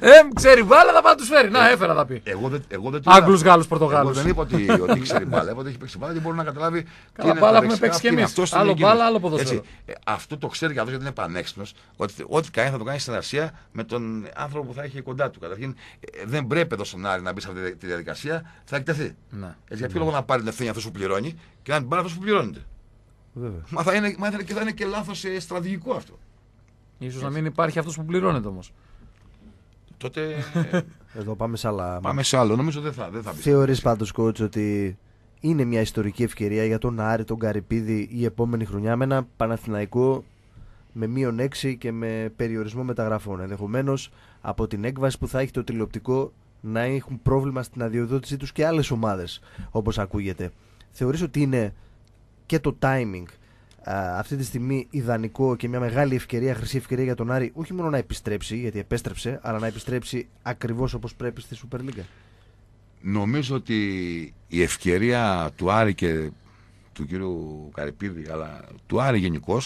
ε, ξέρει μπάλα, θα πάει τους φέρει. Να, ε, έφερα να πει. Εγώ δεν, εγώ δεν Άγγλου, Γάλλου, Πορτογάλους. Δεν είπα ότι, ξέρει μπάλα. Εγώ δεν έχει παίξει μπάλα δεν μπορεί να καταλάβει. Καλά, μπάλα έχουμε παίξει κι εμεί. Άλλο μπάλα, άλλο ε, αυτό το ξέρει και αυτό γιατί είναι πανέξυπνος. Ότι ό,τι κάνει θα το κάνει συνεργασία με τον άνθρωπο που θα έχει κοντά του. Καταρχήν ε, δεν πρέπει εδώ στον Άρη να μπει σε αυτή τη διαδικασία. Θα εκτεθεί. Ναι. Για ποιο ναι. λόγο να πάρει την ευθύνη αυτός που πληρώνει και να την πάρει αυτός που πληρώνεται. Μα θα είναι και λάθο στρατηγικό αυτό. Ίσως να μην υπάρχει αυτός που πληρώνεται όμως. Τότε. Ε, Εδώ πάμε σε άλλα. Πάμε σε άλλο. Νομίζω δεν θα, δεν θα Θεωρείς πάντως, ότι είναι μια ιστορική ευκαιρία για τον Άρη, τον Καρυπίδη η επόμενη χρονιά με ένα Παναθηναϊκό με μείον 6 και με περιορισμό μεταγραφών. Ενδεχομένως από την έκβαση που θα έχει το τηλεοπτικό να έχουν πρόβλημα στην αδειοδότησή τους και άλλες ομάδες, όπως ακούγεται. Θεωρείς ότι είναι και το timing αυτή τη στιγμή ιδανικό και μια μεγάλη ευκαιρία, χρυσή ευκαιρία για τον Άρη, όχι μόνο να επιστρέψει, γιατί επέστρεψε, αλλά να επιστρέψει ακριβώς όπως πρέπει στη Σούπερ Λίγκα Νομίζω ότι η ευκαιρία του Άρη και του κύριου Καρυπίδη, αλλά του Άρη γενικώς,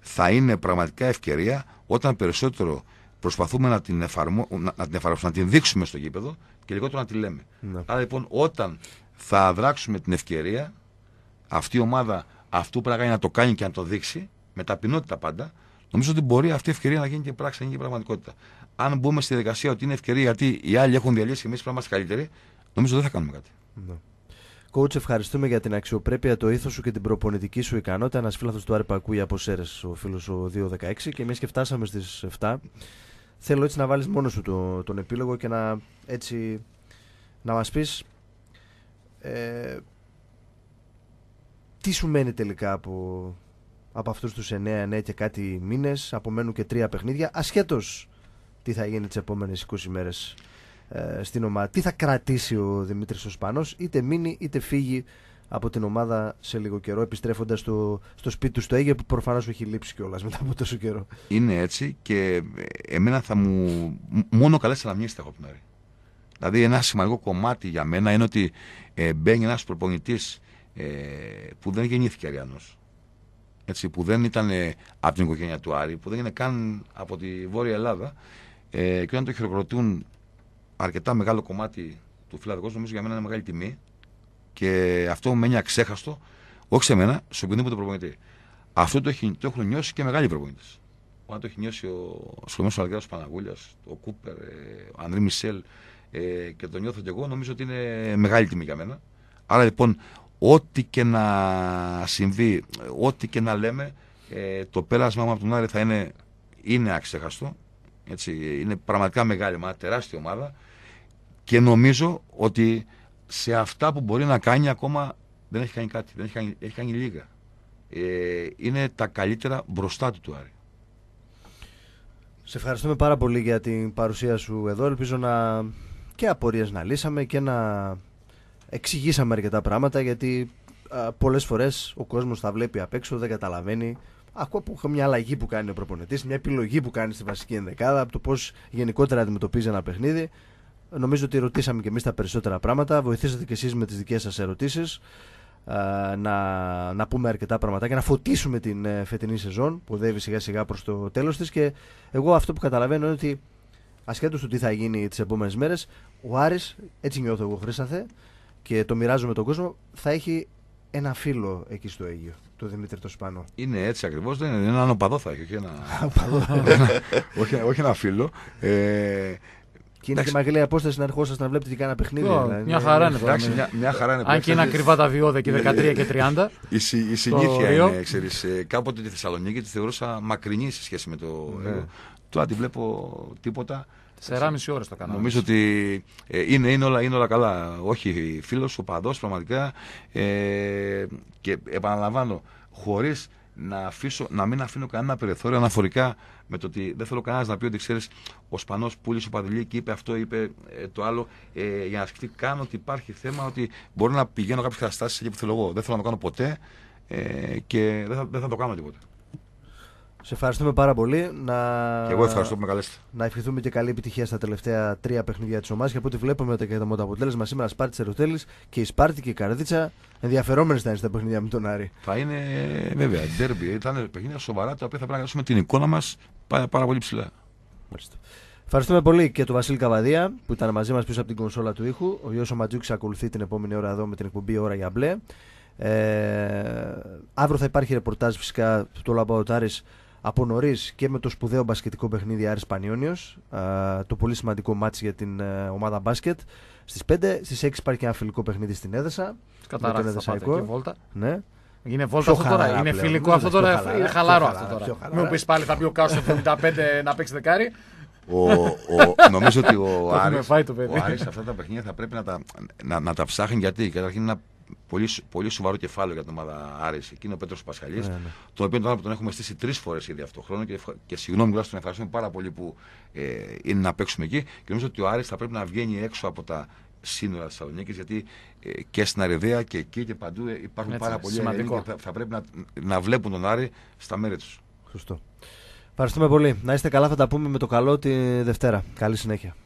θα είναι πραγματικά ευκαιρία όταν περισσότερο προσπαθούμε να την, εφαρμο... να, την εφαρμόσουμε, να την δείξουμε στο γήπεδο και λιγότερο να τη λέμε. Ναι. Άρα λοιπόν, όταν θα δράξουμε την ευκαιρία, αυτή η ομάδα αυτού που να το κάνει και να το δείξει, με ταπεινότητα πάντα, νομίζω ότι μπορεί αυτή η ευκαιρία να γίνει και πράξη, να γίνει και πραγματικότητα. Αν μπούμε στη δικασία ότι είναι ευκαιρία γιατί οι άλλοι έχουν διαλύσει και εμείς πρέπει να είμαστε καλύτεροι, νομίζω δεν θα κάνουμε κάτι. Ναι. ευχαριστούμε για την αξιοπρέπεια, το ήθος σου και την προπονητική σου ικανότητα. Ένας φίλαθο του Άρη Πακούη από Σέρες, ο φίλος ο 216, και εμείς και φτάσαμε στις 7. Θέλω έτσι να βάλεις μόνος σου το, τον επίλογο και να έτσι να μας πεις ε, τι σου μένει τελικά από, από αυτούς τους 9, 9 και κάτι μήνες, απομένουν και τρία παιχνίδια, ασχέτως τι θα γίνει τις επόμενες 20 μέρες ε, στην ομάδα. Τι θα κρατήσει ο Δημήτρης Οσπανό, είτε μείνει είτε φύγει από την ομάδα σε λίγο καιρό, επιστρέφοντας στο, στο σπίτι του στο Αίγυπτο που προφανώς σου έχει λείψει κιόλας μετά από τόσο καιρό. Είναι έτσι και εμένα θα μου... Μόνο καλές αναμνήσει θα έχω πνεύει. Δηλαδή ένα σημαντικό κομμάτι για μένα είναι ότι ε, μπαίνει ένας προπονητής ε, που δεν γεννήθηκε Αριανός. Έτσι, που δεν ήταν ε, από την οικογένεια του Άρη, που δεν είναι καν από τη Βόρεια Ελλάδα. Ε, και όταν το χειροκροτούν αρκετά μεγάλο κομμάτι του φιλαδικού, νομίζω για μένα είναι μεγάλη τιμή. Και αυτό μένει αξέχαστο, όχι σε μένα, σε οποιονδήποτε προπονητή. Αυτό το, έχει, το έχουν νιώσει και μεγάλοι προπονητές. Όταν το έχει νιώσει ο Σλομένο Παναγούλιας, ο Κούπερ, ε, ο Ανδρή Μισελ, ε, και το νιώθω κι εγώ, νομίζω ότι είναι μεγάλη τιμή για μένα. Άρα λοιπόν, ό,τι και να συμβεί, ό,τι και να λέμε, ε, το πέρασμά μου από τον Άρη θα είναι, είναι αξέχαστο. Έτσι, είναι πραγματικά μεγάλη ομάδα, τεράστια ομάδα και νομίζω ότι σε αυτά που μπορεί να κάνει ακόμα δεν έχει κάνει κάτι, δεν έχει κάνει, λίγα. Ε, είναι τα καλύτερα μπροστά του του Άρη. Σε ευχαριστούμε πάρα πολύ για την παρουσία σου εδώ. Ελπίζω να και απορίες να λύσαμε και να εξηγήσαμε αρκετά πράγματα γιατί πολλές φορές ο κόσμος τα βλέπει απ' έξω, δεν καταλαβαίνει. Ακόμα που έχω μια αλλαγή που κάνει ο προπονητής, μια επιλογή που κάνει στη βασική ενδεκάδα, από το πώς γενικότερα αντιμετωπίζει ένα παιχνίδι. Νομίζω ότι ρωτήσαμε και εμείς τα περισσότερα πράγματα. Βοηθήσατε κι εσείς με τις δικές σας ερωτήσεις να, να πούμε αρκετά πράγματα και να φωτίσουμε την ε, φετινή σεζόν που οδεύει σιγά σιγά προς το τέλος της και εγώ αυτό που καταλαβαίνω είναι ότι ασχέτως του τι θα γίνει τις επόμενες μέρες ο Άρης, έτσι νιώθω εγώ χρήσαθε και το μοιράζουμε με τον κόσμο, θα έχει ένα φίλο εκεί στο Αίγιο, το Δημήτρη το Σπανό. Είναι έτσι ακριβώς, είναι. Έναν οπαδό θα έχει, όχι ένα. όχι, όχι ένα φίλο. Ε, και είναι και μεγάλη απόσταση να ερχόσαστε να βλέπετε και κάνα παιχνίδι. Δηλαδή. μια, χαρά είναι, εντάξει, μια, μια χαρά Αν και είναι ακριβά τα βιώδια και 13 και 30. Η, η συνήθεια είναι, ξέρεις, ε, κάποτε τη Θεσσαλονίκη τη θεωρούσα μακρινή σε σχέση με το. Ναι. Τώρα τη βλέπω τίποτα. Σε 4,5 ώρες το κανάλι. Νομίζω ότι ε, είναι, είναι, όλα, είναι όλα καλά. Όχι φίλος, ο παδός, πραγματικά. Ε, και επαναλαμβάνω, χωρίς να, να μην αφήνω κανένα περιθώριο αναφορικά με το ότι δεν θέλω κανένας να πει ότι ξέρεις, ο Σπανός πούλησε ο Παδηλή και είπε αυτό, είπε ε, το άλλο. Ε, για να σκεφτεί καν ότι υπάρχει θέμα ότι μπορεί να πηγαίνω κάποιες καταστάσεις εκεί που θέλω εγώ. Δεν θέλω να το κάνω ποτέ ε, και δεν θα, δεν θα το κάνω τίποτα. Σε ευχαριστούμε πάρα πολύ. Να... Και εγώ ευχαριστώ που με καλέσετε. Να ευχηθούμε και καλή επιτυχία στα τελευταία τρία παιχνίδια της ομάδας. Και από ό,τι βλέπουμε ότι και το αποτέλεσμα σήμερα Σπάρτης Ροτέλη και η Σπάρτη και η Καρδίτσα ενδιαφερόμενες θα είναι στα παιχνίδια με τον Άρη. Θα είναι βέβαια ντέρμπι. Ήταν παιχνίδια σοβαρά τα οποία θα πρέπει να κρατήσουμε την εικόνα μας πάρα, πάρα πολύ ψηλά. Μάλιστα. Ευχαριστούμε πολύ και τον Βασίλη Καβαδία που ήταν μαζί μας πίσω από την κονσόλα του ήχου. Ο Ιώσο Ματζούκης ακολουθεί την επόμενη ώρα εδώ με την εκπομπή ώρα για μπλε. Ε, αύριο θα υπάρχει ρεπορτάζ φυσικά του Λαμπαοτάρης από νωρίς και με το σπουδαίο μπασκετικό παιχνίδι Άρης Πανιόνιος, το πολύ σημαντικό μάτς για την ε, ομάδα μπάσκετ. Στις 5, στις 6 υπάρχει και ένα φιλικό παιχνίδι στην Έδεσα. Καταράχτη θα πάτε ναι. Είναι βόλτα τώρα. Είναι φιλικό αυτό τώρα. είναι ναι, ναι, ε, χαλαρό αυτό τώρα. Μην μου πεις πάλι θα πει ο στο 75 να παίξει δεκάρι. Ο, ο, νομίζω ότι ο Άρης, ο αυτά τα παιχνίδια θα πρέπει να τα, να, να τα ψάχνει γιατί καταρχήν είναι πολύ, πολύ σοβαρό κεφάλαιο για την ομάδα Άρης. Εκείνο ο Πέτρος Πασχαλής, ναι, ναι. τον οποίο τον, τον έχουμε στήσει τρεις φορές ήδη αυτό το χρόνο και, και συγγνώμη κιόλας τον ευχαριστούμε πάρα πολύ που ε, είναι να παίξουμε εκεί. Και νομίζω ότι ο Άρης θα πρέπει να βγαίνει έξω από τα σύνορα Θεσσαλονίκης, γιατί ε, και στην Αριδέα και εκεί και παντού ε, υπάρχουν πάρα πολλοί Έλληνες θα, πρέπει να, να βλέπουν τον Άρη στα μέρη τους. Σωστό. Ευχαριστούμε πολύ. Να είστε καλά, θα τα πούμε με το καλό τη Δευτέρα. Καλή συνέχεια.